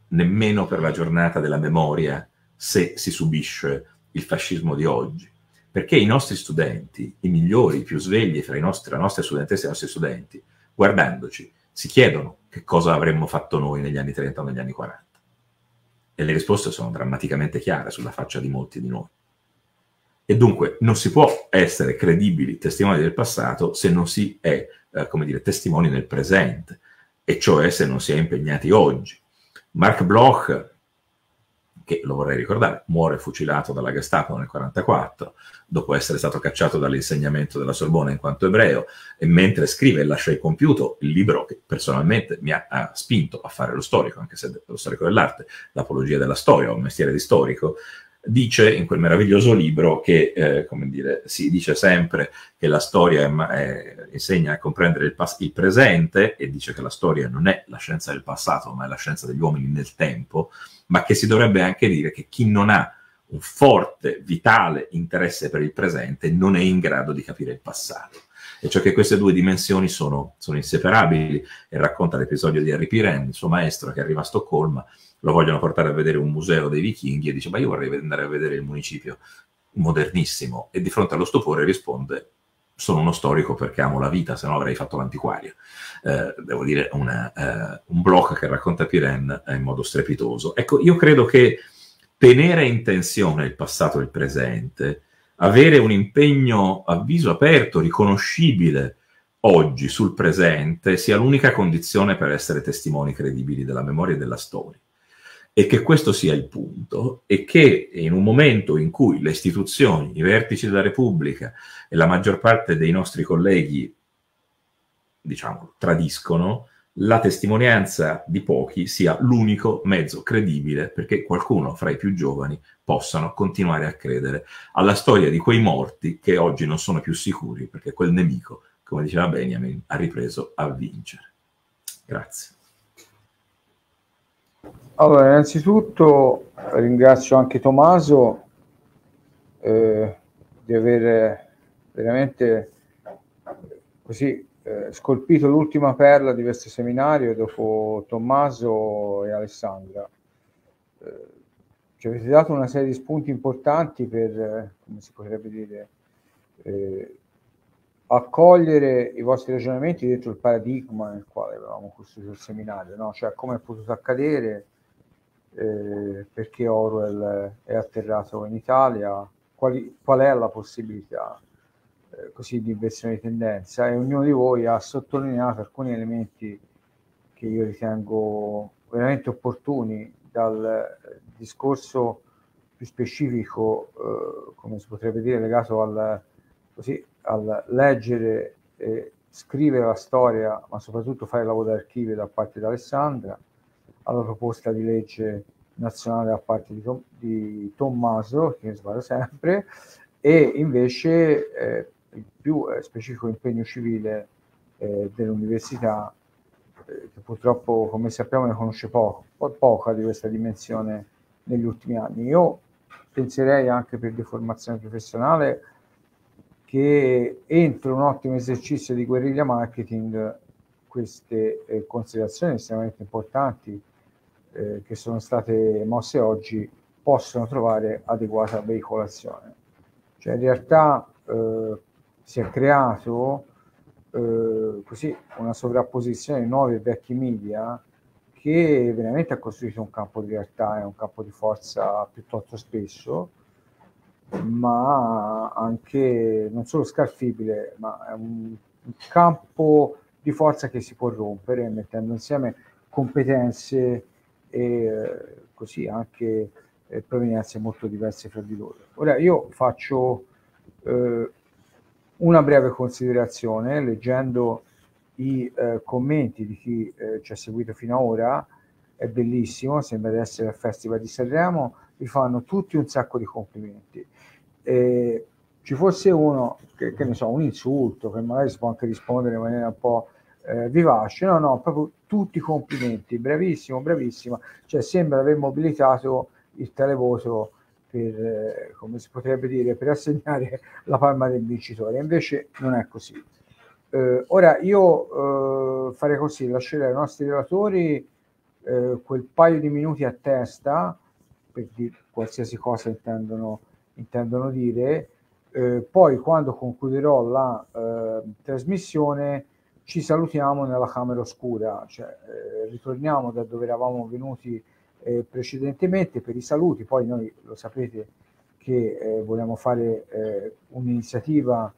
nemmeno per la giornata della memoria, se si subisce il fascismo di oggi. Perché i nostri studenti, i migliori, i più svegli fra nostri, la nostra studentessa e i nostri studenti, guardandoci, si chiedono che cosa avremmo fatto noi negli anni 30 o negli anni 40. E le risposte sono drammaticamente chiare sulla faccia di molti di noi. E dunque non si può essere credibili testimoni del passato se non si è, eh, come dire, testimoni nel presente, e cioè se non si è impegnati oggi. Mark Bloch, che lo vorrei ricordare, muore fucilato dalla Gestapo nel 1944, dopo essere stato cacciato dall'insegnamento della Sorbona in quanto ebreo, e mentre scrive Lascia il compiuto, il libro che personalmente mi ha, ha spinto a fare lo storico, anche se lo storico dell'arte, l'apologia della storia, o un mestiere di storico, dice in quel meraviglioso libro che, eh, come dire, si dice sempre che la storia è, insegna a comprendere il, pas- il, presente e dice che la storia non è la scienza del passato, ma è la scienza degli uomini nel tempo, ma che si dovrebbe anche dire che chi non ha un forte, vitale interesse per il presente non è in grado di capire il passato. E cioè che queste due dimensioni sono, sono inseparabili e racconta l'episodio di Harry Piren, il suo maestro che arriva a Stoccolma lo vogliono portare a vedere un museo dei vichinghi e dice ma io vorrei andare a vedere il municipio modernissimo e di fronte allo stupore risponde sono uno storico perché amo la vita, se no avrei fatto l'antiquario. Eh, devo dire, una, eh, un blog che racconta Piren in modo strepitoso. Ecco, io credo che tenere in tensione il passato e il presente, avere un impegno a viso aperto, riconoscibile oggi sul presente, sia l'unica condizione per essere testimoni credibili della memoria e della storia e che questo sia il punto e che in un momento in cui le istituzioni, i vertici della Repubblica e la maggior parte dei nostri colleghi, diciamo, tradiscono, la testimonianza di pochi sia l'unico mezzo credibile perché qualcuno fra i più giovani possano continuare a credere alla storia di quei morti che oggi non sono più sicuri perché quel nemico, come diceva Benjamin, ha ripreso a vincere. Grazie. Allora, innanzitutto ringrazio anche Tommaso eh, di aver eh, veramente così eh, scolpito l'ultima perla di questo seminario dopo Tommaso e Alessandra. Eh, ci avete dato una serie di spunti importanti per, eh, come si potrebbe dire, eh, accogliere i vostri ragionamenti dentro il paradigma nel quale avevamo costruito il seminario, no? cioè come è potuto accadere eh, perché Orwell è atterrato in Italia, quali, qual è la possibilità eh, così di inversione di tendenza e ognuno di voi ha sottolineato alcuni elementi che io ritengo veramente opportuni dal discorso più specifico, eh, come si potrebbe dire, legato al, così, al leggere e scrivere la storia, ma soprattutto fare il lavoro d'archivio da parte di Alessandra alla proposta di legge nazionale da parte di, Tom, di Tommaso, che sbaglio sempre, e invece eh, il più eh, specifico impegno civile eh, dell'università, eh, che purtroppo come sappiamo ne conosce poco, po- poca di questa dimensione negli ultimi anni. Io penserei anche per deformazione professionale che entro un ottimo esercizio di guerriglia marketing queste eh, considerazioni estremamente importanti eh, che sono state mosse oggi possono trovare adeguata veicolazione. Cioè in realtà eh, si è creato eh, così una sovrapposizione di nuovi e vecchi media che veramente ha costruito un campo di realtà e un campo di forza piuttosto spesso, ma anche non solo scarfibile, ma è un, un campo di forza che si può rompere mettendo insieme competenze e così anche eh, provenienze molto diverse fra di loro. Ora io faccio eh, una breve considerazione leggendo i eh, commenti di chi eh, ci ha seguito fino ad ora, è bellissimo, sembra di essere al Festival di Sanremo, vi fanno tutti un sacco di complimenti. E ci fosse uno, che, che ne so, un insulto, che magari si può anche rispondere in maniera un po' eh, vivace, no, no, proprio tutti i complimenti, bravissimo, bravissima, cioè sembra aver mobilitato il televoto per, eh, come si potrebbe dire, per assegnare la palma del vincitore, invece non è così. Eh, ora io eh, farei così, lascerei ai nostri relatori eh, quel paio di minuti a testa, per dire qualsiasi cosa intendono, intendono dire, eh, poi quando concluderò la trasmissione ci salutiamo nella camera oscura, cioè eh, ritorniamo da dove eravamo venuti eh, precedentemente per i saluti, poi noi lo sapete che eh, vogliamo fare eh, un'iniziativa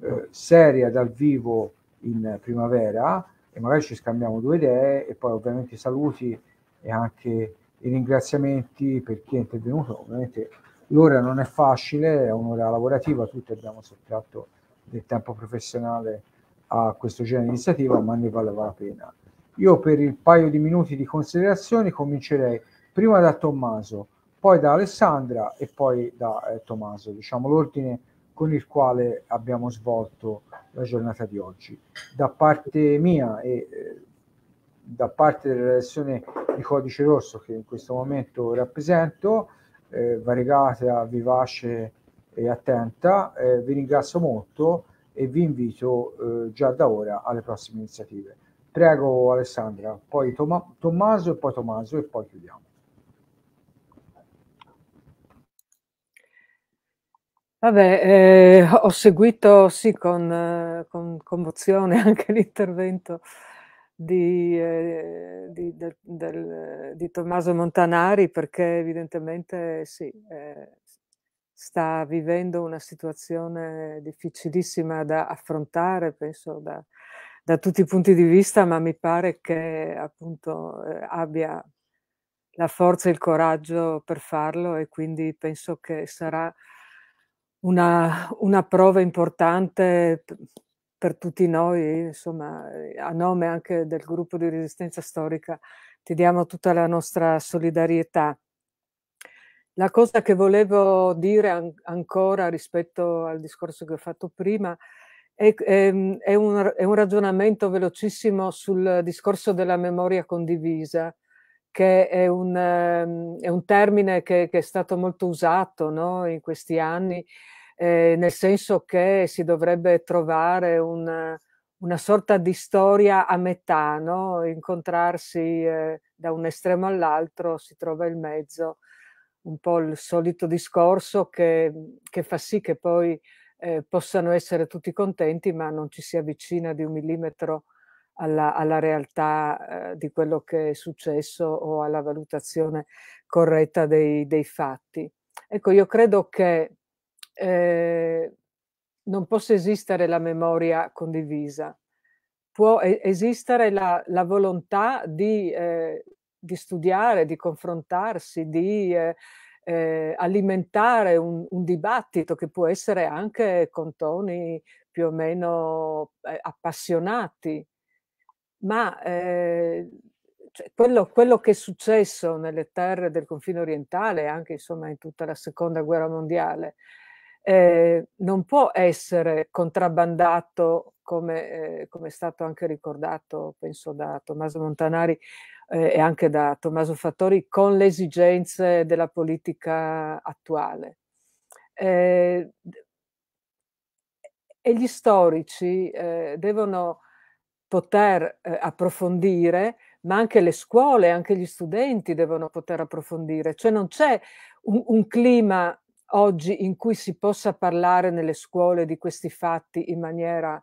eh, seria dal vivo in primavera e magari ci scambiamo due idee e poi ovviamente i saluti e anche i ringraziamenti per chi è intervenuto, ovviamente l'ora non è facile, è un'ora lavorativa, tutti abbiamo sottratto del tempo professionale a questo genere di iniziativa, ma ne valeva la pena. Io per il paio di minuti di considerazioni comincerei prima da Tommaso, poi da Alessandra e poi da eh, Tommaso, diciamo l'ordine con il quale abbiamo svolto la giornata di oggi. Da parte mia e eh, da parte della redazione di Codice Rosso che in questo momento rappresento, eh, variegata, vivace e attenta, eh, vi ringrazio molto e vi invito eh, già da ora alle prossime iniziative. Prego Alessandra, poi Toma- Tommaso e poi Tommaso e poi chiudiamo. Vabbè, eh, ho seguito sì con, eh, con, commozione anche l'intervento di, eh, di, del, del, di Tommaso Montanari perché evidentemente sì, eh, sta vivendo una situazione difficilissima da affrontare, penso da, da tutti i punti di vista, ma mi pare che appunto eh, abbia la forza e il coraggio per farlo e quindi penso che sarà una, una prova importante per tutti noi, insomma, eh, a nome anche del gruppo di resistenza storica, ti diamo tutta la nostra solidarietà. La cosa che volevo dire an- ancora rispetto al discorso che ho fatto prima è, è, ehm, è, un, è, un, ragionamento velocissimo sul discorso della memoria condivisa, che è un, ehm, un termine che, che, è stato molto usato no, in questi anni, eh, nel senso che si dovrebbe trovare una, una sorta di storia a metà, no? incontrarsi eh, da un estremo all'altro, si trova il mezzo un po' il solito discorso che, che fa sì che poi eh, possano essere tutti contenti, ma non ci si avvicina di un millimetro alla, alla realtà eh, di quello che è successo o alla valutazione corretta dei, dei fatti. Ecco, io credo che eh, non possa esistere la memoria condivisa, può esistere la, la volontà di eh, di studiare, di confrontarsi, di eh, eh, alimentare un, un, dibattito che può essere anche con toni più o meno eh, appassionati. Ma eh, cioè, quello, quello, che è successo nelle terre del confine orientale, anche insomma in tutta la seconda guerra mondiale, eh, non può essere contrabbandato, come, eh, come, è stato anche ricordato, penso, da Tommaso Montanari, eh, e anche da Tommaso Fattori con le esigenze della politica attuale. Eh, e gli storici eh, devono poter eh, approfondire, ma anche le scuole, anche gli studenti devono poter approfondire, cioè non c'è un, un clima oggi in cui si possa parlare nelle scuole di questi fatti in maniera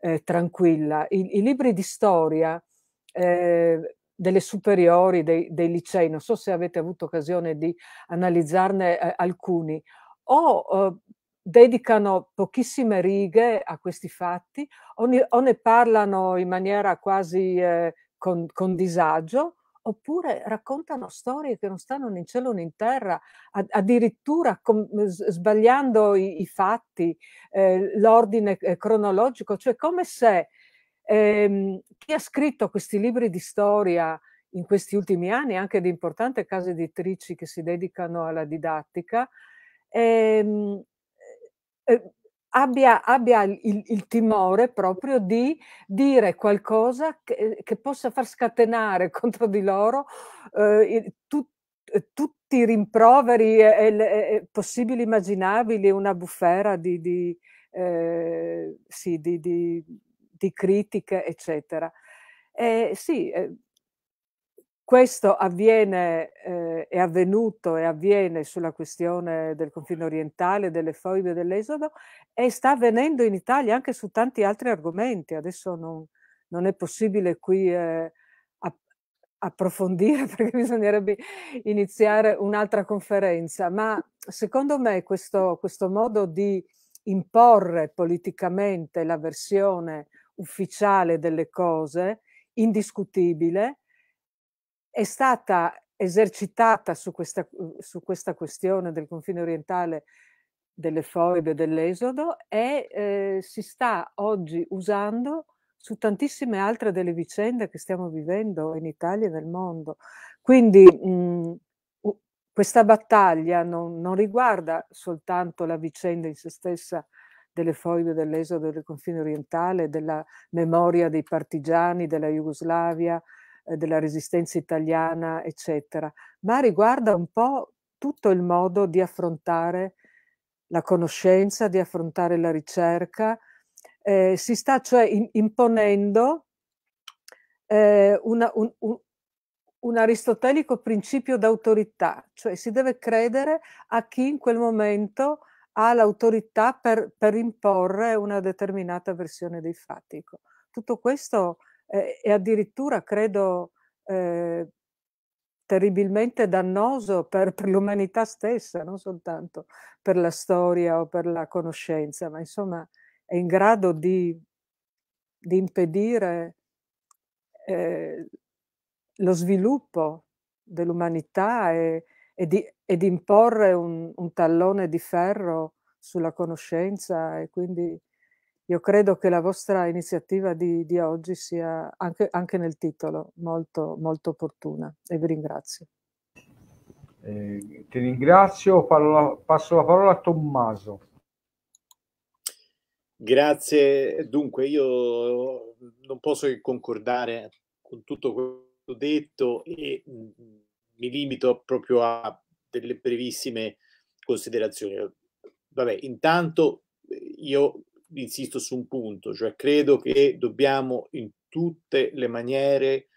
eh, tranquilla. I, I, libri di storia eh, delle superiori, dei, dei, licei, non so se avete avuto occasione di analizzarne eh, alcuni, o eh, dedicano pochissime righe a questi fatti, o ne, o ne parlano in maniera quasi eh, con, con, disagio, oppure raccontano storie che non stanno né in cielo né in terra, addirittura com, sbagliando i, i fatti, eh, l'ordine eh, cronologico, cioè come se Ehm, chi ha scritto questi libri di storia in questi ultimi anni, anche di importanti case editrici che si dedicano alla didattica, ehm, eh, abbia, abbia il, il, timore proprio di dire qualcosa che, che possa far scatenare contro di loro eh, tut, eh, tutti i rimproveri eh, possibili, immaginabili, una bufera di, di, eh, sì, di, di di critiche, eccetera. Eh, sì, eh, questo avviene, eh, è avvenuto e avviene sulla questione del confine orientale, delle foibe, dell'esodo e sta avvenendo in Italia anche su tanti altri argomenti. Adesso non, non è possibile qui eh, approfondire perché bisognerebbe iniziare un'altra conferenza, ma secondo me questo, questo modo di imporre politicamente la versione ufficiale delle cose, indiscutibile, è stata esercitata su questa, uhm, su questa questione del confine orientale delle foibe dell'esodo e eh, si sta oggi usando su tantissime altre delle vicende che stiamo vivendo in Italia e nel mondo. Quindi mh, mhmm, questa battaglia non, non, riguarda soltanto la vicenda in se stessa delle foibe dell'esodo del confine orientale, della memoria dei partigiani della Jugoslavia, eh, della resistenza italiana, eccetera, ma riguarda un po' tutto il modo di affrontare la conoscenza, di affrontare la ricerca. Eh, si sta cioè in, imponendo eh, una, un, un, un aristotelico principio d'autorità, cioè si deve credere a chi in quel momento ha l'autorità per, per imporre una determinata versione dei fatti. Ecco. Tutto questo eh, è addirittura, credo, eh, terribilmente dannoso per, per, l'umanità stessa, non soltanto per la storia o per la conoscenza, ma insomma è in grado di, di impedire eh, lo sviluppo dell'umanità e, e, di, ed imporre un, un tallone di ferro sulla conoscenza e quindi io credo che la vostra iniziativa di, di oggi sia anche, anche, nel titolo molto, molto opportuna e vi ringrazio. Eh, ti ringrazio, parola, passo la parola a Tommaso. Grazie, dunque io non posso che concordare con tutto quello detto e mm, mi limito proprio a delle brevissime considerazioni. Vabbè, intanto eh, io insisto su un punto, cioè credo che dobbiamo in tutte le maniere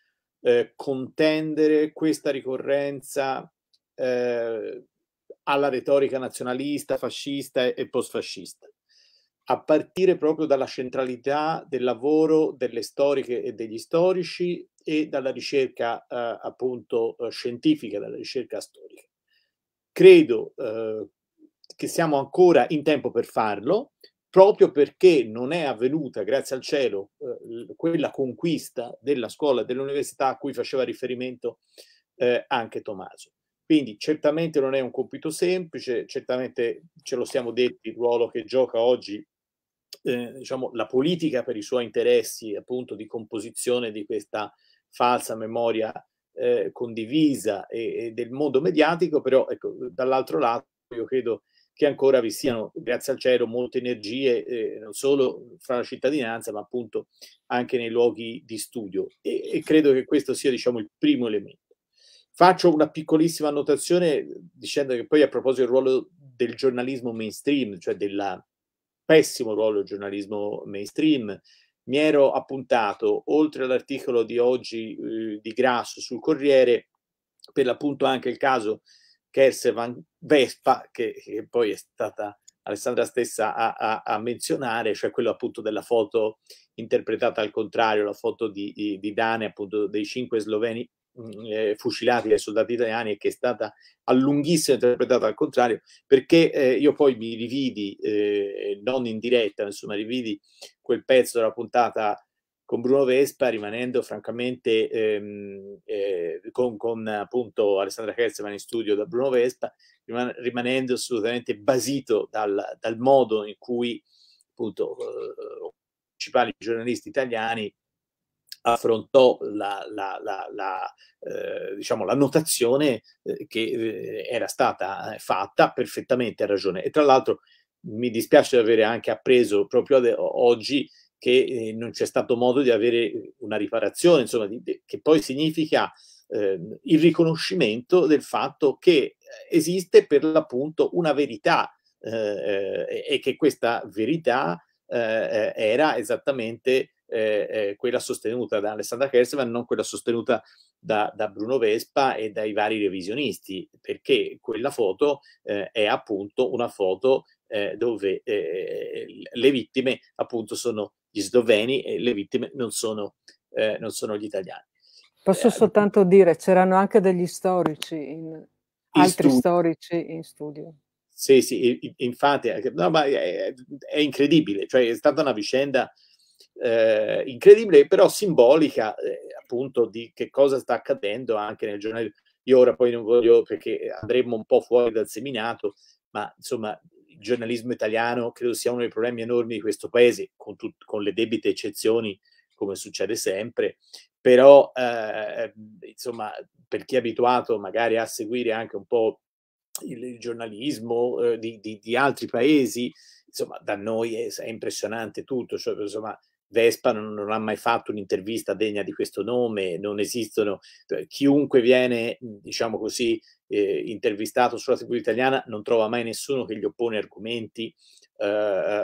eh, contendere questa ricorrenza eh, alla retorica nazionalista, fascista e, postfascista a partire proprio dalla centralità del lavoro delle storiche e degli storici e dalla ricerca eh, appunto eh, scientifica, dalla ricerca storica credo eh, che siamo ancora in tempo per farlo, proprio perché non è avvenuta, grazie al cielo, eh, quella conquista della scuola e dell'università a cui faceva riferimento eh, anche Tommaso. Quindi certamente non è un compito semplice, certamente ce lo siamo detti, il ruolo che gioca oggi eh, diciamo, la politica per i suoi interessi appunto di composizione di questa falsa memoria eh, condivisa e, e, del mondo mediatico, però ecco, dall'altro lato io credo che ancora vi siano, grazie al cielo, molte energie, eh, non solo fra la cittadinanza, ma appunto anche nei luoghi di studio. E, e credo che questo sia, diciamo, il primo elemento. Faccio una piccolissima annotazione dicendo che poi a proposito del ruolo del giornalismo mainstream, cioè del pessimo ruolo del giornalismo mainstream, mi ero appuntato, oltre all'articolo di oggi eh, di Grasso sul Corriere, per l'appunto anche il caso Kersevan Vespa, che, che poi è stata Alessandra stessa a, a, a, menzionare, cioè quello appunto della foto interpretata al contrario, la foto di, di, di Dane, appunto dei cinque sloveni Mm, eh, fucilati dai soldati italiani e che è stata a lunghissimo interpretata al contrario, perché eh, io poi mi rividi, eh, non in diretta, insomma, rividi quel pezzo della puntata con Bruno Vespa, rimanendo francamente ehm, eh, con, con, appunto Alessandra Herzman in studio da Bruno Vespa, riman- rimanendo assolutamente basito dal, dal, modo in cui appunto eh, principali giornalisti italiani affrontò la, la, la, la eh, diciamo, notazione eh, che eh, era stata eh, fatta perfettamente a ragione. E tra l'altro mi dispiace di avere anche appreso proprio oggi che non c'è stato modo di avere una riparazione, insomma, di, di, che poi significa ehm, il riconoscimento del fatto che esiste per l'appunto una verità eh, e che questa verità eh, era esattamente eh, quella sostenuta da Alessandra Kersevan, non quella sostenuta da, da, Bruno Vespa e dai vari revisionisti, perché quella foto eh, è appunto una foto eh, dove eh, le vittime appunto sono gli sloveni e le vittime non sono, non sono gli italiani. Posso soltanto dire, c'erano anche degli storici, in, altri studio. storici in studio. Sì, sì, infatti, no, ma è, è incredibile, cioè è stata una vicenda eh, incredibile, però simbolica eh, appunto di che cosa sta accadendo anche nel giornale. Io ora poi non voglio perché andremo un po' fuori dal seminato, ma insomma il giornalismo italiano credo sia uno dei problemi enormi di questo paese, con, tut- con le debite eccezioni come succede sempre, però eh, insomma per chi è abituato magari a seguire anche un po' il, il giornalismo eh, di, di, di, altri paesi, insomma da noi è, è impressionante tutto, cioè, insomma Vespa non, non, ha mai fatto un'intervista degna di questo nome, non esistono, cioè, chiunque viene, mhmm, diciamo così, eh, intervistato sulla TV italiana non trova mai nessuno che gli oppone argomenti eh, eh,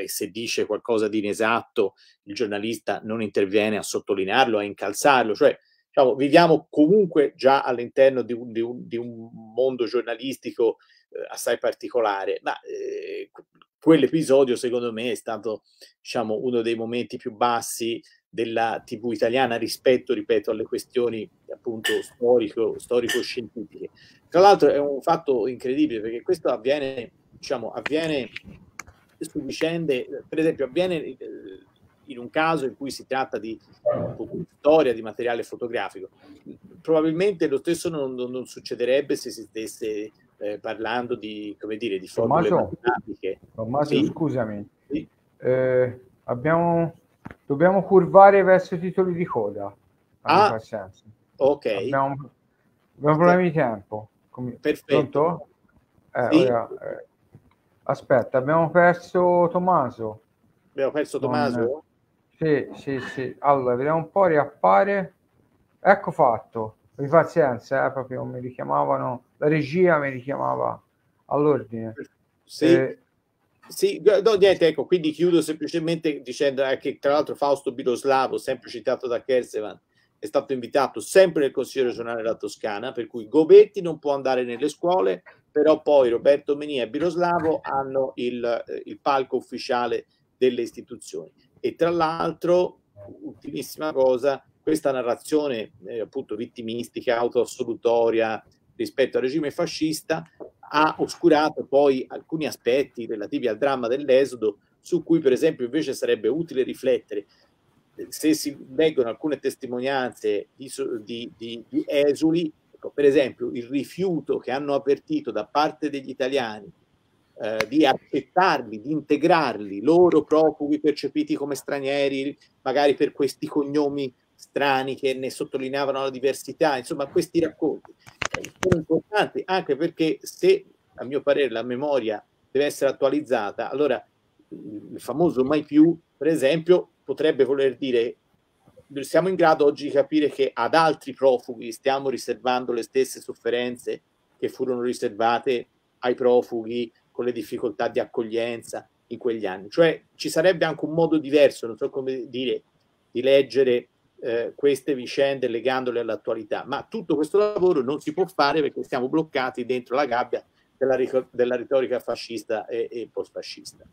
eh, e se dice qualcosa di inesatto il giornalista non interviene a sottolinearlo, a incalzarlo, cioè diciamo, viviamo comunque già all'interno di un, di un, di un mondo giornalistico eh, assai particolare, ma eh, quell'episodio secondo me è stato diciamo, uno dei momenti più bassi della TV italiana rispetto, ripeto, alle questioni appunto storico, storico-scientifiche. Tra l'altro è un fatto incredibile perché questo avviene, diciamo, avviene su vicende, per esempio avviene eh, in un caso in cui si tratta di storia, di materiale fotografico. Probabilmente lo stesso non, non succederebbe se si stesse eh, parlando di, come dire, di formule matematiche. Tommaso, sì? scusami. Sì? Eh, abbiamo, dobbiamo curvare verso i titoli di coda. Ah, ok. Abbiamo, abbiamo problemi di tempo. Com- Perfetto. Eh, sì? ora, eh, aspetta, abbiamo perso Tommaso. Abbiamo perso Tommaso? Non, sì, sì, sì. Allora, vediamo un po', riappare. Ecco fatto vi pazienza, eh, proprio mi richiamavano, la regia mi richiamava all'ordine. Sì. Eh, sì, no, niente, ecco, quindi chiudo semplicemente dicendo eh, che tra l'altro Fausto Biloslavo, sempre citato da Kersevan, è stato invitato sempre nel Consiglio regionale della Toscana, per cui Gobetti non può andare nelle scuole, però poi Roberto Menia e Biloslavo hanno il, eh, il palco ufficiale delle istituzioni. E tra l'altro, ultimissima cosa, questa narrazione eh, appunto vittimistica, autoassolutoria rispetto al regime fascista ha oscurato poi alcuni aspetti relativi al dramma dell'esodo su cui per esempio invece sarebbe utile riflettere. Se si leggono alcune testimonianze di, di, di, di esuli, ecco, per esempio il rifiuto che hanno avvertito da parte degli italiani eh, di accettarli, di integrarli, loro profughi percepiti come stranieri, magari per questi cognomi strani che ne sottolineavano la diversità, insomma questi racconti eh, sono importanti anche perché se a mio parere la memoria deve essere attualizzata, allora il famoso mai più, per esempio, potrebbe voler dire siamo in grado oggi di capire che ad altri profughi stiamo riservando le stesse sofferenze che furono riservate ai profughi con le difficoltà di accoglienza in quegli anni. Cioè ci sarebbe anche un modo diverso, non so come dire, di leggere eh, queste vicende legandole all'attualità, ma tutto questo lavoro non si può fare perché siamo bloccati dentro la gabbia della, della retorica fascista e, e post-fascista.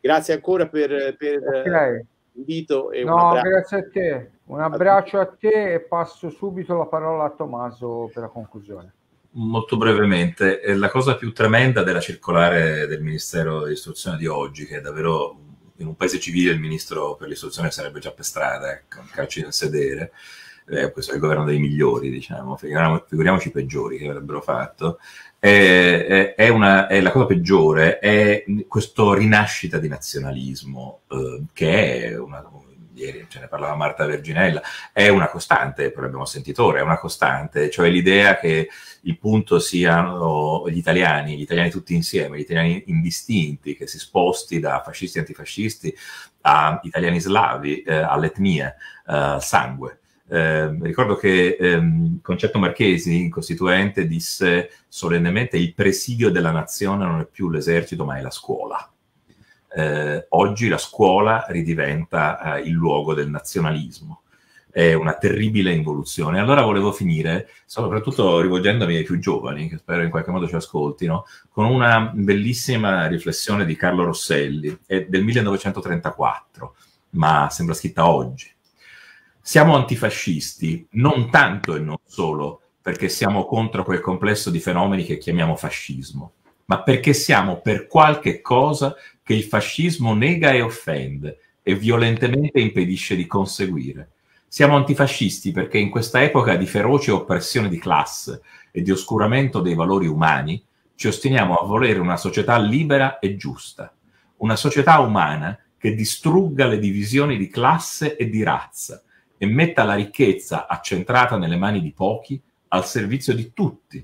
Grazie ancora per, per eh, l'invito e no, un abbraccio. Grazie a te, un abbraccio a te e passo subito la parola a Tommaso per la conclusione. Molto brevemente, eh, la cosa più tremenda della circolare del Ministero dell'Istruzione di oggi, che è davvero un in un paese civile il ministro per l'istruzione sarebbe già per strada, ecco, calci nel sedere. Eh, questo è il governo dei migliori, diciamo, figuriamoci i peggiori che avrebbero fatto. È, è, una, è, la cosa peggiore è questa rinascita di nazionalismo, eh, che è una, ieri ce ne parlava Marta Verginella, è una costante, però abbiamo sentito ora, è una costante, cioè l'idea che il punto siano gli italiani, gli italiani tutti insieme, gli italiani indistinti, che si sposti da fascisti e antifascisti a italiani slavi, eh, all'etnia, eh, sangue. Eh, ricordo che ehm, Concetto Marchesi, in Costituente, disse solennemente il presidio della nazione non è più l'esercito ma è la scuola eh, oggi la scuola ridiventa eh, il luogo del nazionalismo. È una terribile involuzione. Allora volevo finire, soprattutto rivolgendomi ai più giovani, che spero in qualche modo ci ascoltino, con una bellissima riflessione di Carlo Rosselli, è del 1934, ma sembra scritta oggi. Siamo antifascisti non tanto e non solo perché siamo contro quel complesso di fenomeni che chiamiamo fascismo, ma perché siamo per qualche cosa che il fascismo nega e offende e violentemente impedisce di conseguire. Siamo antifascisti perché in questa epoca di feroce oppressione di classe e di oscuramento dei valori umani ci ostiniamo a volere una società libera e giusta, una società umana che distrugga le divisioni di classe e di razza e metta la ricchezza accentrata nelle mani di pochi al servizio di tutti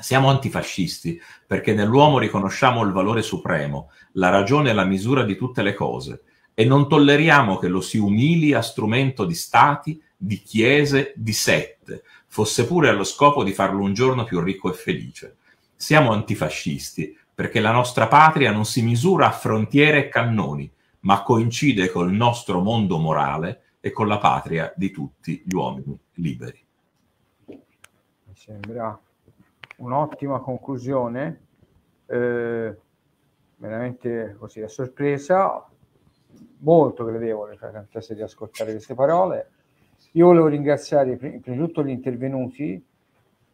siamo antifascisti perché nell'uomo riconosciamo il valore supremo, la ragione e la misura di tutte le cose e non tolleriamo che lo si umili a strumento di stati, di chiese, di sette, fosse pure allo scopo di farlo un giorno più ricco e felice. Siamo antifascisti perché la nostra patria non si misura a frontiere e cannoni, ma coincide col nostro mondo morale e con la patria di tutti gli uomini liberi. Mi sembra un'ottima conclusione, eh, veramente così a sorpresa, molto gradevole per la piace di ascoltare queste parole. Io volevo ringraziare prima di tutto gli intervenuti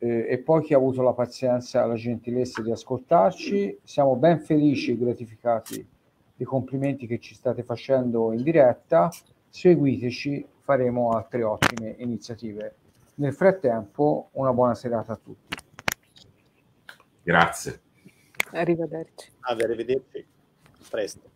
eh, e poi chi ha avuto la pazienza, la gentilezza di ascoltarci. Siamo ben felici e gratificati dei complimenti che ci state facendo in diretta. Seguiteci, faremo altre ottime iniziative. Nel frattempo, una buona serata a tutti. Grazie. Arrivederci. Arrivederci. A presto.